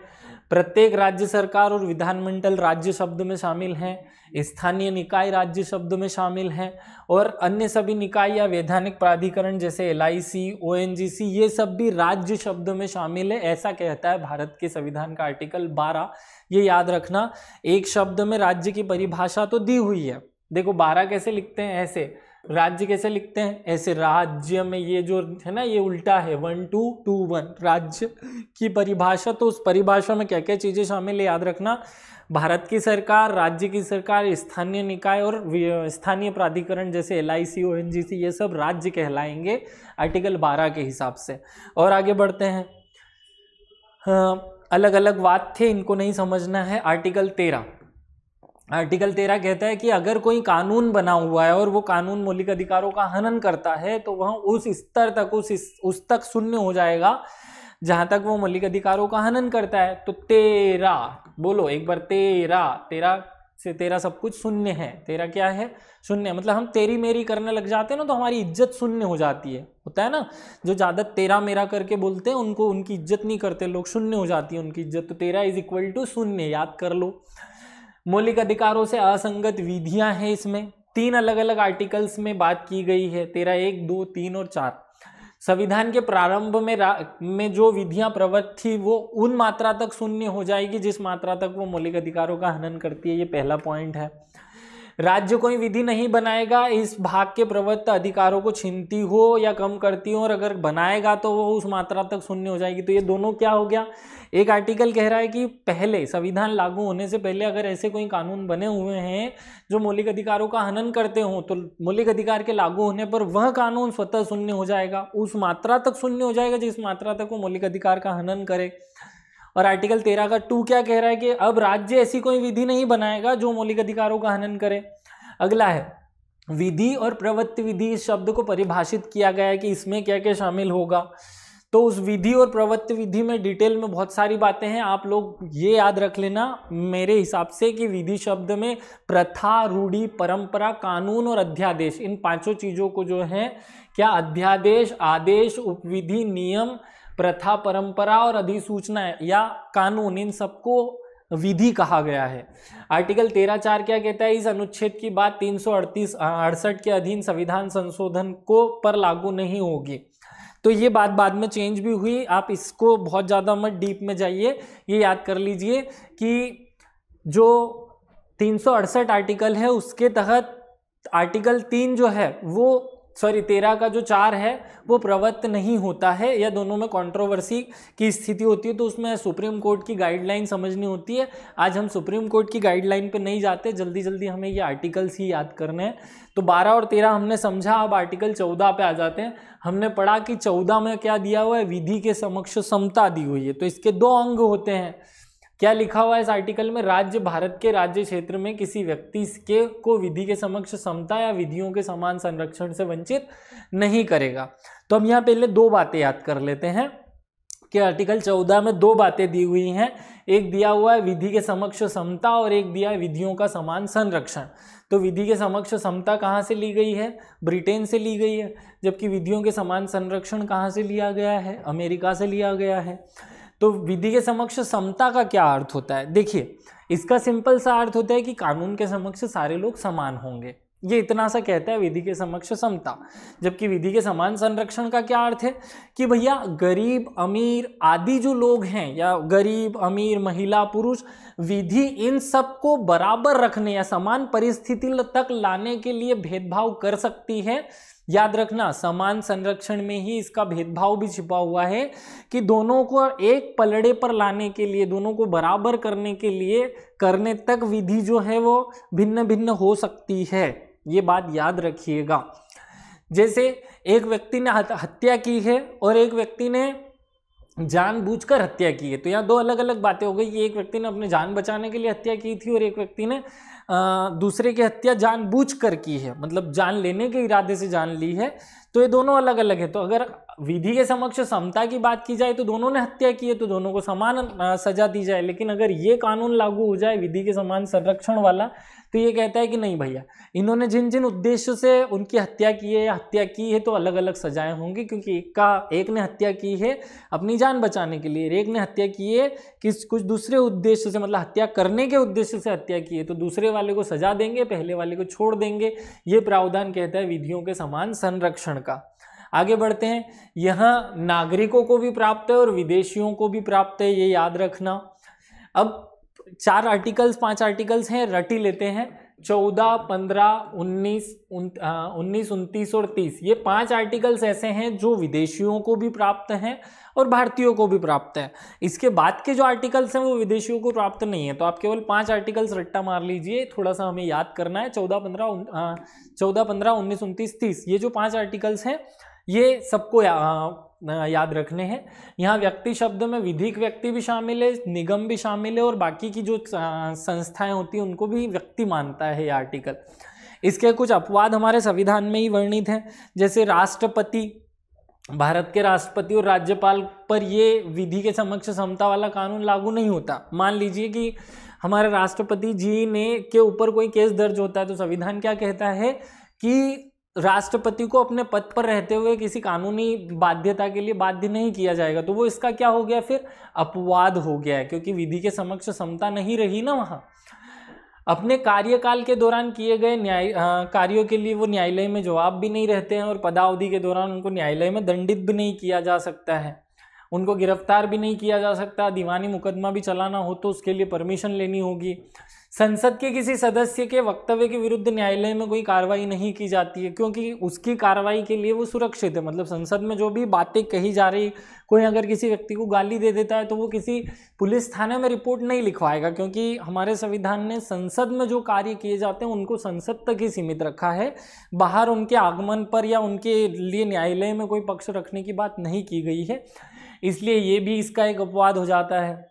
प्रत्येक राज्य सरकार और विधानमंडल राज्य शब्द में शामिल हैं स्थानीय निकाय राज्य शब्द में शामिल हैं और अन्य सभी निकाय या वैधानिक प्राधिकरण जैसे एल आई सी ये सब भी राज्य शब्द में शामिल है ऐसा कहता है भारत के संविधान का आर्टिकल 12 ये याद रखना एक शब्द में राज्य की परिभाषा तो दी हुई है देखो 12 कैसे लिखते हैं ऐसे राज्य कैसे लिखते हैं ऐसे राज्य में ये जो है ना ये उल्टा है वन टू टू वन राज्य की परिभाषा तो उस परिभाषा में क्या क्या चीज़ें शामिल है याद रखना भारत की सरकार राज्य की सरकार स्थानीय निकाय और स्थानीय प्राधिकरण जैसे एल आई ये सब राज्य कहलाएंगे आर्टिकल बारह के हिसाब से और आगे बढ़ते हैं अलग अलग बात थे इनको नहीं समझना है आर्टिकल तेरह आर्टिकल तेरह कहता है कि अगर कोई कानून बना हुआ है और वो कानून मौलिक अधिकारों का हनन करता है तो वह उस स्तर तक उस उस तक शून्य हो जाएगा जहां तक वो मौलिक अधिकारों का हनन करता है तो तेरा बोलो एक बार तेरा तेरा से तेरा सब कुछ शून्य है तेरा क्या है शून्य मतलब हम तेरी मेरी करने लग जाते हैं ना तो हमारी इज्जत शून्य हो जाती है होता है ना जो ज़्यादा तेरा मेरा करके बोलते हैं उनको उनकी इज्जत नहीं करते लोग शून्य हो जाती है उनकी इज्जत तो तेरा इज इक्वल टू शून्य याद कर लो मौलिक अधिकारों से असंगत विधियां हैं इसमें तीन अलग अलग आर्टिकल्स में बात की गई है तेरा एक दो तीन और चार संविधान के प्रारंभ में में जो विधियां प्रवृत्त थी वो उन मात्रा तक शून्य हो जाएगी जिस मात्रा तक वो मौलिक अधिकारों का हनन करती है ये पहला पॉइंट है राज्य कोई विधि नहीं बनाएगा इस भाग के प्रवृत्त अधिकारों को छीनती हो या कम करती हो और अगर बनाएगा तो वो उस मात्रा तक शून्य हो जाएगी तो ये दोनों क्या हो गया एक आर्टिकल कह रहा है कि पहले संविधान लागू होने से पहले अगर ऐसे कोई कानून बने हुए हैं जो मौलिक अधिकारों का हनन करते हों तो मौलिक अधिकार के लागू होने पर वह कानून स्वतः शून्य हो जाएगा उस मात्रा तक शून्य हो जाएगा जिस मात्रा तक वो मौलिक अधिकार का हनन करे और आर्टिकल तेरह का टू क्या कह रहा है कि अब राज्य ऐसी कोई विधि नहीं बनाएगा जो मौलिक अधिकारों का हनन करे अगला है विधि और प्रवृत्ति विधि इस शब्द को परिभाषित किया गया है कि इसमें क्या क्या शामिल होगा तो उस विधि और प्रवृत्त विधि में डिटेल में बहुत सारी बातें हैं आप लोग ये याद रख लेना मेरे हिसाब से कि विधि शब्द में प्रथा रूढ़ी परंपरा कानून और अध्यादेश इन पांचों चीज़ों को जो है क्या अध्यादेश आदेश उपविधि नियम प्रथा परंपरा और अधिसूचना या कानून इन सबको विधि कहा गया है आर्टिकल तेरह चार क्या कहता है इस अनुच्छेद की बात तीन सौ अड़तीस अड़सठ के अधीन संविधान संशोधन को पर लागू नहीं होगी तो ये बात बाद में चेंज भी हुई आप इसको बहुत ज़्यादा मत डीप में जाइए ये याद कर लीजिए कि जो तीन आर्टिकल है उसके तहत आर्टिकल तीन जो है वो सॉरी तेरह का जो चार है वो प्रवृत्त नहीं होता है या दोनों में कंट्रोवर्सी की स्थिति होती है तो उसमें सुप्रीम कोर्ट की गाइडलाइन समझनी होती है आज हम सुप्रीम कोर्ट की गाइडलाइन पे नहीं जाते जल्दी जल्दी हमें ये आर्टिकल्स ही याद करने हैं तो बारह और तेरह हमने समझा अब आर्टिकल चौदह पे आ जाते हैं हमने पढ़ा कि चौदह में क्या दिया हुआ है विधि के समक्ष समता दी हुई है तो इसके दो अंग होते हैं क्या लिखा हुआ है इस आर्टिकल में राज्य भारत के राज्य क्षेत्र में किसी व्यक्ति के को विधि के समक्ष समता या विधियों के समान संरक्षण से वंचित नहीं करेगा तो हम यहाँ पहले दो बातें याद कर लेते हैं कि आर्टिकल चौदह में दो बातें दी हुई हैं एक दिया हुआ है विधि के समक्ष समता और एक दिया है विधियों का समान संरक्षण तो विधि के समक्ष समता कहाँ से ली गई है ब्रिटेन से ली गई है जबकि विधियों के समान संरक्षण कहाँ से लिया गया है अमेरिका से लिया गया है तो विधि के समक्ष समता का क्या अर्थ होता है देखिए इसका सिंपल सा अर्थ होता है कि कानून के समक्ष सारे लोग समान होंगे ये इतना सा कहता है विधि के समक्ष समता जबकि विधि के समान संरक्षण का क्या अर्थ है कि भैया गरीब अमीर आदि जो लोग हैं या गरीब अमीर महिला पुरुष विधि इन सबको बराबर रखने या समान परिस्थिति तक लाने के लिए भेदभाव कर सकती है याद रखना समान संरक्षण में ही इसका भेदभाव भी छिपा हुआ है कि दोनों को एक पलड़े पर लाने के लिए दोनों को बराबर करने के लिए करने तक विधि जो है वो भिन्न भिन्न हो सकती है ये बात याद रखिएगा जैसे एक व्यक्ति ने हत्या की है और एक व्यक्ति ने जानबूझकर हत्या की है तो यहाँ दो अलग अलग बातें हो गई कि एक व्यक्ति ने अपने जान बचाने के लिए हत्या की थी और एक व्यक्ति ने दूसरे की हत्या जानबूझ कर की है मतलब जान लेने के इरादे से जान ली है तो ये दोनों अलग अलग है तो अगर विधि के समक्ष समता की बात की जाए तो दोनों ने हत्या की है तो दोनों को समान सजा दी जाए लेकिन अगर ये कानून लागू हो जाए विधि के समान संरक्षण वाला तो ये कहता है कि नहीं भैया इन्होंने जिन जिन उद्देश्य से उनकी हत्या की है या हत्या की है तो अलग अलग सजाएं होंगी क्योंकि एक का एक ने हत्या की है अपनी जान बचाने के लिए एक ने हत्या की है किस कुछ दूसरे उद्देश्य से मतलब हत्या करने के उद्देश्य से हत्या की है तो दूसरे वाले को सजा देंगे पहले वाले को छोड़ देंगे ये प्रावधान कहता है विधियों के समान संरक्षण का आगे बढ़ते हैं यहाँ नागरिकों को भी प्राप्त है और विदेशियों को भी प्राप्त है ये याद रखना अब चार आर्टिकल्स पांच आर्टिकल्स हैं रटी लेते हैं चौदह पंद्रह उन्नीस उन्नीस उनतीस और तीस ये पांच आर्टिकल्स ऐसे हैं जो विदेशियों को भी प्राप्त हैं और भारतीयों को भी प्राप्त है इसके बाद के जो आर्टिकल्स हैं वो विदेशियों को प्राप्त नहीं है तो आप केवल पांच आर्टिकल्स रट्टा मार लीजिए थोड़ा सा हमें याद करना है चौदह पंद्रह चौदह पंद्रह उन्नीस उनतीस तीस ये जो पाँच आर्टिकल्स हैं ये सबको या, याद रखने हैं यहाँ व्यक्ति शब्द में विधिक व्यक्ति भी शामिल है निगम भी शामिल है और बाकी की जो संस्थाएं होती हैं उनको भी व्यक्ति मानता है ये आर्टिकल इसके कुछ अपवाद हमारे संविधान में ही वर्णित हैं जैसे राष्ट्रपति भारत के राष्ट्रपति और राज्यपाल पर ये विधि के समक्ष समता वाला कानून लागू नहीं होता मान लीजिए कि हमारे राष्ट्रपति जी ने के ऊपर कोई केस दर्ज होता है तो संविधान क्या कहता है कि राष्ट्रपति को अपने पद पर रहते हुए किसी कानूनी बाध्यता के लिए बाध्य नहीं किया जाएगा तो वो इसका क्या हो गया फिर अपवाद हो गया है क्योंकि विधि के समक्ष समता नहीं रही ना वहाँ अपने कार्यकाल के दौरान किए गए न्याय कार्यों के लिए वो न्यायालय में जवाब भी नहीं रहते हैं और पदावधि के दौरान उनको न्यायालय में दंडित भी नहीं किया जा सकता है उनको गिरफ्तार भी नहीं किया जा सकता दीवानी मुकदमा भी चलाना हो तो उसके लिए परमिशन लेनी होगी संसद के किसी सदस्य के वक्तव्य के विरुद्ध न्यायालय में कोई कार्रवाई नहीं की जाती है क्योंकि उसकी कार्रवाई के लिए वो सुरक्षित है मतलब संसद में जो भी बातें कही जा रही कोई अगर किसी व्यक्ति को गाली दे देता है तो वो किसी पुलिस थाने में रिपोर्ट नहीं लिखवाएगा क्योंकि हमारे संविधान ने संसद में जो कार्य किए जाते हैं उनको संसद तक ही सीमित रखा है बाहर उनके आगमन पर या उनके लिए न्यायालय में कोई पक्ष रखने की बात नहीं की गई है इसलिए ये भी इसका एक अपवाद हो जाता है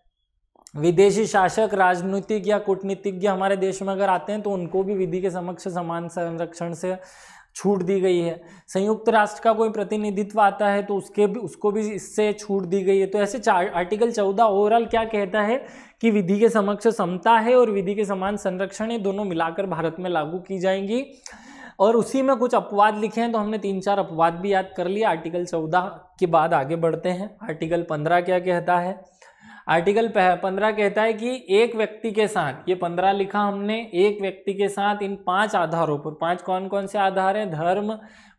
विदेशी शासक राजनीतिक या कूटनीतिज्ञ हमारे देश में अगर आते हैं तो उनको भी विधि के समक्ष समान संरक्षण से छूट दी गई है संयुक्त राष्ट्र का कोई प्रतिनिधित्व आता है तो उसके भी उसको भी इससे छूट दी गई है तो ऐसे आर्टिकल चौदह ओवरऑल क्या कहता है कि विधि के समक्ष समता है और विधि के समान संरक्षण है दोनों मिलाकर भारत में लागू की जाएंगी और उसी में कुछ अपवाद लिखे हैं तो हमने तीन चार अपवाद भी याद कर लिए आर्टिकल चौदह के बाद आगे बढ़ते हैं आर्टिकल पंद्रह क्या कहता है आर्टिकल पंद्रह कहता है कि एक व्यक्ति के साथ ये पंद्रह लिखा हमने एक व्यक्ति के साथ इन पांच आधारों पर पांच कौन कौन से आधार हैं धर्म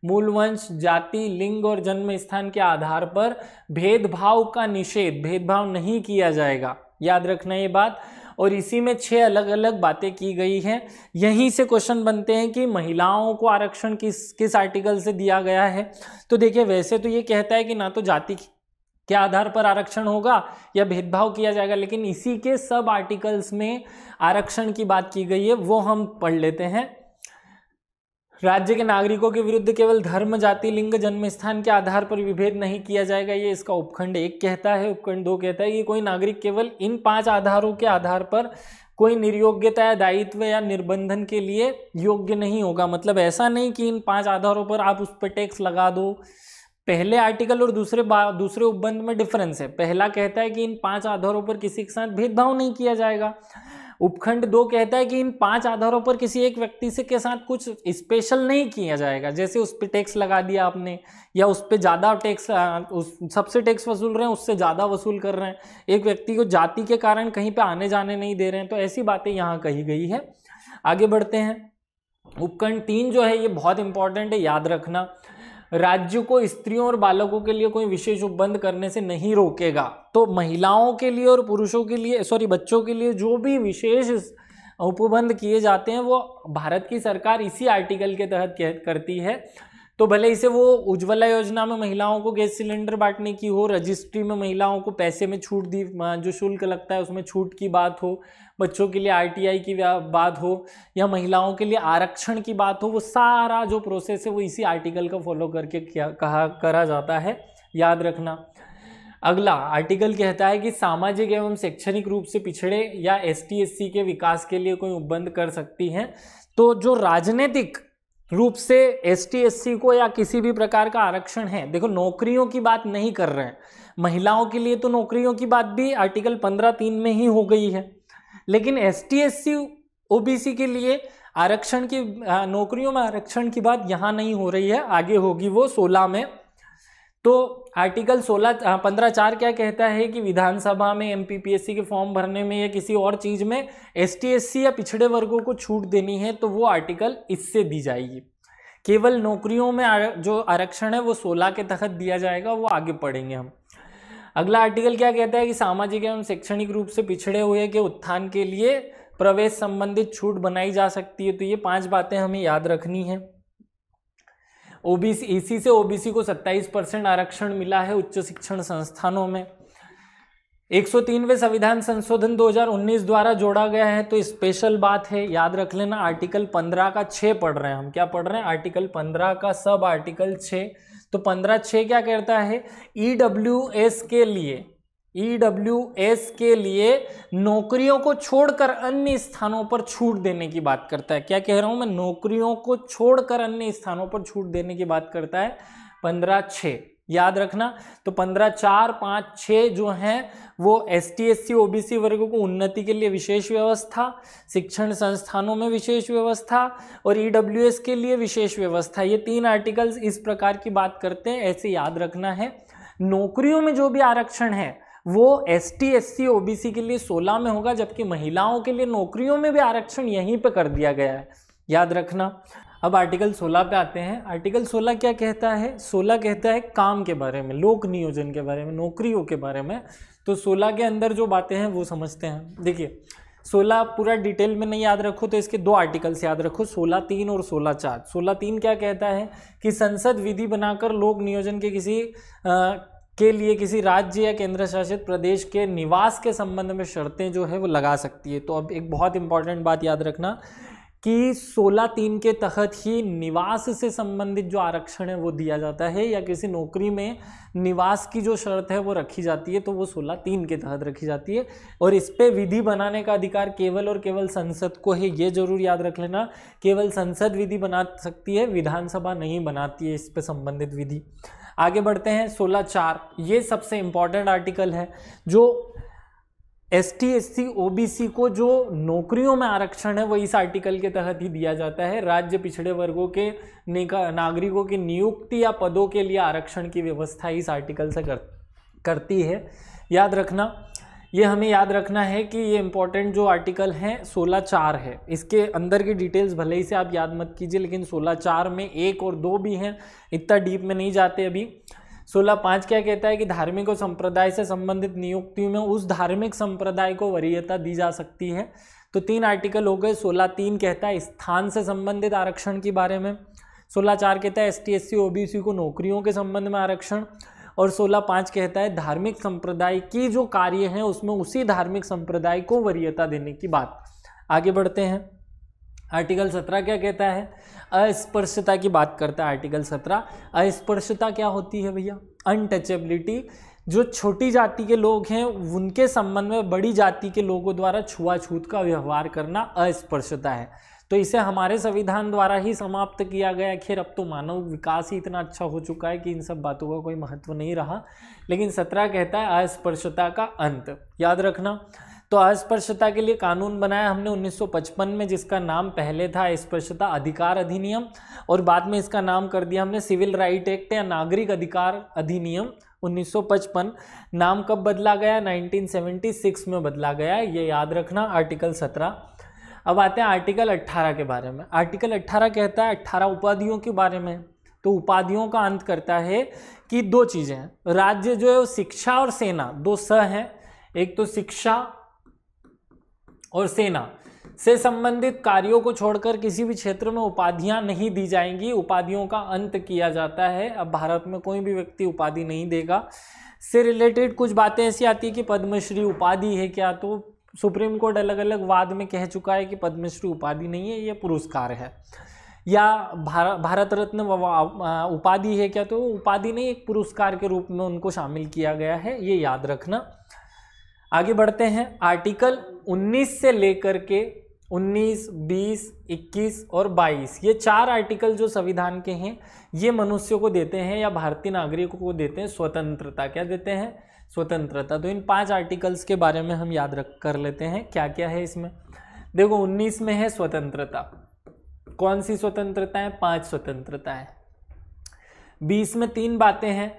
मूल वंश जाति लिंग और जन्म स्थान के आधार पर भेदभाव का निषेध भेदभाव नहीं किया जाएगा याद रखना ये बात और इसी में छह अलग अलग बातें की गई हैं यहीं से क्वेश्चन बनते हैं कि महिलाओं को आरक्षण किस किस आर्टिकल से दिया गया है तो देखिए वैसे तो ये कहता है कि ना तो जाति क्या आधार पर आरक्षण होगा या भेदभाव किया जाएगा लेकिन इसी के सब आर्टिकल्स में आरक्षण की बात की गई है वो हम पढ़ लेते हैं राज्य के नागरिकों के विरुद्ध केवल धर्म जाति लिंग जन्म स्थान के आधार पर विभेद नहीं किया जाएगा ये इसका उपखंड एक कहता है उपखंड दो कहता है कि कोई नागरिक केवल इन पांच आधारों के आधार पर कोई निर्योग्यता या दायित्व या निर्बंधन के लिए योग्य नहीं होगा मतलब ऐसा नहीं कि इन पांच आधारों पर आप उस पर टैक्स लगा दो पहले आर्टिकल और दूसरे दूसरे उपबंध में डिफरेंस है पहला कहता है कि इन पांच आधारों पर किसी के साथ भेदभाव नहीं किया जाएगा उपखंड दो कहता है कि इन पांच आधारों पर किसी एक व्यक्ति से के साथ कुछ स्पेशल नहीं किया जाएगा जैसे उस पर टैक्स लगा दिया आपने या उस पर ज़्यादा टैक्स उस सबसे टैक्स वसूल रहे हैं उससे ज़्यादा वसूल कर रहे हैं एक व्यक्ति को जाति के कारण कहीं पर आने जाने नहीं दे रहे हैं तो ऐसी बातें यहाँ कही गई है आगे बढ़ते हैं उपखंड तीन जो है ये बहुत इंपॉर्टेंट है याद रखना राज्य को स्त्रियों और बालकों के लिए कोई विशेष उपबंध करने से नहीं रोकेगा तो महिलाओं के लिए और पुरुषों के लिए सॉरी बच्चों के लिए जो भी विशेष उपबंध किए जाते हैं वो भारत की सरकार इसी आर्टिकल के तहत करती है तो भले इसे वो उज्ज्वला योजना में महिलाओं को गैस सिलेंडर बांटने की हो रजिस्ट्री में महिलाओं को पैसे में छूट दी जो शुल्क लगता है उसमें छूट की बात हो बच्चों के लिए आरटीआई की बात हो या महिलाओं के लिए आरक्षण की बात हो वो सारा जो प्रोसेस है वो इसी आर्टिकल का फॉलो करके कहा करा जाता है याद रखना अगला आर्टिकल कहता है कि सामाजिक एवं शैक्षणिक रूप से पिछड़े या एस टी के विकास के लिए कोई उपबंध कर सकती हैं तो जो राजनीतिक रूप से एस टी को या किसी भी प्रकार का आरक्षण है देखो नौकरियों की बात नहीं कर रहे हैं महिलाओं के लिए तो नौकरियों की बात भी आर्टिकल पंद्रह तीन में ही हो गई है लेकिन S T S C O B C के लिए आरक्षण की नौकरियों में आरक्षण की बात यहाँ नहीं हो रही है आगे होगी वो सोलह में तो आर्टिकल सोलह पंद्रह चार क्या कहता है कि विधानसभा में एम के फॉर्म भरने में या किसी और चीज़ में एस टी या पिछड़े वर्गों को छूट देनी है तो वो आर्टिकल इससे दी जाएगी केवल नौकरियों में जो आरक्षण है वो सोलह के तहत दिया जाएगा वो आगे पढ़ेंगे हम अगला आर्टिकल क्या कहता है कि सामाजिक एवं शैक्षणिक रूप से पिछड़े हुए के उत्थान के लिए प्रवेश संबंधित छूट बनाई जा सकती है तो ये पांच बातें हमें याद रखनी है ओबीसी इसी से ओबीसी को 27 परसेंट आरक्षण मिला है उच्च शिक्षण संस्थानों में 103वें संविधान संशोधन 2019 द्वारा जोड़ा गया है तो स्पेशल बात है याद रख लेना आर्टिकल 15 का 6 पढ़ रहे हैं हम क्या पढ़ रहे हैं आर्टिकल 15 का सब आर्टिकल 6 तो पंद्रह छः क्या करता है ई डब्ल्यू एस के लिए ई डब्ल्यू एस के लिए नौकरियों को छोड़कर अन्य स्थानों पर छूट देने की बात करता है क्या कह रहा हूँ मैं नौकरियों को छोड़कर अन्य स्थानों पर छूट देने की बात करता है पंद्रह छः याद रखना तो पंद्रह चार पाँच छः जो हैं वो S T S C O B C वर्ग को उन्नति के लिए विशेष व्यवस्था शिक्षण संस्थानों में विशेष व्यवस्था और ई डब्ल्यू एस के लिए विशेष व्यवस्था ये तीन आर्टिकल्स इस प्रकार की बात करते हैं ऐसे याद रखना है नौकरियों में जो भी आरक्षण है वो S T S C O B C के लिए सोलह में होगा जबकि महिलाओं के लिए नौकरियों में भी आरक्षण यहीं पर कर दिया गया है याद रखना अब आर्टिकल 16 पे आते हैं आर्टिकल 16 क्या कहता है 16 कहता है काम के बारे में लोक नियोजन के बारे में नौकरियों के बारे में तो सोलह के अंदर जो बातें हैं वो समझते हैं देखिए सोलह पूरा डिटेल में नहीं याद रखो तो इसके दो आर्टिकल्स याद रखो सोलह तीन और सोलह चार सोलह तीन क्या कहता है कि संसद विधि बनाकर लोक नियोजन के किसी आ, के लिए किसी राज्य या केंद्र शासित प्रदेश के निवास के संबंध में शर्तें जो है वो लगा सकती है तो अब एक बहुत इंपॉर्टेंट बात याद रखना कि सोलह तीन के तहत ही निवास से संबंधित जो आरक्षण है वो दिया जाता है या किसी नौकरी में निवास की जो शर्त है वो रखी जाती है तो वो सोलह तीन के तहत रखी जाती है और इस पर विधि बनाने का अधिकार केवल और केवल संसद को है ये जरूर याद रख लेना केवल संसद विधि बना सकती है विधानसभा नहीं बनाती है इस पर संबंधित विधि आगे बढ़ते हैं सोलह चार ये सबसे इम्पॉर्टेंट आर्टिकल है जो S T S C O B C को जो नौकरियों में आरक्षण है वो इस आर्टिकल के तहत ही दिया जाता है राज्य पिछड़े वर्गों के नागरिकों की नियुक्ति या पदों के लिए आरक्षण की व्यवस्था इस आर्टिकल से कर, करती है याद रखना ये हमें याद रखना है कि ये इम्पॉर्टेंट जो आर्टिकल हैं सोलह चार है इसके अंदर की डिटेल्स भले ही से आप याद मत कीजिए लेकिन सोलह चार में एक और दो भी हैं इतना डीप में नहीं जाते अभी सोलह पाँच क्या कहता है कि धार्मिक और संप्रदाय से संबंधित नियुक्तियों में उस धार्मिक संप्रदाय को वरीयता दी जा सकती है तो तीन आर्टिकल हो गए सोलह तीन कहता है स्थान से संबंधित आरक्षण के बारे में सोलह चार कहता है S T S C O B C को नौकरियों के संबंध में आरक्षण और सोलह पाँच कहता है धार्मिक संप्रदाय की जो कार्य हैं उसमें उसी धार्मिक संप्रदाय को वरीयता देने की बात आगे बढ़ते हैं आर्टिकल सत्रह क्या कहता है अस्पर्शता की बात करता है आर्टिकल सत्रह अस्पर्शता क्या होती है भैया अनटचेबिलिटी जो छोटी जाति के लोग हैं उनके संबंध में बड़ी जाति के लोगों द्वारा छुआछूत का व्यवहार करना अस्पर्शता है तो इसे हमारे संविधान द्वारा ही समाप्त किया गया खैर अब तो मानव विकास ही इतना अच्छा हो चुका है कि इन सब बातों का कोई महत्व नहीं रहा लेकिन सत्रह कहता है अस्पर्शता का अंत याद रखना तो अस्पृश्यता के लिए कानून बनाया हमने 1955 में जिसका नाम पहले था अस्पृश्यता अधिकार अधिनियम और बाद में इसका नाम कर दिया हमने सिविल राइट एक्ट या नागरिक अधिकार अधिनियम 1955 नाम कब बदला गया 1976 में बदला गया ये याद रखना आर्टिकल 17 अब आते हैं आर्टिकल 18 के बारे में आर्टिकल 18 कहता है 18 उपाधियों के बारे में तो उपाधियों का अंत करता है कि दो चीज़ें हैं राज्य जो है वो शिक्षा और सेना दो स हैं एक तो शिक्षा और सेना से संबंधित कार्यों को छोड़कर किसी भी क्षेत्र में उपाधियां नहीं दी जाएंगी उपाधियों का अंत किया जाता है अब भारत में कोई भी व्यक्ति उपाधि नहीं देगा से रिलेटेड कुछ बातें ऐसी आती है कि पद्मश्री उपाधि है क्या तो सुप्रीम कोर्ट अलग अलग वाद में कह चुका है कि पद्मश्री उपाधि नहीं है ये पुरस्कार है या भार, भारत रत्न उपाधि है क्या तो उपाधि नहीं एक पुरस्कार के रूप में उनको शामिल किया गया है ये याद रखना आगे बढ़ते हैं आर्टिकल 19 से लेकर के 19, 20, 21 और 22 ये चार आर्टिकल जो संविधान के हैं ये मनुष्यों को देते हैं या भारतीय नागरिकों को देते हैं स्वतंत्रता क्या देते हैं स्वतंत्रता तो इन पांच आर्टिकल्स के बारे में हम याद रख कर लेते हैं क्या क्या है इसमें देखो 19 में है स्वतंत्रता कौन सी स्वतंत्रता है पांच स्वतंत्रता है बीस में तीन बातें हैं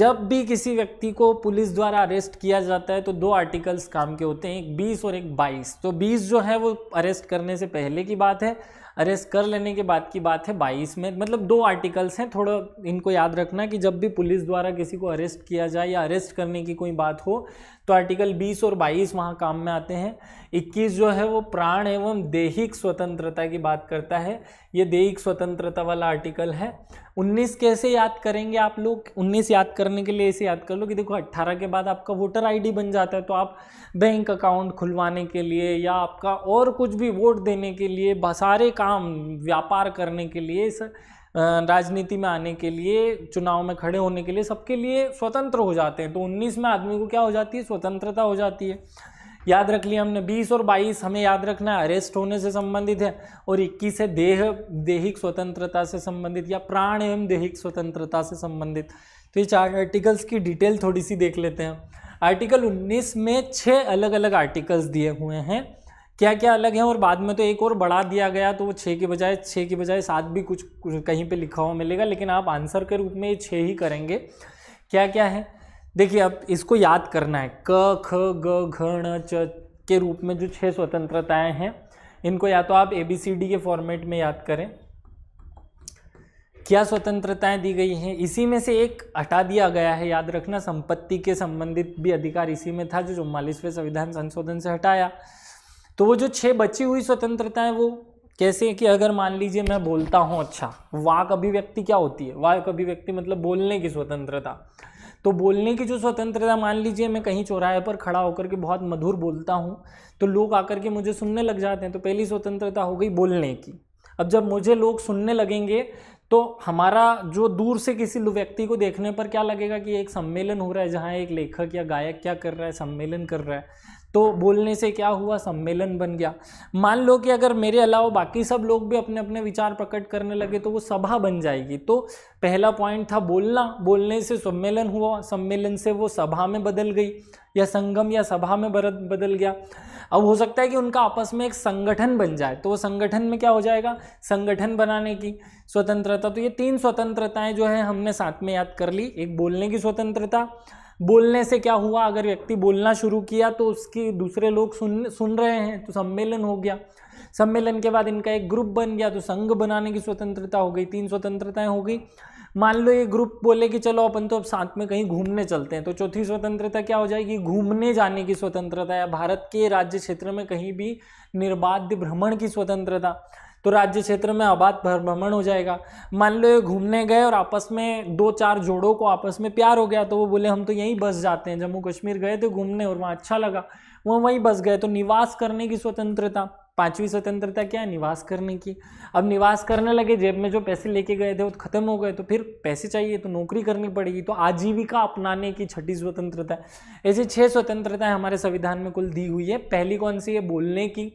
जब भी किसी व्यक्ति को पुलिस द्वारा अरेस्ट किया जाता है तो दो आर्टिकल्स काम के होते हैं एक 20 और एक 22 तो 20 जो है वो अरेस्ट करने से पहले की बात है अरेस्ट कर लेने के बाद की बात है 22 में मतलब दो आर्टिकल्स हैं थोड़ा इनको याद रखना कि जब भी पुलिस द्वारा किसी को अरेस्ट किया जाए या अरेस्ट करने की कोई बात हो तो आर्टिकल 20 और 22 वहाँ काम में आते हैं इक्कीस जो है वो प्राण एवं देहिक स्वतंत्रता की बात करता है ये देहिक स्वतंत्रता वाला आर्टिकल है उन्नीस कैसे याद करेंगे आप लोग उन्नीस याद करने के लिए ऐसे याद कर लो कि देखो अट्ठारह के बाद आपका वोटर आईडी बन जाता है तो आप बैंक अकाउंट खुलवाने के लिए या आपका और कुछ भी वोट देने के लिए सारे काम व्यापार करने के लिए इस राजनीति में आने के लिए चुनाव में खड़े होने के लिए सबके लिए स्वतंत्र हो जाते हैं तो 19 में आदमी को क्या हो जाती है स्वतंत्रता हो जाती है याद रख लिया हमने 20 और 22 हमें याद रखना है अरेस्ट होने से संबंधित है और 21 है देह देहिक स्वतंत्रता से संबंधित या प्राण एवं देहिक स्वतंत्रता से संबंधित तो ये चार आर्टिकल्स की डिटेल थोड़ी सी देख लेते हैं आर्टिकल 19 में छः अलग अलग आर्टिकल्स दिए हुए हैं क्या क्या अलग है और बाद में तो एक और बढ़ा दिया गया तो वो छः के बजाय छः के बजाय सात भी कुछ कहीं पर लिखा हुआ मिलेगा लेकिन आप आंसर के रूप में ये छः ही करेंगे क्या क्या है देखिए अब इसको याद करना है क ख ग घ ण च के रूप में जो छह स्वतंत्रताएं हैं इनको या तो आप ए बी सी डी के फॉर्मेट में याद करें क्या स्वतंत्रताएं दी गई हैं इसी में से एक हटा दिया गया है याद रखना संपत्ति के संबंधित भी अधिकार इसी में था जो चौवालीसवें संविधान संशोधन से हटाया तो वो जो छह बची हुई स्वतंत्रताएं वो कैसे कि अगर मान लीजिए मैं बोलता हूँ अच्छा वाक अभिव्यक्ति क्या होती है वाक अभिव्यक्ति मतलब बोलने की स्वतंत्रता तो बोलने की जो स्वतंत्रता मान लीजिए मैं कहीं चौराहे पर खड़ा होकर के बहुत मधुर बोलता हूँ तो लोग आकर के मुझे सुनने लग जाते हैं तो पहली स्वतंत्रता हो गई बोलने की अब जब मुझे लोग सुनने लगेंगे तो हमारा जो दूर से किसी व्यक्ति को देखने पर क्या लगेगा कि एक सम्मेलन हो रहा है जहाँ एक लेखक या गायक क्या कर रहा है सम्मेलन कर रहा है तो बोलने से क्या हुआ सम्मेलन बन गया मान लो कि अगर मेरे अलावा बाकी सब लोग भी अपने अपने विचार प्रकट करने लगे तो वो सभा बन जाएगी तो पहला पॉइंट था बोलना बोलने से सम्मेलन हुआ सम्मेलन से वो सभा में बदल गई या संगम या सभा में बदल गया अब हो सकता है कि उनका आपस में एक संगठन बन जाए तो वो संगठन में क्या हो जाएगा संगठन बनाने की स्वतंत्रता तो ये तीन स्वतंत्रताएं जो है हमने साथ में याद कर ली एक बोलने की स्वतंत्रता बोलने से क्या हुआ अगर व्यक्ति बोलना शुरू किया तो उसकी दूसरे लोग सुन सुन रहे हैं तो सम्मेलन हो गया सम्मेलन के बाद इनका एक ग्रुप बन गया तो संघ बनाने की स्वतंत्रता हो गई तीन स्वतंत्रताएं हो गई मान लो ये ग्रुप बोले कि चलो अपन तो अब साथ में कहीं घूमने चलते हैं तो चौथी स्वतंत्रता क्या हो जाएगी घूमने जाने की स्वतंत्रता या भारत के राज्य क्षेत्र में कहीं भी निर्बाध भ्रमण की स्वतंत्रता तो राज्य क्षेत्र में आबाद भ्रमण हो जाएगा मान लो घूमने गए और आपस में दो चार जोड़ों को आपस में प्यार हो गया तो वो बोले हम तो यहीं बस जाते हैं जम्मू कश्मीर गए थे घूमने और वहाँ अच्छा लगा वो वहीं बस गए तो निवास करने की स्वतंत्रता पांचवी स्वतंत्रता क्या है निवास करने की अब निवास करने लगे जेब में जो पैसे लेके गए थे वो खत्म हो गए तो फिर पैसे चाहिए तो नौकरी करनी पड़ेगी तो आजीविका अपनाने की छठी स्वतंत्रता ऐसी छह स्वतंत्रताएं हमारे संविधान में कुल दी हुई है पहली कौन सी है बोलने की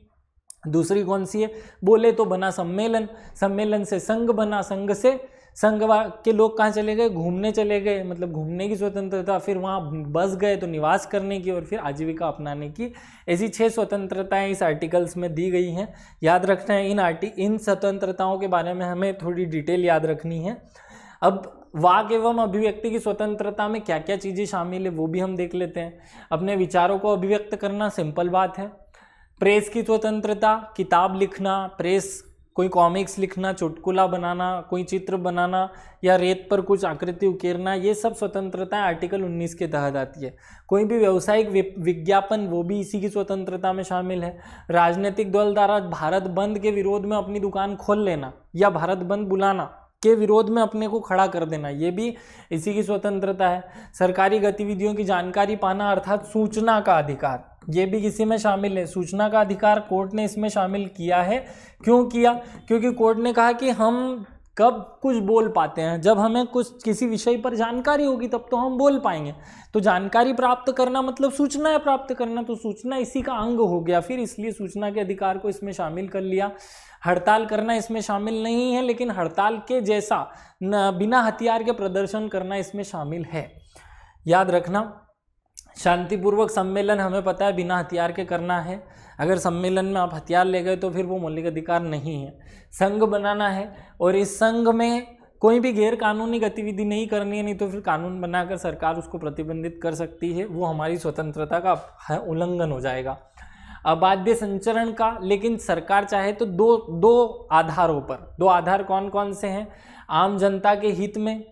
दूसरी कौन सी है बोले तो बना सम्मेलन सम्मेलन से संघ बना संघ से संघवा के लोग कहाँ चले गए घूमने चले गए मतलब घूमने की स्वतंत्रता फिर वहाँ बस गए तो निवास करने की और फिर आजीविका अपनाने की ऐसी छह स्वतंत्रताएं इस आर्टिकल्स में दी गई हैं याद रखना है इन आर्टि इन स्वतंत्रताओं के बारे में हमें थोड़ी डिटेल याद रखनी है अब वाक एवं अभिव्यक्ति की स्वतंत्रता में क्या क्या चीज़ें शामिल है वो भी हम देख लेते हैं अपने विचारों को अभिव्यक्त करना सिंपल बात है प्रेस की स्वतंत्रता तो किताब लिखना प्रेस कोई कॉमिक्स लिखना चुटकुला बनाना कोई चित्र बनाना या रेत पर कुछ आकृति उकेरना ये सब स्वतंत्रता आर्टिकल 19 के तहत आती है कोई भी व्यवसायिक विज्ञापन वो भी इसी की स्वतंत्रता में शामिल है राजनीतिक दल द्वारा भारत बंद के विरोध में अपनी दुकान खोल लेना या भारत बंद बुलाना के विरोध में अपने को खड़ा कर देना ये भी इसी की स्वतंत्रता है सरकारी गतिविधियों की जानकारी पाना अर्थात सूचना का अधिकार ये भी किसी में शामिल है सूचना का अधिकार कोर्ट ने इसमें शामिल किया है क्यों किया क्योंकि कोर्ट ने कहा कि हम कब कुछ बोल पाते हैं जब हमें कुछ किसी विषय पर जानकारी होगी तब तो हम बोल पाएंगे तो जानकारी प्राप्त करना मतलब सूचना प्राप्त करना तो सूचना इसी का अंग हो गया फिर इसलिए सूचना के अधिकार को इसमें शामिल कर लिया हड़ताल करना इसमें शामिल नहीं है लेकिन हड़ताल के जैसा न, बिना हथियार के प्रदर्शन करना इसमें शामिल है याद रखना शांतिपूर्वक सम्मेलन हमें पता है बिना हथियार के करना है अगर सम्मेलन में आप हथियार ले गए तो फिर वो मौलिक अधिकार नहीं है संघ बनाना है और इस संघ में कोई भी गैर कानूनी गतिविधि नहीं करनी है नहीं तो फिर कानून बनाकर सरकार उसको प्रतिबंधित कर सकती है वो हमारी स्वतंत्रता का उल्लंघन हो जाएगा अबाध्य संचरण का लेकिन सरकार चाहे तो दो दो आधारों पर दो आधार कौन कौन से हैं आम जनता के हित में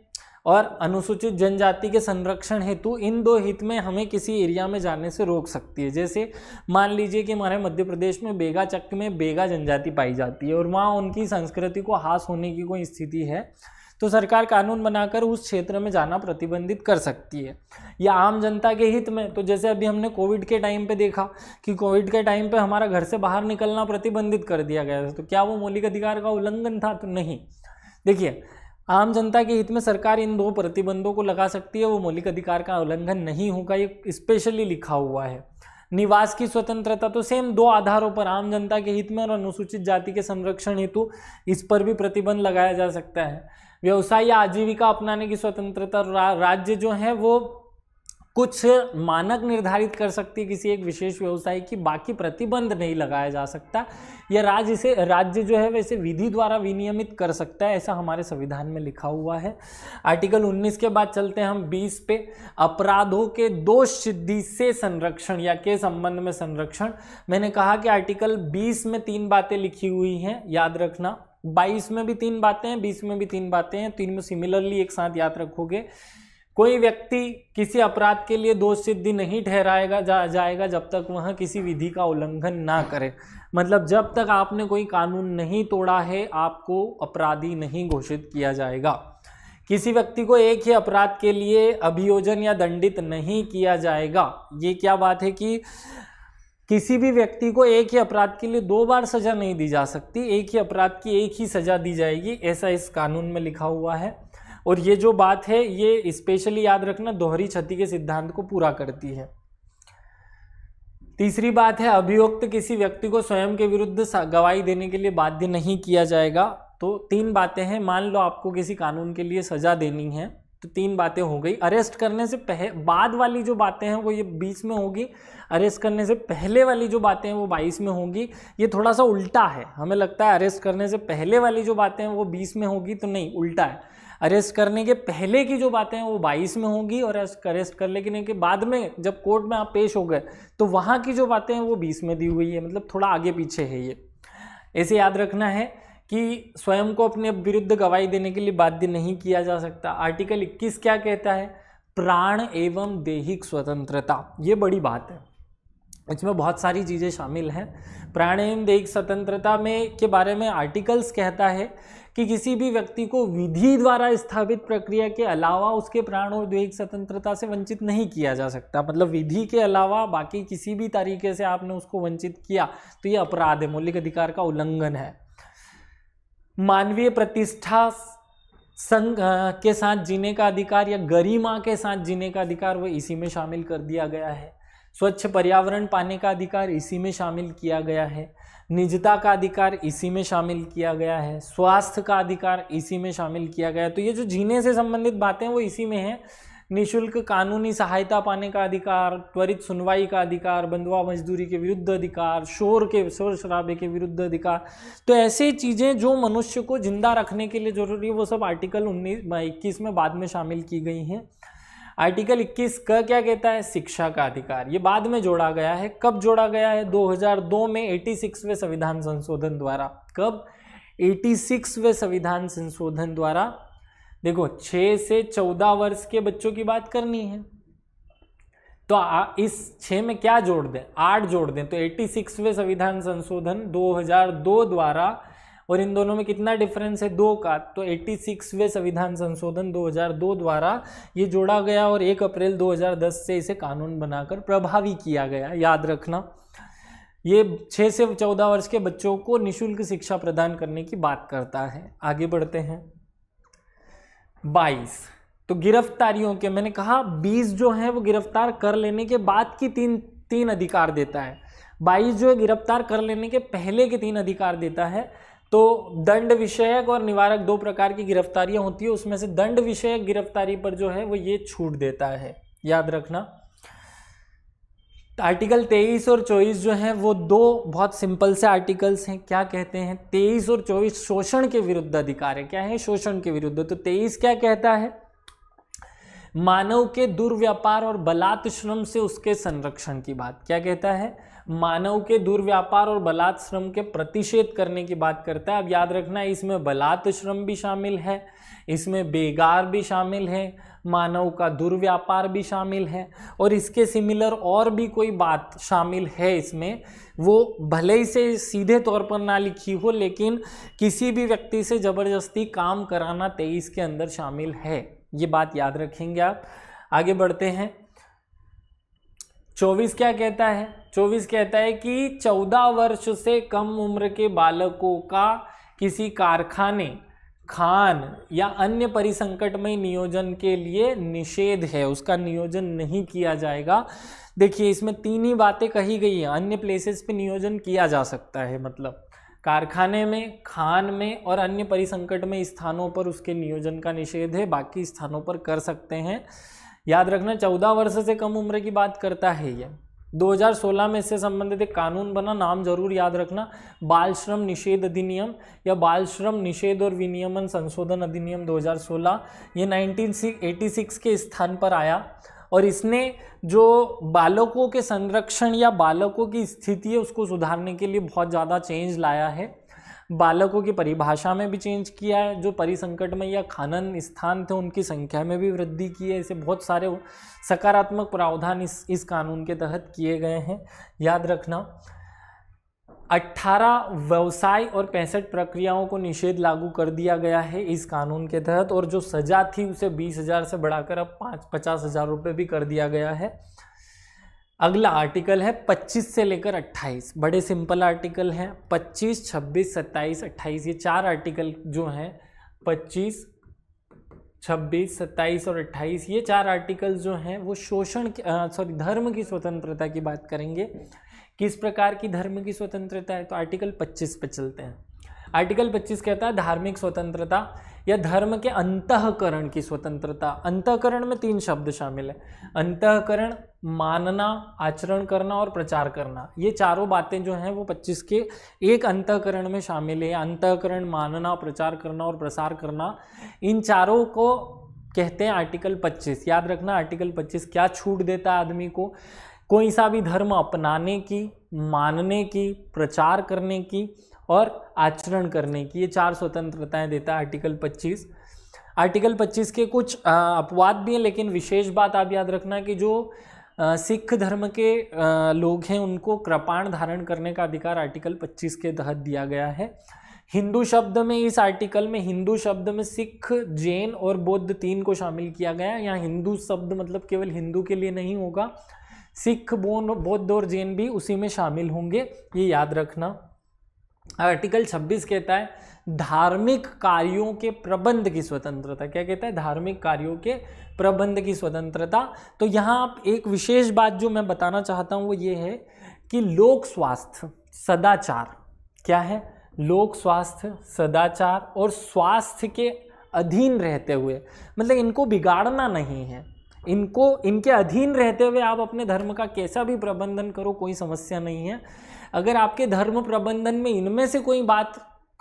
और अनुसूचित जनजाति के संरक्षण हेतु इन दो हित में हमें किसी एरिया में जाने से रोक सकती है जैसे मान लीजिए कि हमारे मध्य प्रदेश में बेगा चक्र में बेगा जनजाति पाई जाती है और वहाँ उनकी संस्कृति को हास होने की कोई स्थिति है तो सरकार कानून बनाकर उस क्षेत्र में जाना प्रतिबंधित कर सकती है या आम जनता के हित में तो जैसे अभी हमने कोविड के टाइम पे देखा कि कोविड के टाइम पे हमारा घर से बाहर निकलना प्रतिबंधित कर दिया गया था तो क्या वो मौलिक अधिकार का उल्लंघन था तो नहीं देखिए आम जनता के हित में सरकार इन दो प्रतिबंधों को लगा सकती है वो मौलिक अधिकार का उल्लंघन नहीं होगा ये स्पेशली लिखा हुआ है निवास की स्वतंत्रता तो सेम दो आधारों पर आम जनता के हित में और अनुसूचित जाति के संरक्षण हेतु इस पर भी प्रतिबंध लगाया जा सकता है व्यवसाय या आजीविका अपनाने की स्वतंत्रता रा, राज्य जो है वो कुछ मानक निर्धारित कर सकती है किसी एक विशेष व्यवसाय की बाकी प्रतिबंध नहीं लगाया जा सकता यह राज्य से राज्य जो है वैसे विधि द्वारा विनियमित कर सकता है ऐसा हमारे संविधान में लिखा हुआ है आर्टिकल 19 के बाद चलते हैं हम 20 पे अपराधों के दोष सिद्धि से संरक्षण या के संबंध में संरक्षण मैंने कहा कि आर्टिकल 20 में तीन बातें लिखी हुई हैं याद रखना बाईस में भी तीन बातें हैं बीस में भी तीन बातें हैं तीन में सिमिलरली एक साथ याद रखोगे कोई व्यक्ति किसी अपराध के लिए दोष सिद्धि नहीं ठहराएगा जा जाएगा जब तक वह किसी विधि का उल्लंघन ना करे मतलब जब तक आपने कोई कानून नहीं तोड़ा है आपको अपराधी नहीं घोषित किया जाएगा किसी व्यक्ति को एक ही अपराध के लिए अभियोजन या दंडित नहीं किया जाएगा ये क्या बात है कि किसी भी व्यक्ति को एक ही अपराध के लिए दो बार सज़ा नहीं दी जा सकती एक ही अपराध की एक ही सज़ा दी जाएगी ऐसा इस कानून में लिखा हुआ है और ये जो बात है ये स्पेशली याद रखना दोहरी क्षति के सिद्धांत को पूरा करती है तीसरी बात है अभियुक्त किसी व्यक्ति को स्वयं के विरुद्ध गवाही देने के लिए बाध्य नहीं किया जाएगा तो तीन बातें हैं मान लो आपको किसी कानून के लिए सज़ा देनी है तो तीन बातें हो गई अरेस्ट करने से पह बाद वाली जो बातें हैं वो ये बीस में होगी अरेस्ट करने से पहले वाली जो बातें हैं वो बाईस में होगी ये थोड़ा सा उल्टा है हमें लगता है अरेस्ट करने से पहले वाली जो बातें हैं वो बीस में होगी तो नहीं उल्टा है अरेस्ट करने के पहले की जो बातें हैं वो बाईस में होंगी और अरेस्ट कर लेकिन के बाद में जब कोर्ट में आप पेश हो गए तो वहाँ की जो बातें हैं वो बीस में दी हुई है मतलब थोड़ा आगे पीछे है ये ऐसे याद रखना है कि स्वयं को अपने विरुद्ध गवाही देने के लिए बाध्य नहीं किया जा सकता आर्टिकल 21 क्या कहता है प्राण एवं देहिक स्वतंत्रता ये बड़ी बात है इसमें बहुत सारी चीज़ें शामिल हैं प्राण एवं देहिक स्वतंत्रता में के बारे में आर्टिकल्स कहता है कि किसी भी व्यक्ति को विधि द्वारा स्थापित प्रक्रिया के अलावा उसके प्राण और देहिक स्वतंत्रता से वंचित नहीं किया जा सकता मतलब विधि के अलावा बाकी किसी भी तरीके से आपने उसको वंचित किया तो ये अपराध है मौलिक अधिकार का उल्लंघन है मानवीय प्रतिष्ठा संघ के साथ जीने का अधिकार या गरिमा के साथ जीने का अधिकार वो इसी में शामिल कर दिया गया है स्वच्छ पर्यावरण पाने का अधिकार इसी में शामिल किया गया है निजता का अधिकार इसी में शामिल किया गया है स्वास्थ्य का अधिकार इसी में शामिल किया गया है तो ये जो जीने से संबंधित बातें वो इसी में है निशुल्क कानूनी सहायता पाने का अधिकार त्वरित सुनवाई का अधिकार बंधुआ मजदूरी के विरुद्ध अधिकार शोर के शोर शराबे के विरुद्ध अधिकार तो ऐसी चीज़ें जो मनुष्य को जिंदा रखने के लिए जरूरी है वो सब आर्टिकल उन्नीस इक्कीस में बाद में शामिल की गई हैं आर्टिकल 21 का क्या कहता है शिक्षा का अधिकार ये बाद में जोड़ा गया है कब जोड़ा गया है 2002 में 86वें संविधान संशोधन द्वारा कब 86वें संविधान संशोधन द्वारा देखो छः से चौदह वर्ष के बच्चों की बात करनी है तो आ, इस छः में क्या जोड़ दें आठ जोड़ दें तो एट्टी सिक्सवें संविधान संशोधन 2002 द्वारा और इन दोनों में कितना डिफरेंस है दो का तो एट्टी सिक्सवें संविधान संशोधन 2002 द्वारा ये जोड़ा गया और एक अप्रैल 2010 से इसे कानून बनाकर प्रभावी किया गया याद रखना ये छः से चौदह वर्ष के बच्चों को निशुल्क शिक्षा प्रदान करने की बात करता है आगे बढ़ते हैं बाईस तो गिरफ्तारियों के मैंने कहा बीस जो है वो गिरफ्तार कर लेने के बाद की तीन तीन अधिकार देता है बाईस जो है गिरफ्तार कर लेने के पहले के तीन अधिकार देता है तो दंड विषयक और निवारक दो प्रकार की गिरफ्तारियां होती है उसमें से दंड विषयक गिरफ्तारी पर जो है वो ये छूट देता है याद रखना तो आर्टिकल 23 और 24 जो हैं वो दो बहुत सिंपल से आर्टिकल्स हैं क्या कहते हैं 23 और 24 शोषण के विरुद्ध अधिकार है क्या है शोषण के विरुद्ध तो 23 क्या कहता है मानव के दुर्व्यापार और बलात् श्रम से उसके संरक्षण की बात क्या कहता है मानव के दुर्व्यापार और बलात् श्रम के प्रतिषेध करने की बात करता है अब याद रखना इसमें बलात् श्रम भी शामिल है इसमें बेगार भी शामिल है मानव का दुर्व्यापार भी शामिल है और इसके सिमिलर और भी कोई बात शामिल है इसमें वो भले ही से सीधे तौर पर ना लिखी हो लेकिन किसी भी व्यक्ति से ज़बरदस्ती काम कराना तेईस के अंदर शामिल है ये बात याद रखेंगे आप आगे बढ़ते हैं चौबीस क्या कहता है चौबीस कहता है कि चौदह वर्ष से कम उम्र के बालकों का किसी कारखाने खान या अन्य परिसंकटमय नियोजन के लिए निषेध है उसका नियोजन नहीं किया जाएगा देखिए इसमें तीन ही बातें कही गई हैं अन्य प्लेसेस पे नियोजन किया जा सकता है मतलब कारखाने में खान में और अन्य परिसंकटमय स्थानों पर उसके नियोजन का निषेध है बाकी स्थानों पर कर सकते हैं याद रखना चौदह वर्ष से कम उम्र की बात करता है यह 2016 में इससे संबंधित एक कानून बना नाम जरूर याद रखना बाल श्रम निषेध अधिनियम या बाल श्रम निषेध और विनियमन संशोधन अधिनियम 2016 ये 1986 के स्थान पर आया और इसने जो बालकों के संरक्षण या बालकों की स्थिति है उसको सुधारने के लिए बहुत ज़्यादा चेंज लाया है बालकों की परिभाषा में भी चेंज किया है जो परिसंकट में या खनन स्थान थे उनकी संख्या में भी वृद्धि की है ऐसे बहुत सारे सकारात्मक प्रावधान इस इस कानून के तहत किए गए हैं याद रखना 18 व्यवसाय और पैंसठ प्रक्रियाओं को निषेध लागू कर दिया गया है इस कानून के तहत और जो सज़ा थी उसे बीस हज़ार से बढ़ाकर अब पाँच पचास हज़ार रुपये भी कर दिया गया है अगला आर्टिकल है 25 से लेकर 28 बड़े सिंपल आर्टिकल हैं 25, 26, 27, 28 ये चार आर्टिकल जो हैं 25, 26, 27 और 28 ये चार आर्टिकल जो हैं वो शोषण सॉरी धर्म की स्वतंत्रता की बात करेंगे किस प्रकार की धर्म की स्वतंत्रता है तो आर्टिकल 25 पे चलते हैं आर्टिकल 25 कहता है धार्मिक स्वतंत्रता या धर्म के अंतकरण की स्वतंत्रता अंतकरण में तीन शब्द शामिल है अंतकरण मानना आचरण करना और प्रचार करना ये चारों बातें जो हैं वो 25 के एक अंतकरण में शामिल है अंतकरण मानना प्रचार करना और प्रसार करना इन चारों को कहते हैं आर्टिकल 25 याद रखना आर्टिकल 25 क्या छूट देता है आदमी को कोई सा भी धर्म अपनाने की मानने की प्रचार करने की और आचरण करने की ये चार स्वतंत्रताएं देता है आर्टिकल 25 आर्टिकल 25 के कुछ अपवाद भी हैं लेकिन विशेष बात आप याद रखना कि जो सिख धर्म के लोग हैं उनको कृपाण धारण करने का अधिकार आर्टिकल 25 के तहत दिया गया है हिंदू शब्द में इस आर्टिकल में हिंदू शब्द में सिख जैन और बौद्ध तीन को शामिल किया गया है यहाँ हिंदू शब्द मतलब केवल हिंदू के लिए नहीं होगा सिख बोन बौद्ध और जैन भी उसी में शामिल होंगे ये याद रखना आर्टिकल 26 कहता है धार्मिक कार्यों के प्रबंध की स्वतंत्रता क्या कहता है धार्मिक कार्यों के प्रबंध की स्वतंत्रता तो यहाँ आप एक विशेष बात जो मैं बताना चाहता हूँ वो ये है कि लोक स्वास्थ्य सदाचार क्या है लोक स्वास्थ्य सदाचार और स्वास्थ्य के अधीन रहते हुए मतलब इनको बिगाड़ना नहीं है इनको इनके अधीन रहते हुए आप अपने धर्म का कैसा भी प्रबंधन करो कोई समस्या नहीं है अगर आपके धर्म प्रबंधन में इनमें से कोई बात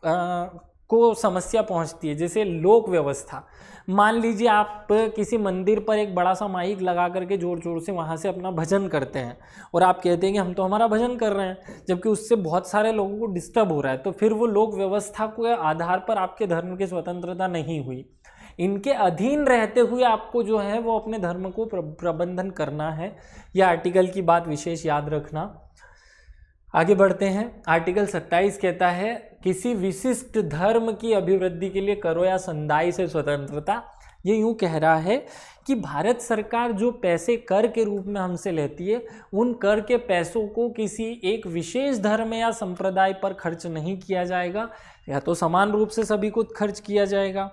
को समस्या पहुंचती है जैसे लोक व्यवस्था मान लीजिए आप किसी मंदिर पर एक बड़ा सा माइक लगा करके ज़ोर ज़ोर से वहाँ से अपना भजन करते हैं और आप कहते हैं कि हम तो हमारा भजन कर रहे हैं जबकि उससे बहुत सारे लोगों को डिस्टर्ब हो रहा है तो फिर वो लोक व्यवस्था के आधार पर आपके धर्म की स्वतंत्रता नहीं हुई इनके अधीन रहते हुए आपको जो है वो अपने धर्म को प्रबंधन करना है यह आर्टिकल की बात विशेष याद रखना आगे बढ़ते हैं आर्टिकल 27 कहता है किसी विशिष्ट धर्म की अभिवृद्धि के लिए करो या संदाई से स्वतंत्रता ये यूँ कह रहा है कि भारत सरकार जो पैसे कर के रूप में हमसे लेती है उन कर के पैसों को किसी एक विशेष धर्म या संप्रदाय पर खर्च नहीं किया जाएगा या तो समान रूप से सभी को खर्च किया जाएगा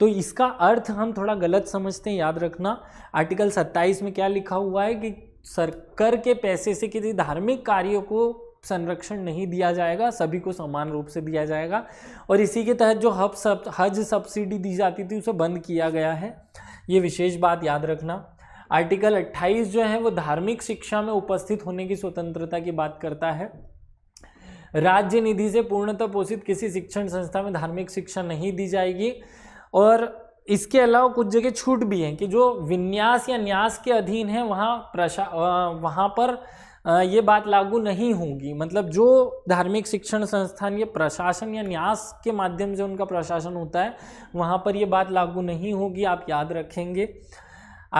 तो इसका अर्थ हम थोड़ा गलत समझते हैं याद रखना आर्टिकल 27 में क्या लिखा हुआ है कि सर कर के पैसे से किसी धार्मिक कार्यों को संरक्षण नहीं दिया जाएगा सभी को समान रूप से दिया जाएगा और इसी के तहत जो हब सब हज सब्सिडी दी जाती थी उसे बंद किया गया है ये विशेष बात याद रखना आर्टिकल 28 जो है वो धार्मिक शिक्षा में उपस्थित होने की स्वतंत्रता की बात करता है राज्य निधि से पूर्णतः पोषित किसी शिक्षण संस्था में धार्मिक शिक्षा नहीं दी जाएगी और इसके अलावा कुछ जगह छूट भी है कि जो विन्यास या न्यास के अधीन है वहाँ प्रशा वहाँ पर ये बात लागू नहीं होगी मतलब जो धार्मिक शिक्षण संस्थान ये प्रशासन या न्यास के माध्यम से उनका प्रशासन होता है वहाँ पर ये बात लागू नहीं होगी आप याद रखेंगे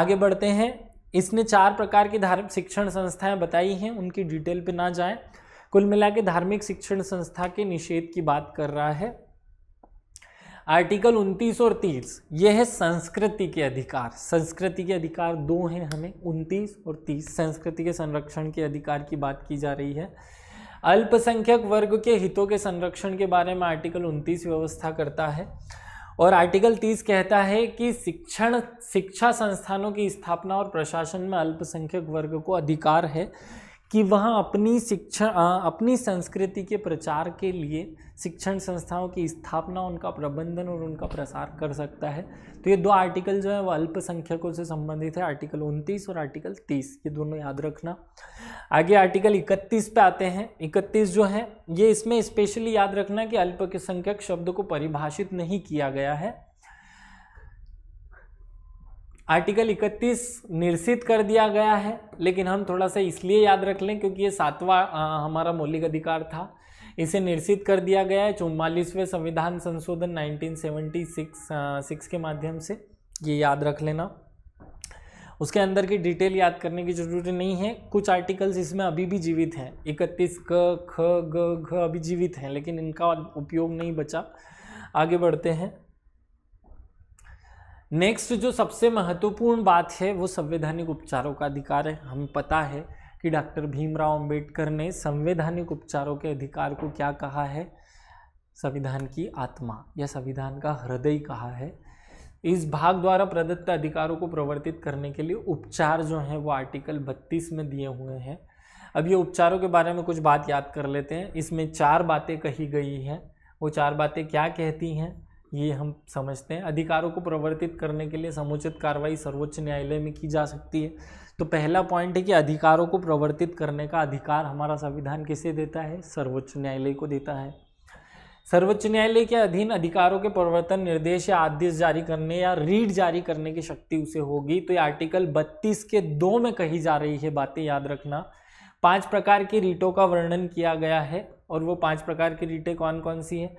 आगे बढ़ते हैं इसने चार प्रकार की धार्मिक शिक्षण संस्थाएं बताई हैं उनकी डिटेल पे ना जाएं कुल मिला के धार्मिक शिक्षण संस्था के निषेध की बात कर रहा है आर्टिकल 29 और 30 ये है संस्कृति के अधिकार संस्कृति के अधिकार दो हैं हमें 29 और 30 संस्कृति के संरक्षण के अधिकार की बात की जा रही है अल्पसंख्यक वर्ग के हितों के संरक्षण के बारे में आर्टिकल 29 व्यवस्था करता है और आर्टिकल 30 कहता है कि शिक्षण शिक्षा संस्थानों की स्थापना और प्रशासन में अल्पसंख्यक वर्ग को अधिकार है कि वह अपनी शिक्षण अपनी संस्कृति के प्रचार के लिए शिक्षण संस्थाओं की स्थापना उनका प्रबंधन और उनका प्रसार कर सकता है तो ये दो आर्टिकल जो है वह अल्पसंख्यकों से संबंधित है आर्टिकल 29 और आर्टिकल 30 ये दोनों याद रखना आगे आर्टिकल 31 पे आते हैं 31 जो है ये इसमें स्पेशली याद रखना कि अल्पसंख्यक शब्द को परिभाषित नहीं किया गया है आर्टिकल 31 निरसित कर दिया गया है लेकिन हम थोड़ा सा इसलिए याद रख लें क्योंकि ये सातवां हमारा मौलिक अधिकार था इसे निरसित कर दिया गया है चौवालीसवें संविधान संशोधन 1976 सिक्स के माध्यम से ये याद रख लेना उसके अंदर की डिटेल याद करने की ज़रूरत नहीं है कुछ आर्टिकल्स इसमें अभी भी जीवित हैं इकतीस क ख ग घ अभी जीवित हैं लेकिन इनका उपयोग नहीं बचा आगे बढ़ते हैं नेक्स्ट जो सबसे महत्वपूर्ण बात है वो संवैधानिक उपचारों का अधिकार है हमें पता है कि डॉक्टर भीमराव अंबेडकर ने संवैधानिक उपचारों के अधिकार को क्या कहा है संविधान की आत्मा या संविधान का हृदय कहा है इस भाग द्वारा प्रदत्त अधिकारों को प्रवर्तित करने के लिए उपचार जो हैं वो आर्टिकल 32 में दिए हुए हैं अब ये उपचारों के बारे में कुछ बात याद कर लेते हैं इसमें चार बातें कही गई हैं वो चार बातें क्या कहती हैं ये हम समझते हैं अधिकारों को प्रवर्तित करने के लिए समुचित कार्रवाई सर्वोच्च न्यायालय में की जा सकती है तो पहला पॉइंट है कि अधिकारों को प्रवर्तित करने का अधिकार हमारा संविधान किसे देता है सर्वोच्च न्यायालय को देता है सर्वोच्च न्यायालय के अधीन अधिकारों के प्रवर्तन निर्देश या आदेश जारी करने या रीड जारी करने की शक्ति उसे होगी तो ये आर्टिकल 32 के दो में कही जा रही है बातें याद रखना पांच प्रकार की रीटों का वर्णन किया गया है और वो पांच प्रकार की रीटें कौन कौन सी हैं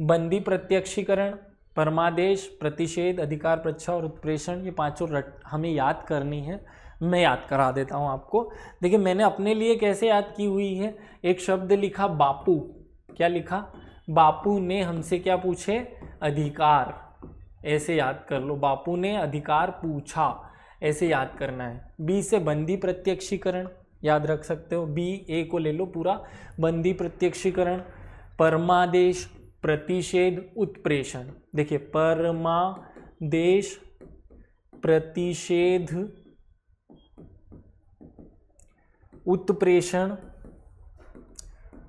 बंदी प्रत्यक्षीकरण परमादेश प्रतिषेध अधिकार प्रच्छा और उत्प्रेषण ये पांचों रट हमें याद करनी है मैं याद करा देता हूँ आपको देखिए मैंने अपने लिए कैसे याद की हुई है एक शब्द लिखा बापू क्या लिखा बापू ने हमसे क्या पूछे अधिकार ऐसे याद कर लो बापू ने अधिकार पूछा ऐसे याद करना है बी से बंदी प्रत्यक्षीकरण याद रख सकते हो बी ए को ले लो पूरा बंदी प्रत्यक्षीकरण परमादेश प्रतिषेध उत्प्रेषण देखिए परमा देश प्रतिषेध उत्प्रेषण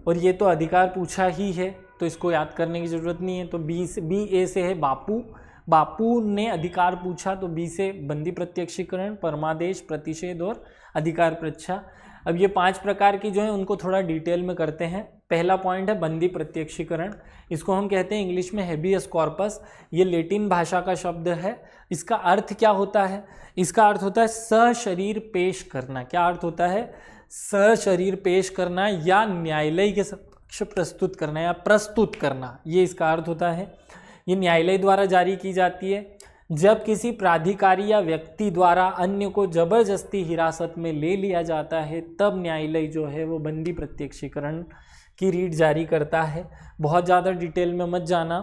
और ये तो अधिकार पूछा ही है तो इसको याद करने की ज़रूरत नहीं है तो बी से बी ए से है बापू बापू ने अधिकार पूछा तो बी से बंदी प्रत्यक्षीकरण परमादेश प्रतिषेध और अधिकार प्रच्छा अब ये पांच प्रकार की जो है उनको थोड़ा डिटेल में करते हैं पहला पॉइंट है बंदी प्रत्यक्षीकरण इसको हम कहते हैं इंग्लिश में हैबी स्कॉर्पस ये लेटिन भाषा का शब्द है इसका अर्थ क्या होता है इसका अर्थ होता है सशरीर पेश करना क्या अर्थ होता है सशरीर पेश करना या न्यायालय के समक्ष प्रस्तुत करना या प्रस्तुत करना ये इसका अर्थ होता है ये न्यायालय द्वारा जारी की जाती है जब किसी प्राधिकारी या व्यक्ति द्वारा अन्य को जबरदस्ती हिरासत में ले लिया जाता है तब न्यायालय जो है वो बंदी प्रत्यक्षीकरण की रीट जारी करता है बहुत ज़्यादा डिटेल में मत जाना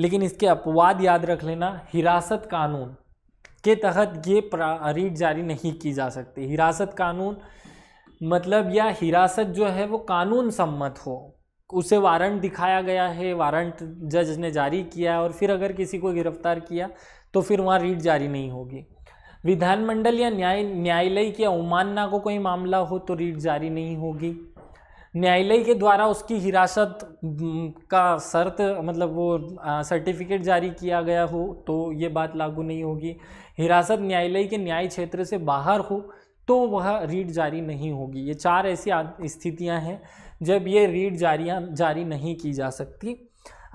लेकिन इसके अपवाद याद रख लेना हिरासत कानून के तहत ये रीट जारी नहीं की जा सकती हिरासत कानून मतलब या हिरासत जो है वो कानून सम्मत हो उसे वारंट दिखाया गया है वारंट जज ने जारी किया और फिर अगर किसी को गिरफ्तार किया तो फिर वहाँ रीट जारी नहीं होगी विधानमंडल या न्याय न्यायालय की अवमानना को कोई मामला हो तो रीट जारी नहीं होगी न्यायालय के द्वारा उसकी हिरासत का शर्त मतलब वो सर्टिफिकेट जारी किया गया हो तो ये बात लागू नहीं होगी हिरासत न्यायालय के न्याय क्षेत्र से बाहर हो तो वह रीट जारी नहीं होगी ये चार ऐसी स्थितियां हैं जब ये रीट जारियाँ जारी नहीं की जा सकती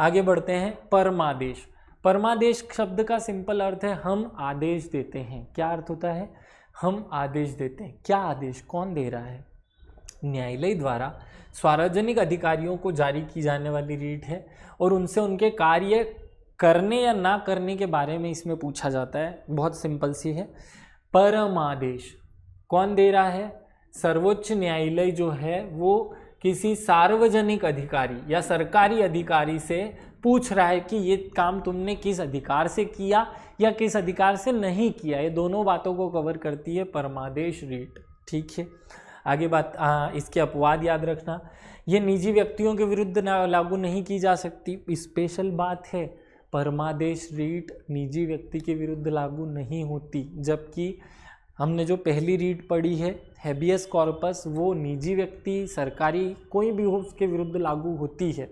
आगे बढ़ते हैं परमादेश परमादेश शब्द का सिंपल अर्थ है हम आदेश देते हैं क्या अर्थ होता है हम आदेश देते हैं क्या आदेश कौन दे रहा है न्यायालय द्वारा सार्वजनिक अधिकारियों को जारी की जाने वाली रीट है और उनसे उनके कार्य करने या ना करने के बारे में इसमें पूछा जाता है बहुत सिंपल सी है परमादेश कौन दे रहा है सर्वोच्च न्यायालय जो है वो किसी सार्वजनिक अधिकारी या सरकारी अधिकारी से पूछ रहा है कि ये काम तुमने किस अधिकार से किया या किस अधिकार से नहीं किया ये दोनों बातों को कवर करती है परमादेश रीट ठीक है आगे बात आ, इसके अपवाद याद रखना ये निजी व्यक्तियों के विरुद्ध लागू नहीं की जा सकती स्पेशल बात है परमादेश रीट निजी व्यक्ति के विरुद्ध लागू नहीं होती जबकि हमने जो पहली रीट पढ़ी है हैबियस कॉर्पस वो निजी व्यक्ति सरकारी कोई भी हो उसके विरुद्ध लागू होती है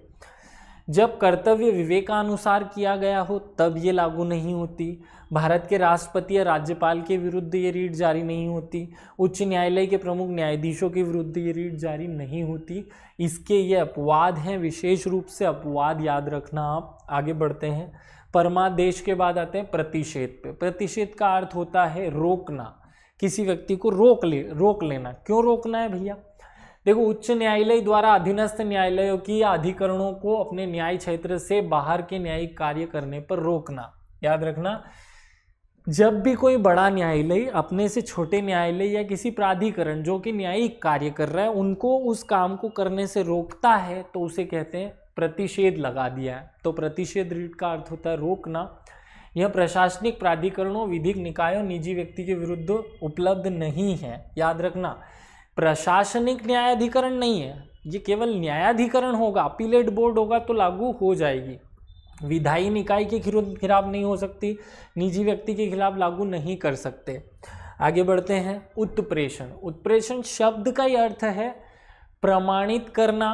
जब कर्तव्य विवेकानुसार किया गया हो तब ये लागू नहीं होती भारत के राष्ट्रपति या राज्यपाल के विरुद्ध ये रीट जारी नहीं होती उच्च न्यायालय के प्रमुख न्यायाधीशों के विरुद्ध ये रीट जारी नहीं होती इसके ये अपवाद हैं विशेष रूप से अपवाद याद रखना आप आगे बढ़ते हैं परमादेश के बाद आते हैं प्रतिषेध पे प्रतिषेध का अर्थ होता है रोकना किसी व्यक्ति को रोक ले रोक लेना क्यों रोकना है भैया देखो उच्च न्यायालय द्वारा अधीनस्थ न्यायालयों की अधिकरणों को अपने न्याय क्षेत्र से बाहर के न्यायिक कार्य करने पर रोकना याद रखना जब भी कोई बड़ा न्यायालय अपने से छोटे न्यायालय या किसी प्राधिकरण जो कि न्यायिक कार्य कर रहा है उनको उस काम को करने से रोकता है तो उसे कहते हैं प्रतिषेध लगा दिया है तो प्रतिषेध रीट का अर्थ होता है रोकना यह प्रशासनिक प्राधिकरणों विधिक निकायों निजी व्यक्ति के विरुद्ध उपलब्ध नहीं है याद रखना प्रशासनिक न्यायाधिकरण नहीं है ये केवल न्यायाधिकरण होगा अपीलेट बोर्ड होगा तो लागू हो जाएगी विधायी निकाय के खिलाफ नहीं हो सकती निजी व्यक्ति के खिलाफ लागू नहीं कर सकते आगे बढ़ते हैं उत्प्रेषण उत्प्रेषण शब्द का ही अर्थ है प्रमाणित करना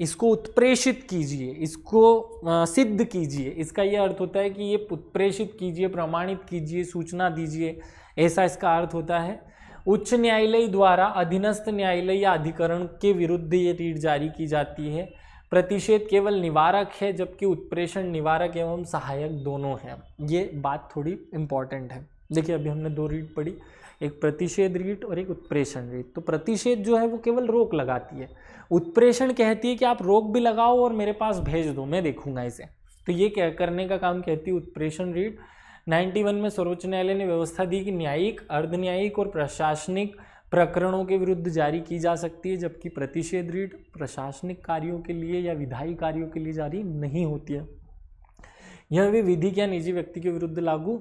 इसको उत्प्रेषित कीजिए इसको सिद्ध कीजिए इसका यह अर्थ होता है कि ये उत्प्रेषित कीजिए प्रमाणित कीजिए सूचना दीजिए ऐसा इसका अर्थ होता है उच्च न्यायालय द्वारा अधीनस्थ न्यायालय या अधिकरण के विरुद्ध ये रीट जारी की जाती है प्रतिषेध केवल निवारक है जबकि उत्प्रेषण निवारक एवं सहायक दोनों हैं ये बात थोड़ी इम्पॉर्टेंट है देखिए अभी हमने दो रीट पढ़ी एक प्रतिषेध रीट और एक उत्प्रेषण रीट तो प्रतिषेध जो है वो केवल रोक लगाती है उत्प्रेषण कहती है कि आप रोक भी लगाओ और मेरे पास भेज दो मैं देखूंगा इसे तो ये क्या करने का काम कहती है उत्प्रेषण रीट 91 में सर्वोच्च न्यायालय ने व्यवस्था दी कि न्यायिक अर्ध न्यायिक और प्रशासनिक प्रकरणों के विरुद्ध जारी की जा सकती है जबकि प्रतिषेध रीट प्रशासनिक कार्यों के लिए या विधायी कार्यों के लिए जारी नहीं होती है यह भी विधिक या निजी व्यक्ति के विरुद्ध लागू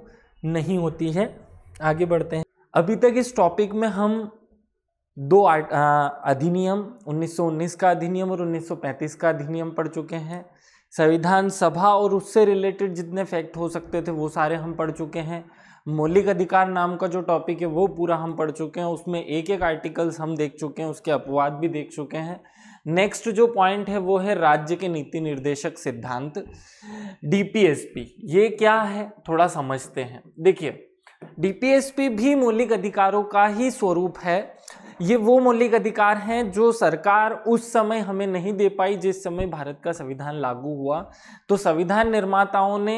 नहीं होती है आगे बढ़ते हैं अभी तक इस टॉपिक में हम दो अधिनियम 1919 का अधिनियम और 1935 का अधिनियम पढ़ चुके हैं संविधान सभा और उससे रिलेटेड जितने फैक्ट हो सकते थे वो सारे हम पढ़ चुके हैं मौलिक अधिकार नाम का जो टॉपिक है वो पूरा हम पढ़ चुके हैं उसमें एक एक आर्टिकल्स हम देख चुके हैं उसके अपवाद भी देख चुके हैं नेक्स्ट जो पॉइंट है वो है राज्य के नीति निर्देशक सिद्धांत डीपीएसपी ये क्या है थोड़ा समझते हैं देखिए डीपीएसपी भी मौलिक अधिकारों का ही स्वरूप है ये वो मौलिक अधिकार हैं जो सरकार उस समय हमें नहीं दे पाई जिस समय भारत का संविधान लागू हुआ तो संविधान निर्माताओं ने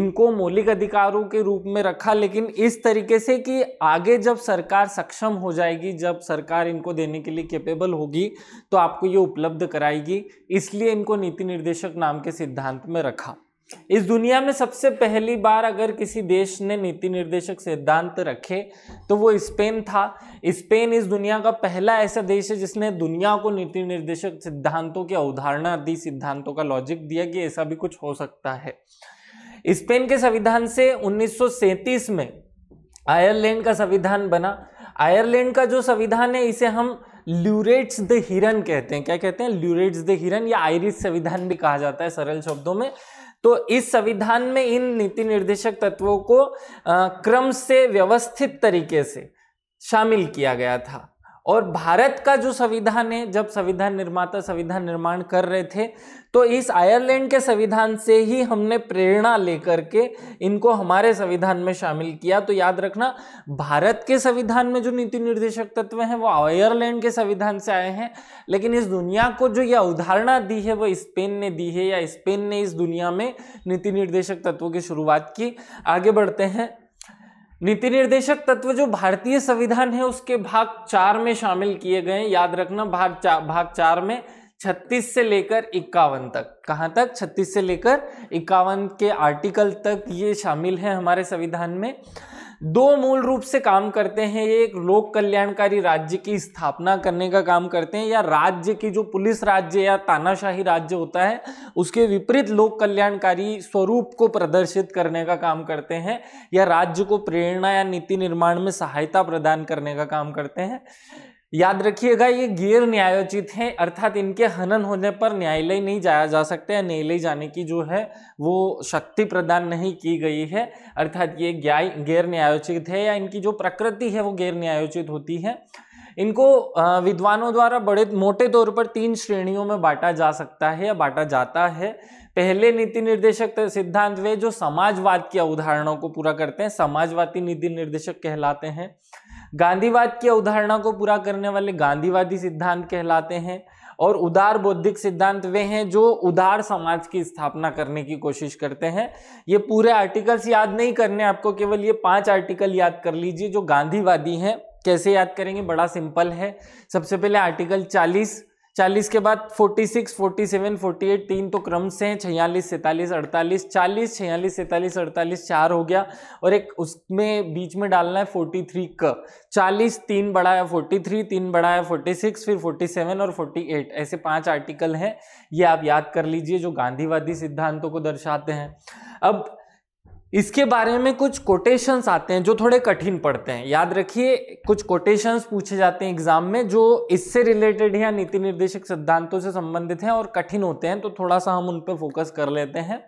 इनको मौलिक अधिकारों के रूप में रखा लेकिन इस तरीके से कि आगे जब सरकार सक्षम हो जाएगी जब सरकार इनको देने के लिए कैपेबल होगी तो आपको ये उपलब्ध कराएगी इसलिए इनको नीति निर्देशक नाम के सिद्धांत में रखा इस दुनिया में सबसे पहली बार अगर किसी देश ने नीति निर्देशक सिद्धांत रखे तो वो स्पेन था स्पेन इस दुनिया का पहला ऐसा देश है जिसने दुनिया को नीति निर्देशक सिद्धांतों की अवधारणा दी सिद्धांतों का लॉजिक दिया कि ऐसा भी कुछ हो सकता है स्पेन के संविधान से उन्नीस में आयरलैंड का संविधान बना आयरलैंड का जो संविधान है इसे हम ल्यूरेट्स द हिरन कहते हैं क्या कहते हैं ल्यूरेट्स द हिरन या आयरिश संविधान भी कहा जाता है सरल शब्दों में तो इस संविधान में इन नीति निर्देशक तत्वों को क्रम से व्यवस्थित तरीके से शामिल किया गया था और भारत का जो संविधान है जब संविधान निर्माता संविधान निर्माण कर रहे थे तो इस आयरलैंड के संविधान से ही हमने प्रेरणा लेकर के इनको हमारे संविधान में शामिल किया तो याद रखना भारत के संविधान में जो नीति निर्देशक तत्व हैं वो आयरलैंड के संविधान से आए हैं लेकिन इस दुनिया को जो यह उदाहरणा दी है वो स्पेन ने दी है या स्पेन ने इस दुनिया में नीति निर्देशक तत्वों की शुरुआत की आगे बढ़ते हैं नीति निर्देशक तत्व जो भारतीय संविधान है उसके भाग चार में शामिल किए गए याद रखना भाग चार भाग चार में छत्तीस से लेकर इक्यावन तक कहाँ तक छत्तीस से लेकर इक्यावन के आर्टिकल तक ये शामिल है हमारे संविधान में दो मूल रूप से काम करते हैं ये एक लोक कल्याणकारी राज्य की स्थापना करने का काम करते हैं या राज्य की जो पुलिस राज्य या तानाशाही राज्य होता है उसके विपरीत लोक कल्याणकारी स्वरूप को प्रदर्शित करने का काम करते हैं या राज्य को प्रेरणा या नीति निर्माण में सहायता प्रदान करने का काम करते हैं याद रखिएगा ये गैर न्यायोचित हैं अर्थात इनके हनन होने पर न्यायालय नहीं जाया जा सकता है न्यायालय जाने की जो है वो शक्ति प्रदान नहीं की गई है अर्थात ये गैर न्यायोचित है या इनकी जो प्रकृति है वो गैर न्यायोचित होती है इनको विद्वानों द्वारा बड़े मोटे तौर पर तीन श्रेणियों में बांटा जा सकता है या बांटा जाता है पहले नीति निर्देशक सिद्धांत वे जो समाजवाद के अवधारणों को पूरा करते हैं समाजवादी नीति निर्देशक कहलाते हैं गांधीवाद की अवधारणा को पूरा करने वाले गांधीवादी सिद्धांत कहलाते हैं और उदार बौद्धिक सिद्धांत वे हैं जो उदार समाज की स्थापना करने की कोशिश करते हैं ये पूरे आर्टिकल्स याद नहीं करने आपको केवल ये पांच आर्टिकल याद कर लीजिए जो गांधीवादी हैं कैसे याद करेंगे बड़ा सिंपल है सबसे पहले आर्टिकल चालीस चालीस के बाद forty six forty seven forty eight तीन तो क्रम से हैं छियालीस सैंतालीस अड़तालीस चालीस छियालीस सैंतालीस अड़तालीस चार हो गया और एक उसमें बीच में डालना है फोर्टी थ्री का चालीस तीन बड़ा है फोर्टी थ्री तीन बड़ा है फोर्टी सिक्स फिर फोर्टी सेवन और फोर्टी एट ऐसे पांच आर्टिकल हैं ये आप याद कर लीजिए जो गांधीवादी सिद्धांतों को दर्शाते हैं अब इसके बारे में कुछ कोटेशंस आते हैं जो थोड़े कठिन पड़ते हैं याद रखिए कुछ कोटेशंस पूछे जाते हैं एग्जाम में जो इससे रिलेटेड या नीति निर्देशक सिद्धांतों से संबंधित हैं और कठिन होते हैं तो थोड़ा सा हम उन पर फोकस कर लेते हैं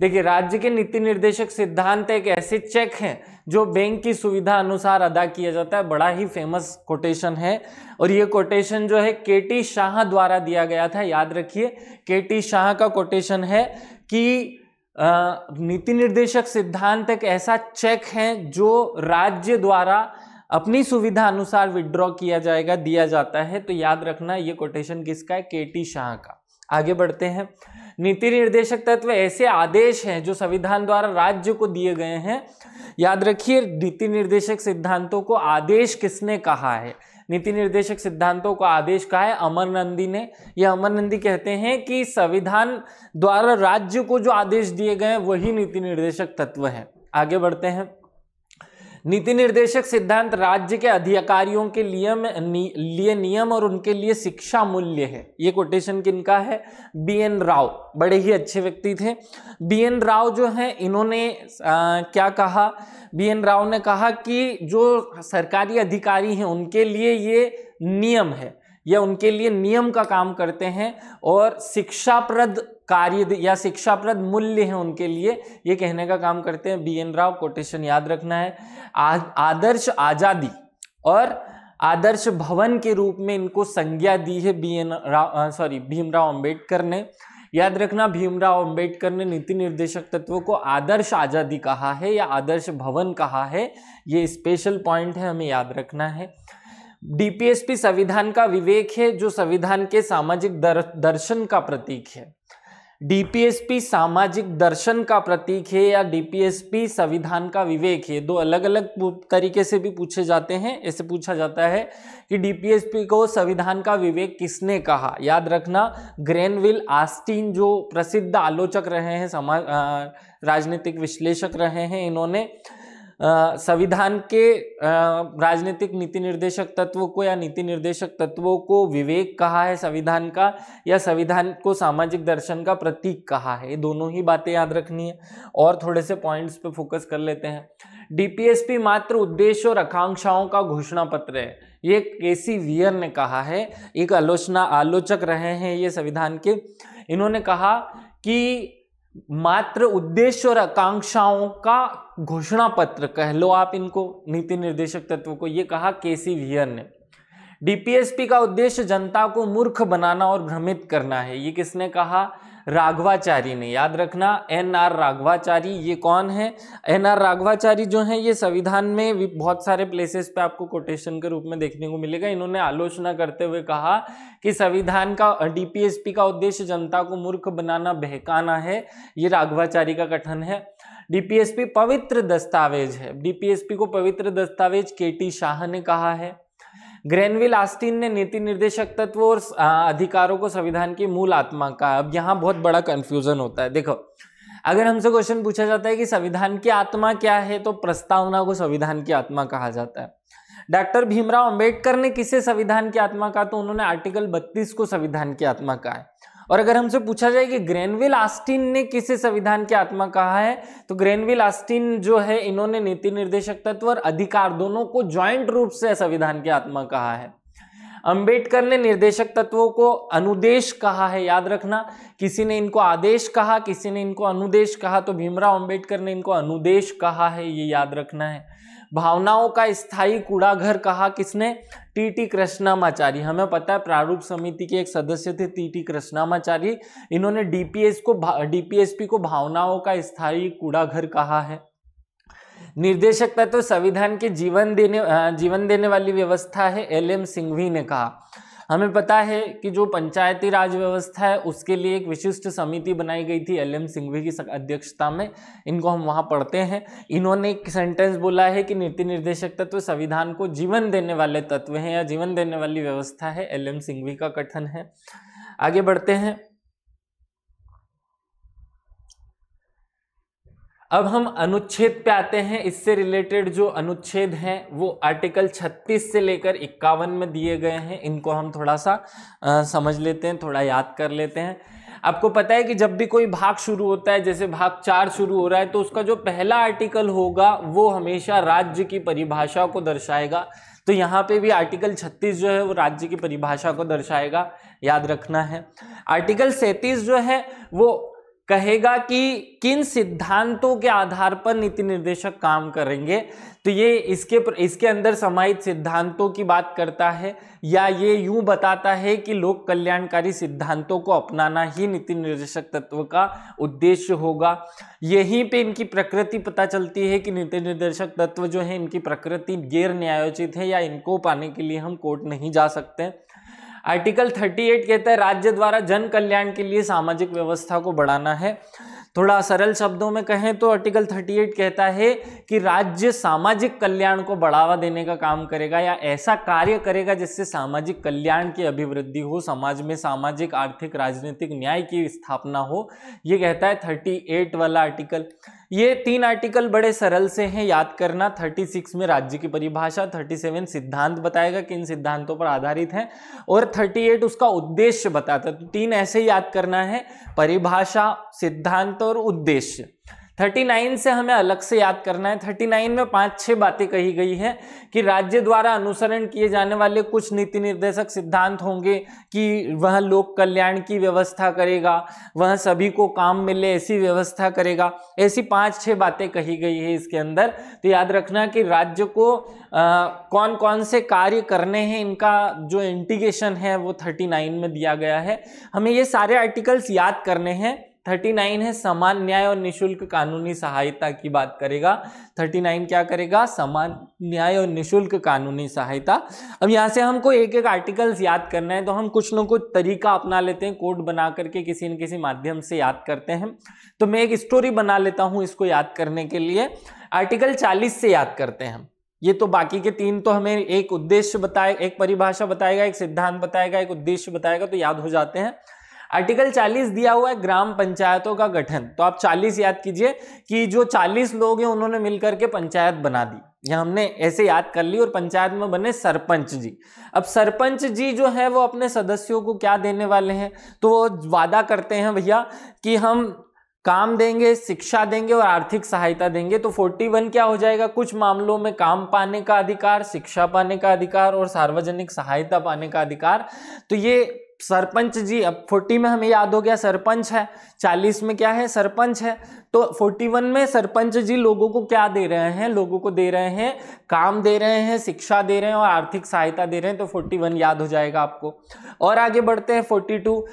देखिए राज्य के नीति निर्देशक सिद्धांत एक ऐसे चेक हैं जो बैंक की सुविधा अनुसार अदा किया जाता है बड़ा ही फेमस कोटेशन है और ये कोटेशन जो है के टी शाह द्वारा दिया गया था याद रखिए के टी शाह का कोटेशन है कि नीति निर्देशक सिद्धांत एक ऐसा चेक है जो राज्य द्वारा अपनी सुविधा अनुसार विड्रॉ किया जाएगा दिया जाता है तो याद रखना ये कोटेशन किसका है के टी शाह का आगे बढ़ते हैं नीति निर्देशक तत्व ऐसे आदेश हैं जो संविधान द्वारा राज्य को दिए गए हैं याद रखिए नीति निर्देशक सिद्धांतों को आदेश किसने कहा है नीति निर्देशक सिद्धांतों का आदेश कहा है अमर नंदी ने यह अमर नंदी कहते हैं कि संविधान द्वारा राज्य को जो आदेश दिए गए वही नीति निर्देशक तत्व है आगे बढ़ते हैं नीति निर्देशक सिद्धांत राज्य के अधिकारियों के लिए लिए नियम और उनके लिए शिक्षा मूल्य है ये कोटेशन किनका है बी एन राव बड़े ही अच्छे व्यक्ति थे बी एन राव जो हैं इन्होंने आ, क्या कहा बी एन राव ने कहा कि जो सरकारी अधिकारी हैं उनके लिए ये नियम है या उनके लिए नियम का काम करते हैं और शिक्षाप्रद कार्य या शिक्षाप्रद मूल्य हैं उनके लिए ये कहने का काम करते हैं बी एन राव कोटेशन याद रखना है आदर्श आजादी और आदर्श भवन के रूप में इनको संज्ञा दी है B N Rao sorry Bhimrao Ambedkar ने याद रखना भीमराव अंबेडकर ने नीति निर्देशक तत्वों को आदर्श आजादी कहा है या आदर्श भवन कहा है ये स्पेशल पॉइंट है हमें याद रखना है डीपीएसपी संविधान का विवेक है जो संविधान के सामाजिक दर, दर्शन का प्रतीक है डीपीएसपी सामाजिक दर्शन का प्रतीक है या डीपीएसपी संविधान का विवेक है दो अलग अलग तरीके से भी पूछे जाते हैं ऐसे पूछा जाता है कि डीपीएसपी को संविधान का विवेक किसने कहा याद रखना ग्रेनविल आस्टीन जो प्रसिद्ध आलोचक रहे हैं समाज राजनीतिक विश्लेषक रहे हैं इन्होंने संविधान के राजनीतिक नीति निर्देशक तत्वों को या नीति निर्देशक तत्वों को विवेक कहा है संविधान का या संविधान को सामाजिक दर्शन का प्रतीक कहा है ये दोनों ही बातें याद रखनी है और थोड़े से पॉइंट्स पे फोकस कर लेते हैं डीपीएसपी मात्र उद्देश्य और आकांक्षाओं का घोषणा पत्र है ये सी वियर ने कहा है एक आलोचना आलोचक रहे हैं ये संविधान के इन्होंने कहा कि मात्र उद्देश्य और आकांक्षाओं का घोषणा पत्र कह लो आप इनको नीति निर्देशक तत्व को ये कहा केसी वियर ने डीपीएसपी का उद्देश्य जनता को मूर्ख बनाना और भ्रमित करना है ये किसने कहा राघवाचारी ने याद रखना एन आर राघवाचारी ये कौन है एन आर राघवाचारी जो है ये संविधान में बहुत सारे प्लेसेस पे आपको कोटेशन के रूप में देखने को मिलेगा इन्होंने आलोचना करते हुए कहा कि संविधान का डीपीएसपी का उद्देश्य जनता को मूर्ख बनाना बहकाना है ये राघवाचारी का कठन है डीपीएसपी पवित्र दस्तावेज है डीपीएसपी को पवित्र दस्तावेज के टी शाह ने कहा है ग्रेनविल आस्टिन ने नीति निर्देशक तत्व और अधिकारों को संविधान की मूल आत्मा का अब यहाँ बहुत बड़ा कंफ्यूजन होता है देखो अगर हमसे क्वेश्चन पूछा जाता है कि संविधान की आत्मा क्या है तो प्रस्तावना को संविधान की आत्मा कहा जाता है डॉक्टर भीमराव अंबेडकर ने किसे संविधान की आत्मा कहा तो उन्होंने आर्टिकल 32 को संविधान की आत्मा कहा है और अगर हमसे पूछा जाए कि ग्रेनविल आस्टिन ने किसे संविधान की आत्मा कहा है तो ग्रेनविल आस्टिन जो है इन्होंने नीति निर्देशक तत्व और अधिकार दोनों को ज्वाइंट रूप से संविधान की आत्मा कहा है अंबेडकर ने निर्देशक तत्वों को अनुदेश कहा है याद रखना किसी ने इनको आदेश कहा किसी ने इनको अनुदेश कहा तो भीमराव अंबेडकर ने इनको अनुदेश कहा है ये याद रखना है भावनाओं का स्थायी कूड़ाघर कहा किसने टी टी कृष्णामाचार्य हमें पता है प्रारूप समिति के एक सदस्य थे टी टी कृष्णामाचार्य इन्होंने डीपीएस को डीपीएसपी को भावनाओं का स्थायी कूड़ाघर कहा है निर्देशक तत्व तो संविधान के जीवन देने जीवन देने वाली व्यवस्था है एल एम सिंघवी ने कहा हमें पता है कि जो पंचायती राज व्यवस्था है उसके लिए एक विशिष्ट समिति बनाई गई थी एल एम सिंघवी की अध्यक्षता में इनको हम वहाँ पढ़ते हैं इन्होंने एक सेंटेंस बोला है कि नीति निर्देशक तत्व संविधान को जीवन देने वाले तत्व हैं या जीवन देने वाली व्यवस्था है एल एम सिंघवी का कथन है आगे बढ़ते हैं अब हम अनुच्छेद पे आते हैं इससे रिलेटेड जो अनुच्छेद हैं वो आर्टिकल 36 से लेकर इक्यावन में दिए गए हैं इनको हम थोड़ा सा आ, समझ लेते हैं थोड़ा याद कर लेते हैं आपको पता है कि जब भी कोई भाग शुरू होता है जैसे भाग चार शुरू हो रहा है तो उसका जो पहला आर्टिकल होगा वो हमेशा राज्य की परिभाषा को दर्शाएगा तो यहाँ पे भी आर्टिकल 36 जो है वो राज्य की परिभाषा को दर्शाएगा याद रखना है आर्टिकल 37 जो है वो कहेगा कि किन सिद्धांतों के आधार पर नीति निर्देशक काम करेंगे तो ये इसके इसके अंदर समाहित सिद्धांतों की बात करता है या ये यूं बताता है कि लोक कल्याणकारी सिद्धांतों को अपनाना ही नीति निर्देशक तत्व का उद्देश्य होगा यहीं पे इनकी प्रकृति पता चलती है कि नीति निर्देशक तत्व जो है इनकी प्रकृति गैर न्यायोचित है या इनको पाने के लिए हम कोर्ट नहीं जा सकते आर्टिकल 38 कहता है राज्य द्वारा जन कल्याण के लिए सामाजिक व्यवस्था को बढ़ाना है थोड़ा सरल शब्दों में कहें तो आर्टिकल 38 कहता है कि राज्य सामाजिक कल्याण को बढ़ावा देने का काम करेगा या ऐसा कार्य करेगा जिससे सामाजिक कल्याण की अभिवृद्धि हो समाज में सामाजिक आर्थिक राजनीतिक न्याय की स्थापना हो ये कहता है 38 वाला आर्टिकल ये तीन आर्टिकल बड़े सरल से हैं याद करना 36 में राज्य की परिभाषा 37 सिद्धांत बताएगा कि इन सिद्धांतों पर आधारित हैं और 38 उसका उद्देश्य बताता है तो तीन ऐसे याद करना है परिभाषा सिद्धांत और उद्देश्य 39 से हमें अलग से याद करना है 39 में पांच छह बातें कही गई है कि राज्य द्वारा अनुसरण किए जाने वाले कुछ नीति निर्देशक सिद्धांत होंगे कि वह लोक कल्याण की व्यवस्था करेगा वह सभी को काम मिले ऐसी व्यवस्था करेगा ऐसी पांच छह बातें कही गई है इसके अंदर तो याद रखना कि राज्य को आ, कौन कौन से कार्य करने हैं इनका जो इंटीगेशन है वो थर्टी में दिया गया है हमें ये सारे आर्टिकल्स याद करने हैं थर्टी नाइन है समान न्याय और निशुल्क कानूनी सहायता की बात करेगा थर्टी नाइन क्या करेगा समान न्याय और निशुल्क कानूनी सहायता अब यहाँ से हमको एक एक आर्टिकल्स याद करना है तो हम कुछ न कुछ तरीका अपना लेते हैं कोड बना करके किसी न किसी माध्यम से याद करते हैं तो मैं एक स्टोरी बना लेता हूँ इसको याद करने के लिए आर्टिकल चालीस से याद करते हैं ये तो बाकी के तीन तो हमें एक उद्देश्य बताए एक परिभाषा बताएगा एक सिद्धांत बताएगा एक उद्देश्य बताएगा तो याद हो जाते हैं आर्टिकल 40 दिया हुआ है ग्राम पंचायतों का गठन तो आप 40 याद कीजिए कि जो 40 लोग हैं उन्होंने मिलकर के पंचायत बना दी या हमने ऐसे याद कर ली और पंचायत में बने सरपंच जी अब सरपंच जी जो है वो अपने सदस्यों को क्या देने वाले हैं तो वो वादा करते हैं भैया कि हम काम देंगे शिक्षा देंगे और आर्थिक सहायता देंगे तो 41 क्या हो जाएगा कुछ मामलों में काम पाने का अधिकार शिक्षा पाने का अधिकार और सार्वजनिक सहायता पाने का अधिकार तो ये सरपंच जी अब फोर्टी में हमें याद हो गया सरपंच है चालीस में क्या है सरपंच है तो फोर्टी वन में सरपंच जी लोगों को क्या दे रहे हैं लोगों को दे रहे हैं काम दे रहे हैं शिक्षा दे रहे हैं और आर्थिक सहायता दे रहे हैं तो फोर्टी वन याद हो जाएगा आपको और आगे बढ़ते हैं फोर्टी टू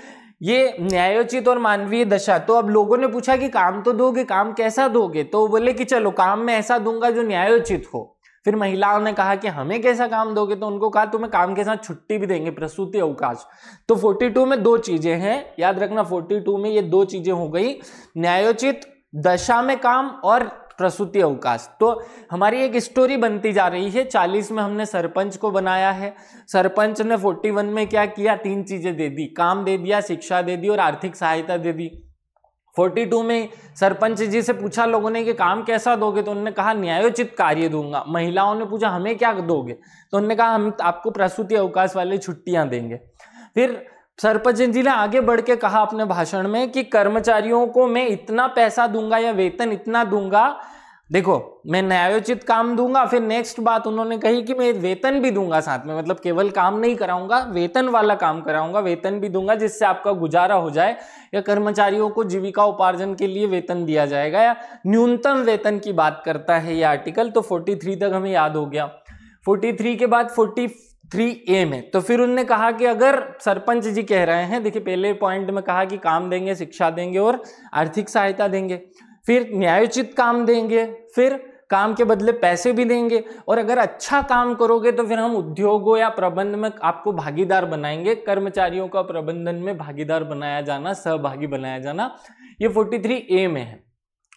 ये न्यायोचित और मानवीय दशा तो अब लोगों ने पूछा कि काम तो दोगे काम कैसा दोगे तो बोले कि चलो काम में ऐसा दूंगा जो न्यायोचित हो फिर महिलाओं ने कहा कि हमें कैसा काम दोगे तो उनको कहा तुम्हें काम के साथ छुट्टी भी देंगे प्रसूति अवकाश तो 42 में दो चीजें हैं याद रखना 42 में ये दो चीजें हो गई न्यायोचित दशा में काम और प्रसूति अवकाश तो हमारी एक स्टोरी बनती जा रही है चालीस में हमने सरपंच को बनाया है सरपंच ने फोर्टी वन में क्या किया तीन चीजें दे दी काम दे दिया शिक्षा दे दी और आर्थिक सहायता दे दी टू में सरपंच जी से पूछा लोगों ने कि काम कैसा दोगे तो उन्होंने कहा न्यायोचित कार्य दूंगा महिलाओं ने पूछा हमें क्या दोगे तो उन्होंने कहा हम आपको प्रसूति अवकाश वाले छुट्टियां देंगे फिर सरपंच जी ने आगे बढ़ के कहा अपने भाषण में कि कर्मचारियों को मैं इतना पैसा दूंगा या वेतन इतना दूंगा देखो मैं न्यायोचित काम दूंगा फिर नेक्स्ट बात उन्होंने कही कि मैं वेतन भी दूंगा साथ में मतलब केवल काम नहीं कराऊंगा वेतन वाला काम कराऊंगा वेतन भी दूंगा जिससे आपका गुजारा हो जाए या कर्मचारियों को जीविका उपार्जन के लिए वेतन दिया जाएगा या न्यूनतम वेतन की बात करता है ये आर्टिकल तो थ्री तक हमें याद हो गया थ्री के बाद फोर्टी थ्री ए में तो फिर उनने कहा कि अगर सरपंच जी कह रहे हैं देखिए पहले पॉइंट में कहा कि काम देंगे शिक्षा देंगे और आर्थिक सहायता देंगे फिर न्यायोचित काम देंगे फिर काम के बदले पैसे भी देंगे और अगर अच्छा काम करोगे तो फिर हम उद्योगों या प्रबंध में आपको भागीदार बनाएंगे कर्मचारियों का प्रबंधन में भागीदार बनाया जाना सहभागी बनाया जाना ये 43 ए में है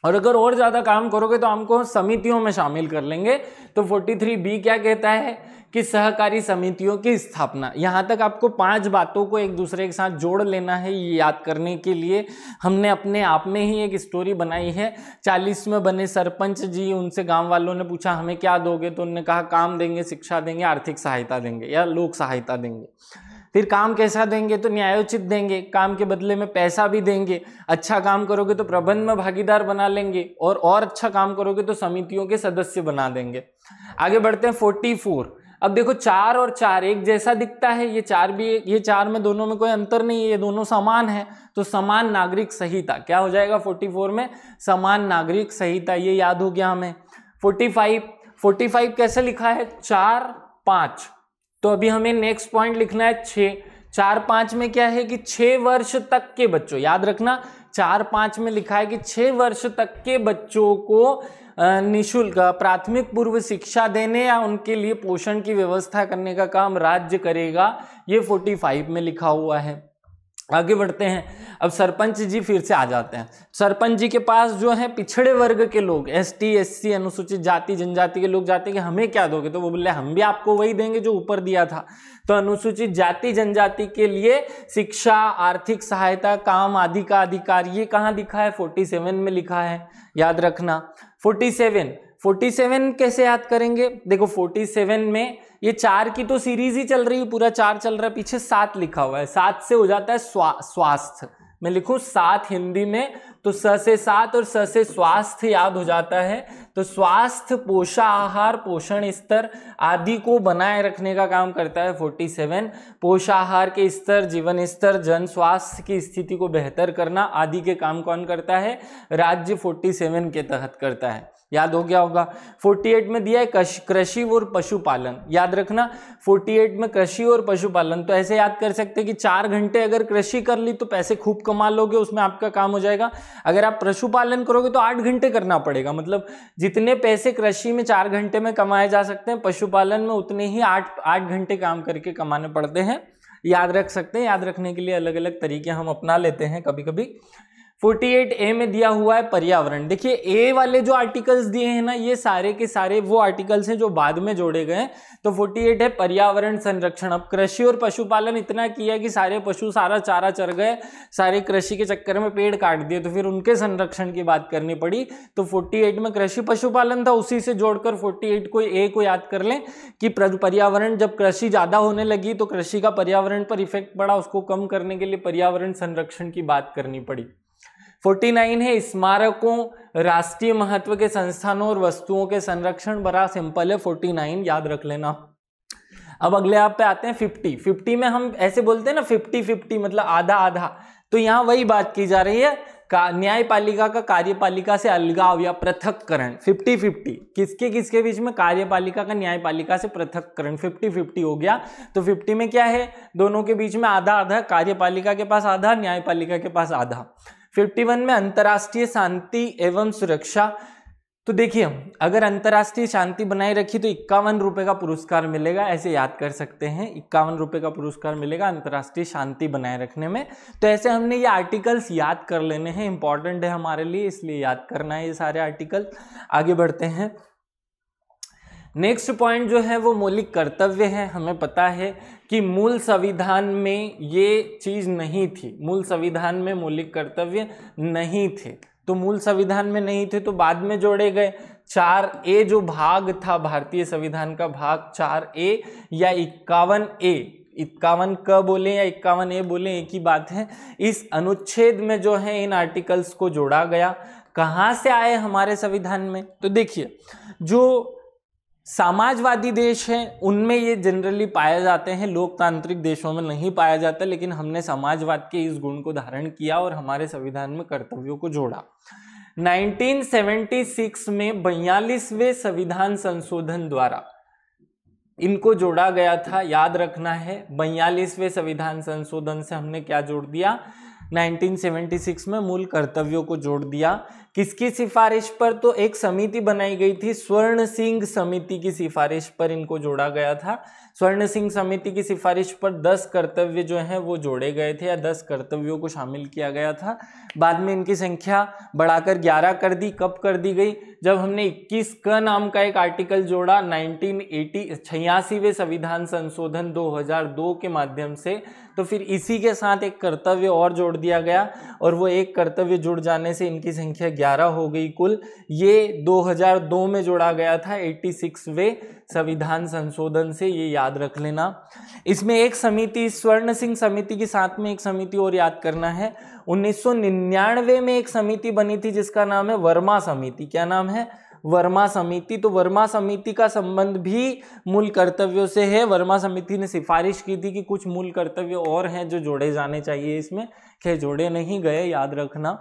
और अगर और ज़्यादा काम करोगे तो हमको समितियों में शामिल कर लेंगे तो 43 बी क्या कहता है कि सहकारी समितियों की स्थापना यहाँ तक आपको पांच बातों को एक दूसरे के साथ जोड़ लेना है ये याद करने के लिए हमने अपने आप में ही एक स्टोरी बनाई है चालीस में बने सरपंच जी उनसे गांव वालों ने पूछा हमें क्या दोगे तो उनने कहा काम देंगे शिक्षा देंगे आर्थिक सहायता देंगे या लोक सहायता देंगे फिर काम कैसा देंगे तो न्यायोचित देंगे काम के बदले में पैसा भी देंगे अच्छा काम करोगे तो प्रबंध में भागीदार बना लेंगे और और अच्छा काम करोगे तो समितियों के सदस्य बना देंगे आगे बढ़ते हैं फोर्टी फोर अब देखो चार और चार एक जैसा दिखता है ये चार भी ये चार में दोनों में कोई अंतर नहीं है ये दोनों समान है तो समान नागरिक संहिता क्या हो जाएगा फोर्टी फोर में समान नागरिक संहिता ये याद हो गया हमें फोर्टी फाइव फोर्टी फाइव कैसे लिखा है चार पाँच तो अभी हमें नेक्स्ट पॉइंट लिखना है छ चार पांच में क्या है कि छह वर्ष तक के बच्चों याद रखना चार पांच में लिखा है कि छह वर्ष तक के बच्चों को निशुल्क प्राथमिक पूर्व शिक्षा देने या उनके लिए पोषण की व्यवस्था करने का काम राज्य करेगा ये 45 में लिखा हुआ है आगे बढ़ते हैं अब सरपंच जी फिर से आ जाते हैं सरपंच जी के पास जो है पिछड़े वर्ग के लोग एस टी एस सी अनुसूचित जाति जनजाति के लोग जाते हैं कि हमें क्या दोगे तो वो बोले हम भी आपको वही देंगे जो ऊपर दिया था तो अनुसूचित जाति जनजाति के लिए शिक्षा आर्थिक सहायता काम आदि का अधिकार ये कहाँ लिखा है फोर्टी सेवन में लिखा है याद रखना फोर्टी सेवन फोर्टी सेवन कैसे याद करेंगे देखो फोर्टी सेवन में ये चार की तो सीरीज ही चल रही है पूरा चार चल रहा है पीछे सात लिखा हुआ है सात से हो जाता है स्वा, स्वास्थ्य मैं लिखूं सात हिंदी में तो स से सात और स से स्वास्थ्य याद हो जाता है तो स्वास्थ्य पोषा आहार पोषण स्तर आदि को बनाए रखने का काम करता है 47 पोषाहार के स्तर जीवन स्तर जन स्वास्थ्य की स्थिति को बेहतर करना आदि के काम कौन करता है राज्य 47 के तहत करता है याद हो गया होगा 48 में दिया है कृषि और पशुपालन याद रखना 48 में कृषि और पशुपालन तो ऐसे याद कर सकते हैं कि चार घंटे अगर कृषि कर ली तो पैसे खूब कमा लोगे उसमें आपका काम हो जाएगा अगर आप पशुपालन करोगे तो आठ घंटे करना पड़ेगा मतलब जितने पैसे कृषि में चार घंटे में कमाए जा सकते हैं पशुपालन में उतने ही आठ आठ घंटे काम करके कमाने पड़ते हैं याद रख सकते हैं याद रखने के लिए अलग अलग तरीके हम अपना लेते हैं कभी कभी 48 ए में दिया हुआ है पर्यावरण देखिए ए वाले जो आर्टिकल्स दिए हैं ना ये सारे के सारे वो आर्टिकल्स हैं जो बाद में जोड़े गए तो 48 है पर्यावरण संरक्षण अब कृषि और पशुपालन इतना किया कि सारे पशु सारा चारा चर गए सारे कृषि के चक्कर में पेड़ काट दिए तो फिर उनके संरक्षण की बात करनी पड़ी तो 48 में कृषि पशुपालन था उसी से जोड़कर 48 को ए को याद कर लें कि पर्यावरण जब कृषि ज़्यादा होने लगी तो कृषि का पर्यावरण पर इफेक्ट पड़ा उसको कम करने के लिए पर्यावरण संरक्षण की बात करनी पड़ी फोर्टी नाइन है स्मारकों राष्ट्रीय महत्व के संस्थानों और वस्तुओं के संरक्षण बड़ा सिंपल है फोर्टी नाइन याद रख लेना अब अगले आप पे आते हैं फिफ्टी फिफ्टी में हम ऐसे बोलते हैं ना फिफ्टी फिफ्टी मतलब आधा आधा तो यहाँ वही बात की जा रही है का न्यायपालिका का कार्यपालिका से अलगाव या पृथककरण फिफ्टी फिफ्टी किसके किसके बीच में कार्यपालिका का न्यायपालिका से पृथककरण फिफ्टी फिफ्टी हो गया तो फिफ्टी में क्या है दोनों के बीच में आधा आधा कार्यपालिका के पास आधा न्यायपालिका के पास आधा 51 में अंतर्राष्ट्रीय शांति एवं सुरक्षा तो देखिए अगर अंतर्राष्ट्रीय शांति बनाए रखी तो इक्यावन रुपये का पुरस्कार मिलेगा ऐसे याद कर सकते हैं इक्यावन रुपये का पुरस्कार मिलेगा अंतर्राष्ट्रीय शांति बनाए रखने में तो ऐसे हमने ये आर्टिकल्स याद कर लेने हैं इंपॉर्टेंट है हमारे लिए इसलिए याद करना है ये सारे आर्टिकल आगे बढ़ते हैं नेक्स्ट पॉइंट जो है वो मौलिक कर्तव्य है हमें पता है कि मूल संविधान में ये चीज़ नहीं थी मूल संविधान में मौलिक कर्तव्य नहीं थे तो मूल संविधान में नहीं थे तो बाद में जोड़े गए चार ए जो भाग था भारतीय संविधान का भाग चार ए या इक्यावन ए इक्यावन क बोले या इक्यावन ए बोले एक ही बात है इस अनुच्छेद में जो है इन आर्टिकल्स को जोड़ा गया कहाँ से आए हमारे संविधान में तो देखिए जो समाजवादी देश हैं उनमें ये जनरली पाए जाते हैं लोकतांत्रिक देशों में नहीं पाया जाता लेकिन हमने समाजवाद के इस गुण को धारण किया और हमारे संविधान में कर्तव्यों को जोड़ा 1976 में बयालीसवें संविधान संशोधन द्वारा इनको जोड़ा गया था याद रखना है बयालीसवें संविधान संशोधन से हमने क्या जोड़ दिया 1976 में मूल कर्तव्यों को जोड़ दिया किसकी सिफारिश पर तो एक समिति बनाई गई थी स्वर्ण सिंह समिति की सिफारिश पर इनको जोड़ा गया था स्वर्ण सिंह समिति की सिफारिश पर 10 कर्तव्य जो हैं वो जोड़े गए थे या 10 कर्तव्यों को शामिल किया गया था बाद में इनकी संख्या बढ़ाकर 11 कर दी कब कर दी गई जब हमने 21 क नाम का एक आर्टिकल जोड़ा 1980 छियासीवें संविधान संशोधन 2002 के माध्यम से तो फिर इसी के साथ एक कर्तव्य और जोड़ दिया गया और वो एक कर्तव्य जुड़ जाने से इनकी संख्या ग्यारह हो गई कुल ये 2002 में जोड़ा गया था एट्टी वे संविधान संशोधन से ये याद रख लेना इसमें एक समिति स्वर्ण सिंह समिति के साथ में एक समिति और याद करना है 1999 में एक समिति बनी थी जिसका नाम है वर्मा समिति क्या नाम है वर्मा समिति तो वर्मा समिति का संबंध भी मूल कर्तव्यों से है वर्मा समिति ने सिफारिश की थी कि कुछ मूल कर्तव्य और हैं जो जोड़े जाने चाहिए इसमें खे जोड़े नहीं गए याद रखना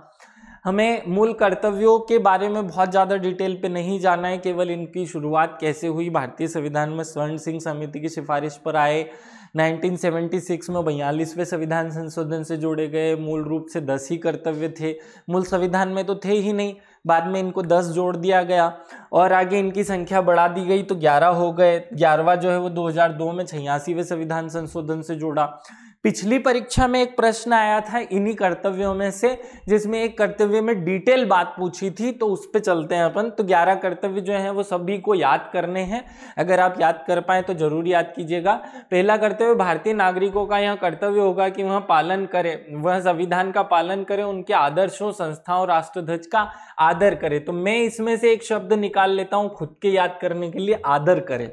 हमें मूल कर्तव्यों के बारे में बहुत ज़्यादा डिटेल पे नहीं जाना है केवल इनकी शुरुआत कैसे हुई भारतीय संविधान में स्वर्ण सिंह समिति की सिफारिश पर आए 1976 में बयालीसवें संविधान संशोधन से जोड़े गए मूल रूप से दस ही कर्तव्य थे मूल संविधान में तो थे ही नहीं बाद में इनको दस जोड़ दिया गया और आगे इनकी संख्या बढ़ा दी गई तो ग्यारह हो गए ग्यारहवा जो है वो 2002 में छियासीवें संविधान संशोधन से जोड़ा पिछली परीक्षा में एक प्रश्न आया था इन्हीं कर्तव्यों में से जिसमें एक कर्तव्य में डिटेल बात पूछी थी तो उस पर चलते हैं अपन तो ग्यारह कर्तव्य जो हैं वो सभी को याद करने हैं अगर आप याद कर पाए तो जरूर याद कीजिएगा पहला कर्तव्य भारतीय नागरिकों का यह कर्तव्य होगा कि वह पालन करें वह संविधान का पालन करें उनके आदर्शों संस्थाओं राष्ट्रध्वज का आदर करें तो मैं इसमें से एक शब्द निकाल लेता हूँ खुद के याद करने के लिए आदर करें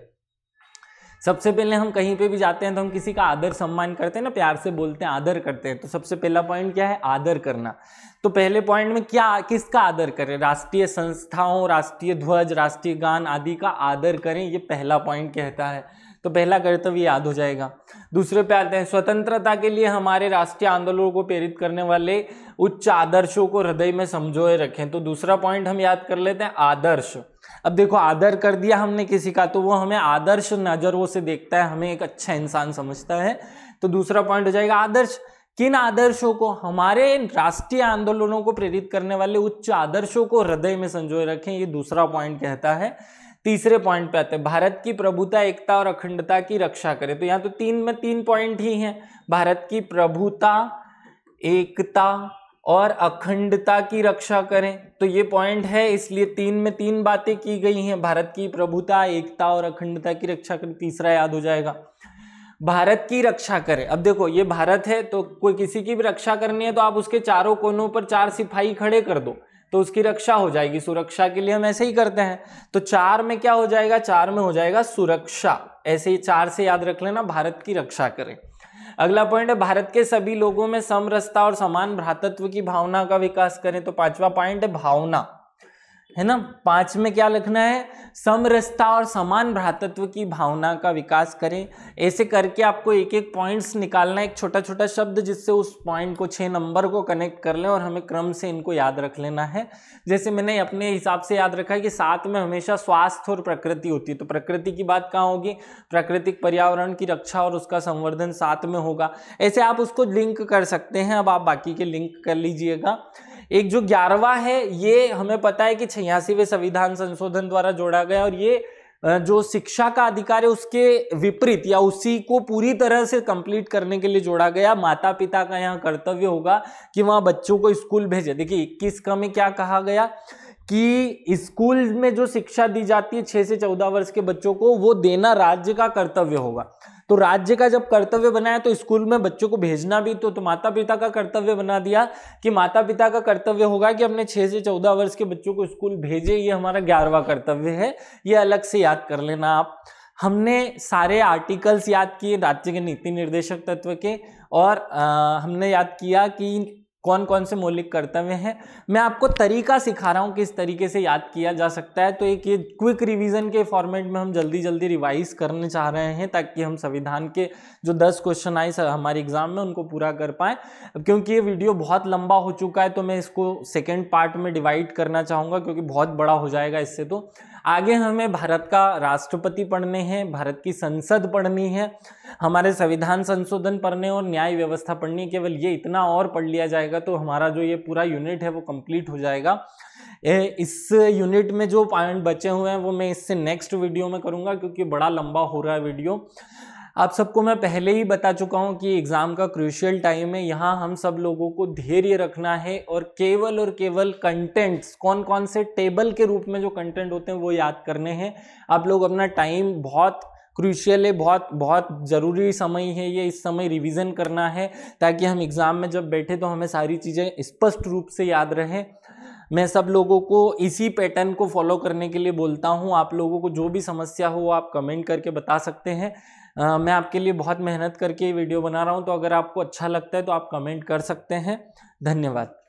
सबसे पहले हम कहीं पे भी जाते हैं तो हम किसी का आदर सम्मान करते हैं ना प्यार से बोलते हैं आदर करते हैं तो सबसे पहला पॉइंट क्या है आदर करना तो पहले पॉइंट में क्या किसका आदर करें राष्ट्रीय संस्थाओं राष्ट्रीय ध्वज राष्ट्रीय गान आदि का आदर करें ये पहला पॉइंट कहता है तो पहला कर्तव्य याद हो जाएगा दूसरे पे आते हैं स्वतंत्रता के लिए हमारे राष्ट्रीय आंदोलनों को प्रेरित करने वाले उच्च आदर्शों को हृदय में समझोए रखें तो दूसरा पॉइंट हम याद कर लेते हैं आदर्श अब देखो आदर कर दिया हमने किसी का तो वो हमें आदर्श नज़रों से देखता है हमें एक अच्छा इंसान समझता है तो दूसरा पॉइंट हो जाएगा आदर्श किन आदर्शों को हमारे राष्ट्रीय आंदोलनों को प्रेरित करने वाले उच्च आदर्शों को हृदय में संजोए रखें ये दूसरा पॉइंट कहता है तीसरे पॉइंट पे आते हैं भारत की प्रभुता एकता और अखंडता की रक्षा करें तो यहाँ तो तीन में तीन पॉइंट ही हैं भारत की प्रभुता एकता और अखंडता की रक्षा करें तो ये पॉइंट है इसलिए तीन में तीन बातें की गई हैं भारत की प्रभुता एकता और अखंडता की रक्षा करें तीसरा याद हो जाएगा भारत की रक्षा करें अब देखो ये भारत है तो कोई किसी की भी रक्षा करनी है तो आप उसके चारों कोनों पर चार सिपाही खड़े कर दो तो उसकी रक्षा हो जाएगी सुरक्षा के लिए हम ऐसे ही करते हैं तो चार में क्या हो जाएगा चार में हो जाएगा सुरक्षा ऐसे ही चार से याद रख लेना भारत की रक्षा करें अगला पॉइंट है भारत के सभी लोगों में समरसता और समान भ्रातत्व की भावना का विकास करें तो पांचवा पॉइंट है भावना है ना पांच में क्या लिखना है समरसता और समान भ्रातत्व की भावना का विकास करें ऐसे करके आपको एक एक पॉइंट्स निकालना है एक छोटा छोटा शब्द जिससे उस पॉइंट को छः नंबर को कनेक्ट कर लें और हमें क्रम से इनको याद रख लेना है जैसे मैंने अपने हिसाब से याद रखा है कि साथ में हमेशा स्वास्थ्य और प्रकृति होती है तो प्रकृति की बात कहाँ होगी प्राकृतिक पर्यावरण की रक्षा और उसका संवर्धन साथ में होगा ऐसे आप उसको लिंक कर सकते हैं अब आप बाकी के लिंक कर लीजिएगा एक जो ग्यारहवा है ये हमें पता है कि छियासीवे संविधान संशोधन द्वारा जोड़ा गया और ये जो शिक्षा का अधिकार है उसके विपरीत या उसी को पूरी तरह से कंप्लीट करने के लिए जोड़ा गया माता पिता का यहाँ कर्तव्य होगा कि वहाँ बच्चों को स्कूल भेजे देखिए इक्कीस का में क्या कहा गया कि स्कूल में जो शिक्षा दी जाती है छः से चौदह वर्ष के बच्चों को वो देना राज्य का कर्तव्य होगा तो राज्य का जब कर्तव्य बनाया तो स्कूल में बच्चों को भेजना भी तो, तो माता पिता का कर्तव्य बना दिया कि माता पिता का कर्तव्य होगा कि अपने छह से चौदह वर्ष के बच्चों को स्कूल भेजे ये हमारा ग्यारहवा कर्तव्य है ये अलग से याद कर लेना आप हमने सारे आर्टिकल्स याद किए राज्य के नीति निर्देशक तत्व के और आ, हमने याद किया कि कौन कौन से मौलिक कर्तव्य हैं मैं आपको तरीका सिखा रहा हूँ किस तरीके से याद किया जा सकता है तो एक ये क्विक रिवीजन के फॉर्मेट में हम जल्दी जल्दी रिवाइज करने चाह रहे हैं ताकि हम संविधान के जो दस क्वेश्चन आए हमारे एग्जाम में उनको पूरा कर पाएँ क्योंकि ये वीडियो बहुत लंबा हो चुका है तो मैं इसको सेकेंड पार्ट में डिवाइड करना चाहूँगा क्योंकि बहुत बड़ा हो जाएगा इससे तो आगे हमें भारत का राष्ट्रपति पढ़ने हैं भारत की संसद पढ़नी है हमारे संविधान संशोधन पढ़ने और न्याय व्यवस्था पढ़नी है केवल ये इतना और पढ़ लिया जाएगा तो हमारा जो ये पूरा यूनिट है वो कंप्लीट हो जाएगा इस यूनिट में जो पॉइंट बचे हुए हैं वो मैं इससे नेक्स्ट वीडियो में करूँगा क्योंकि बड़ा लंबा हो रहा है वीडियो आप सबको मैं पहले ही बता चुका हूँ कि एग्ज़ाम का क्रूशियल टाइम है यहाँ हम सब लोगों को धैर्य रखना है और केवल और केवल कंटेंट्स कौन कौन से टेबल के रूप में जो कंटेंट होते हैं वो याद करने हैं आप लोग अपना टाइम बहुत क्रूशियल है बहुत बहुत ज़रूरी समय है ये इस समय रिवीजन करना है ताकि हम एग्ज़ाम में जब बैठे तो हमें सारी चीज़ें स्पष्ट रूप से याद रहें मैं सब लोगों को इसी पैटर्न को फॉलो करने के लिए बोलता हूँ आप लोगों को जो भी समस्या हो आप कमेंट करके बता सकते हैं आ, मैं आपके लिए बहुत मेहनत करके ये वीडियो बना रहा हूँ तो अगर आपको अच्छा लगता है तो आप कमेंट कर सकते हैं धन्यवाद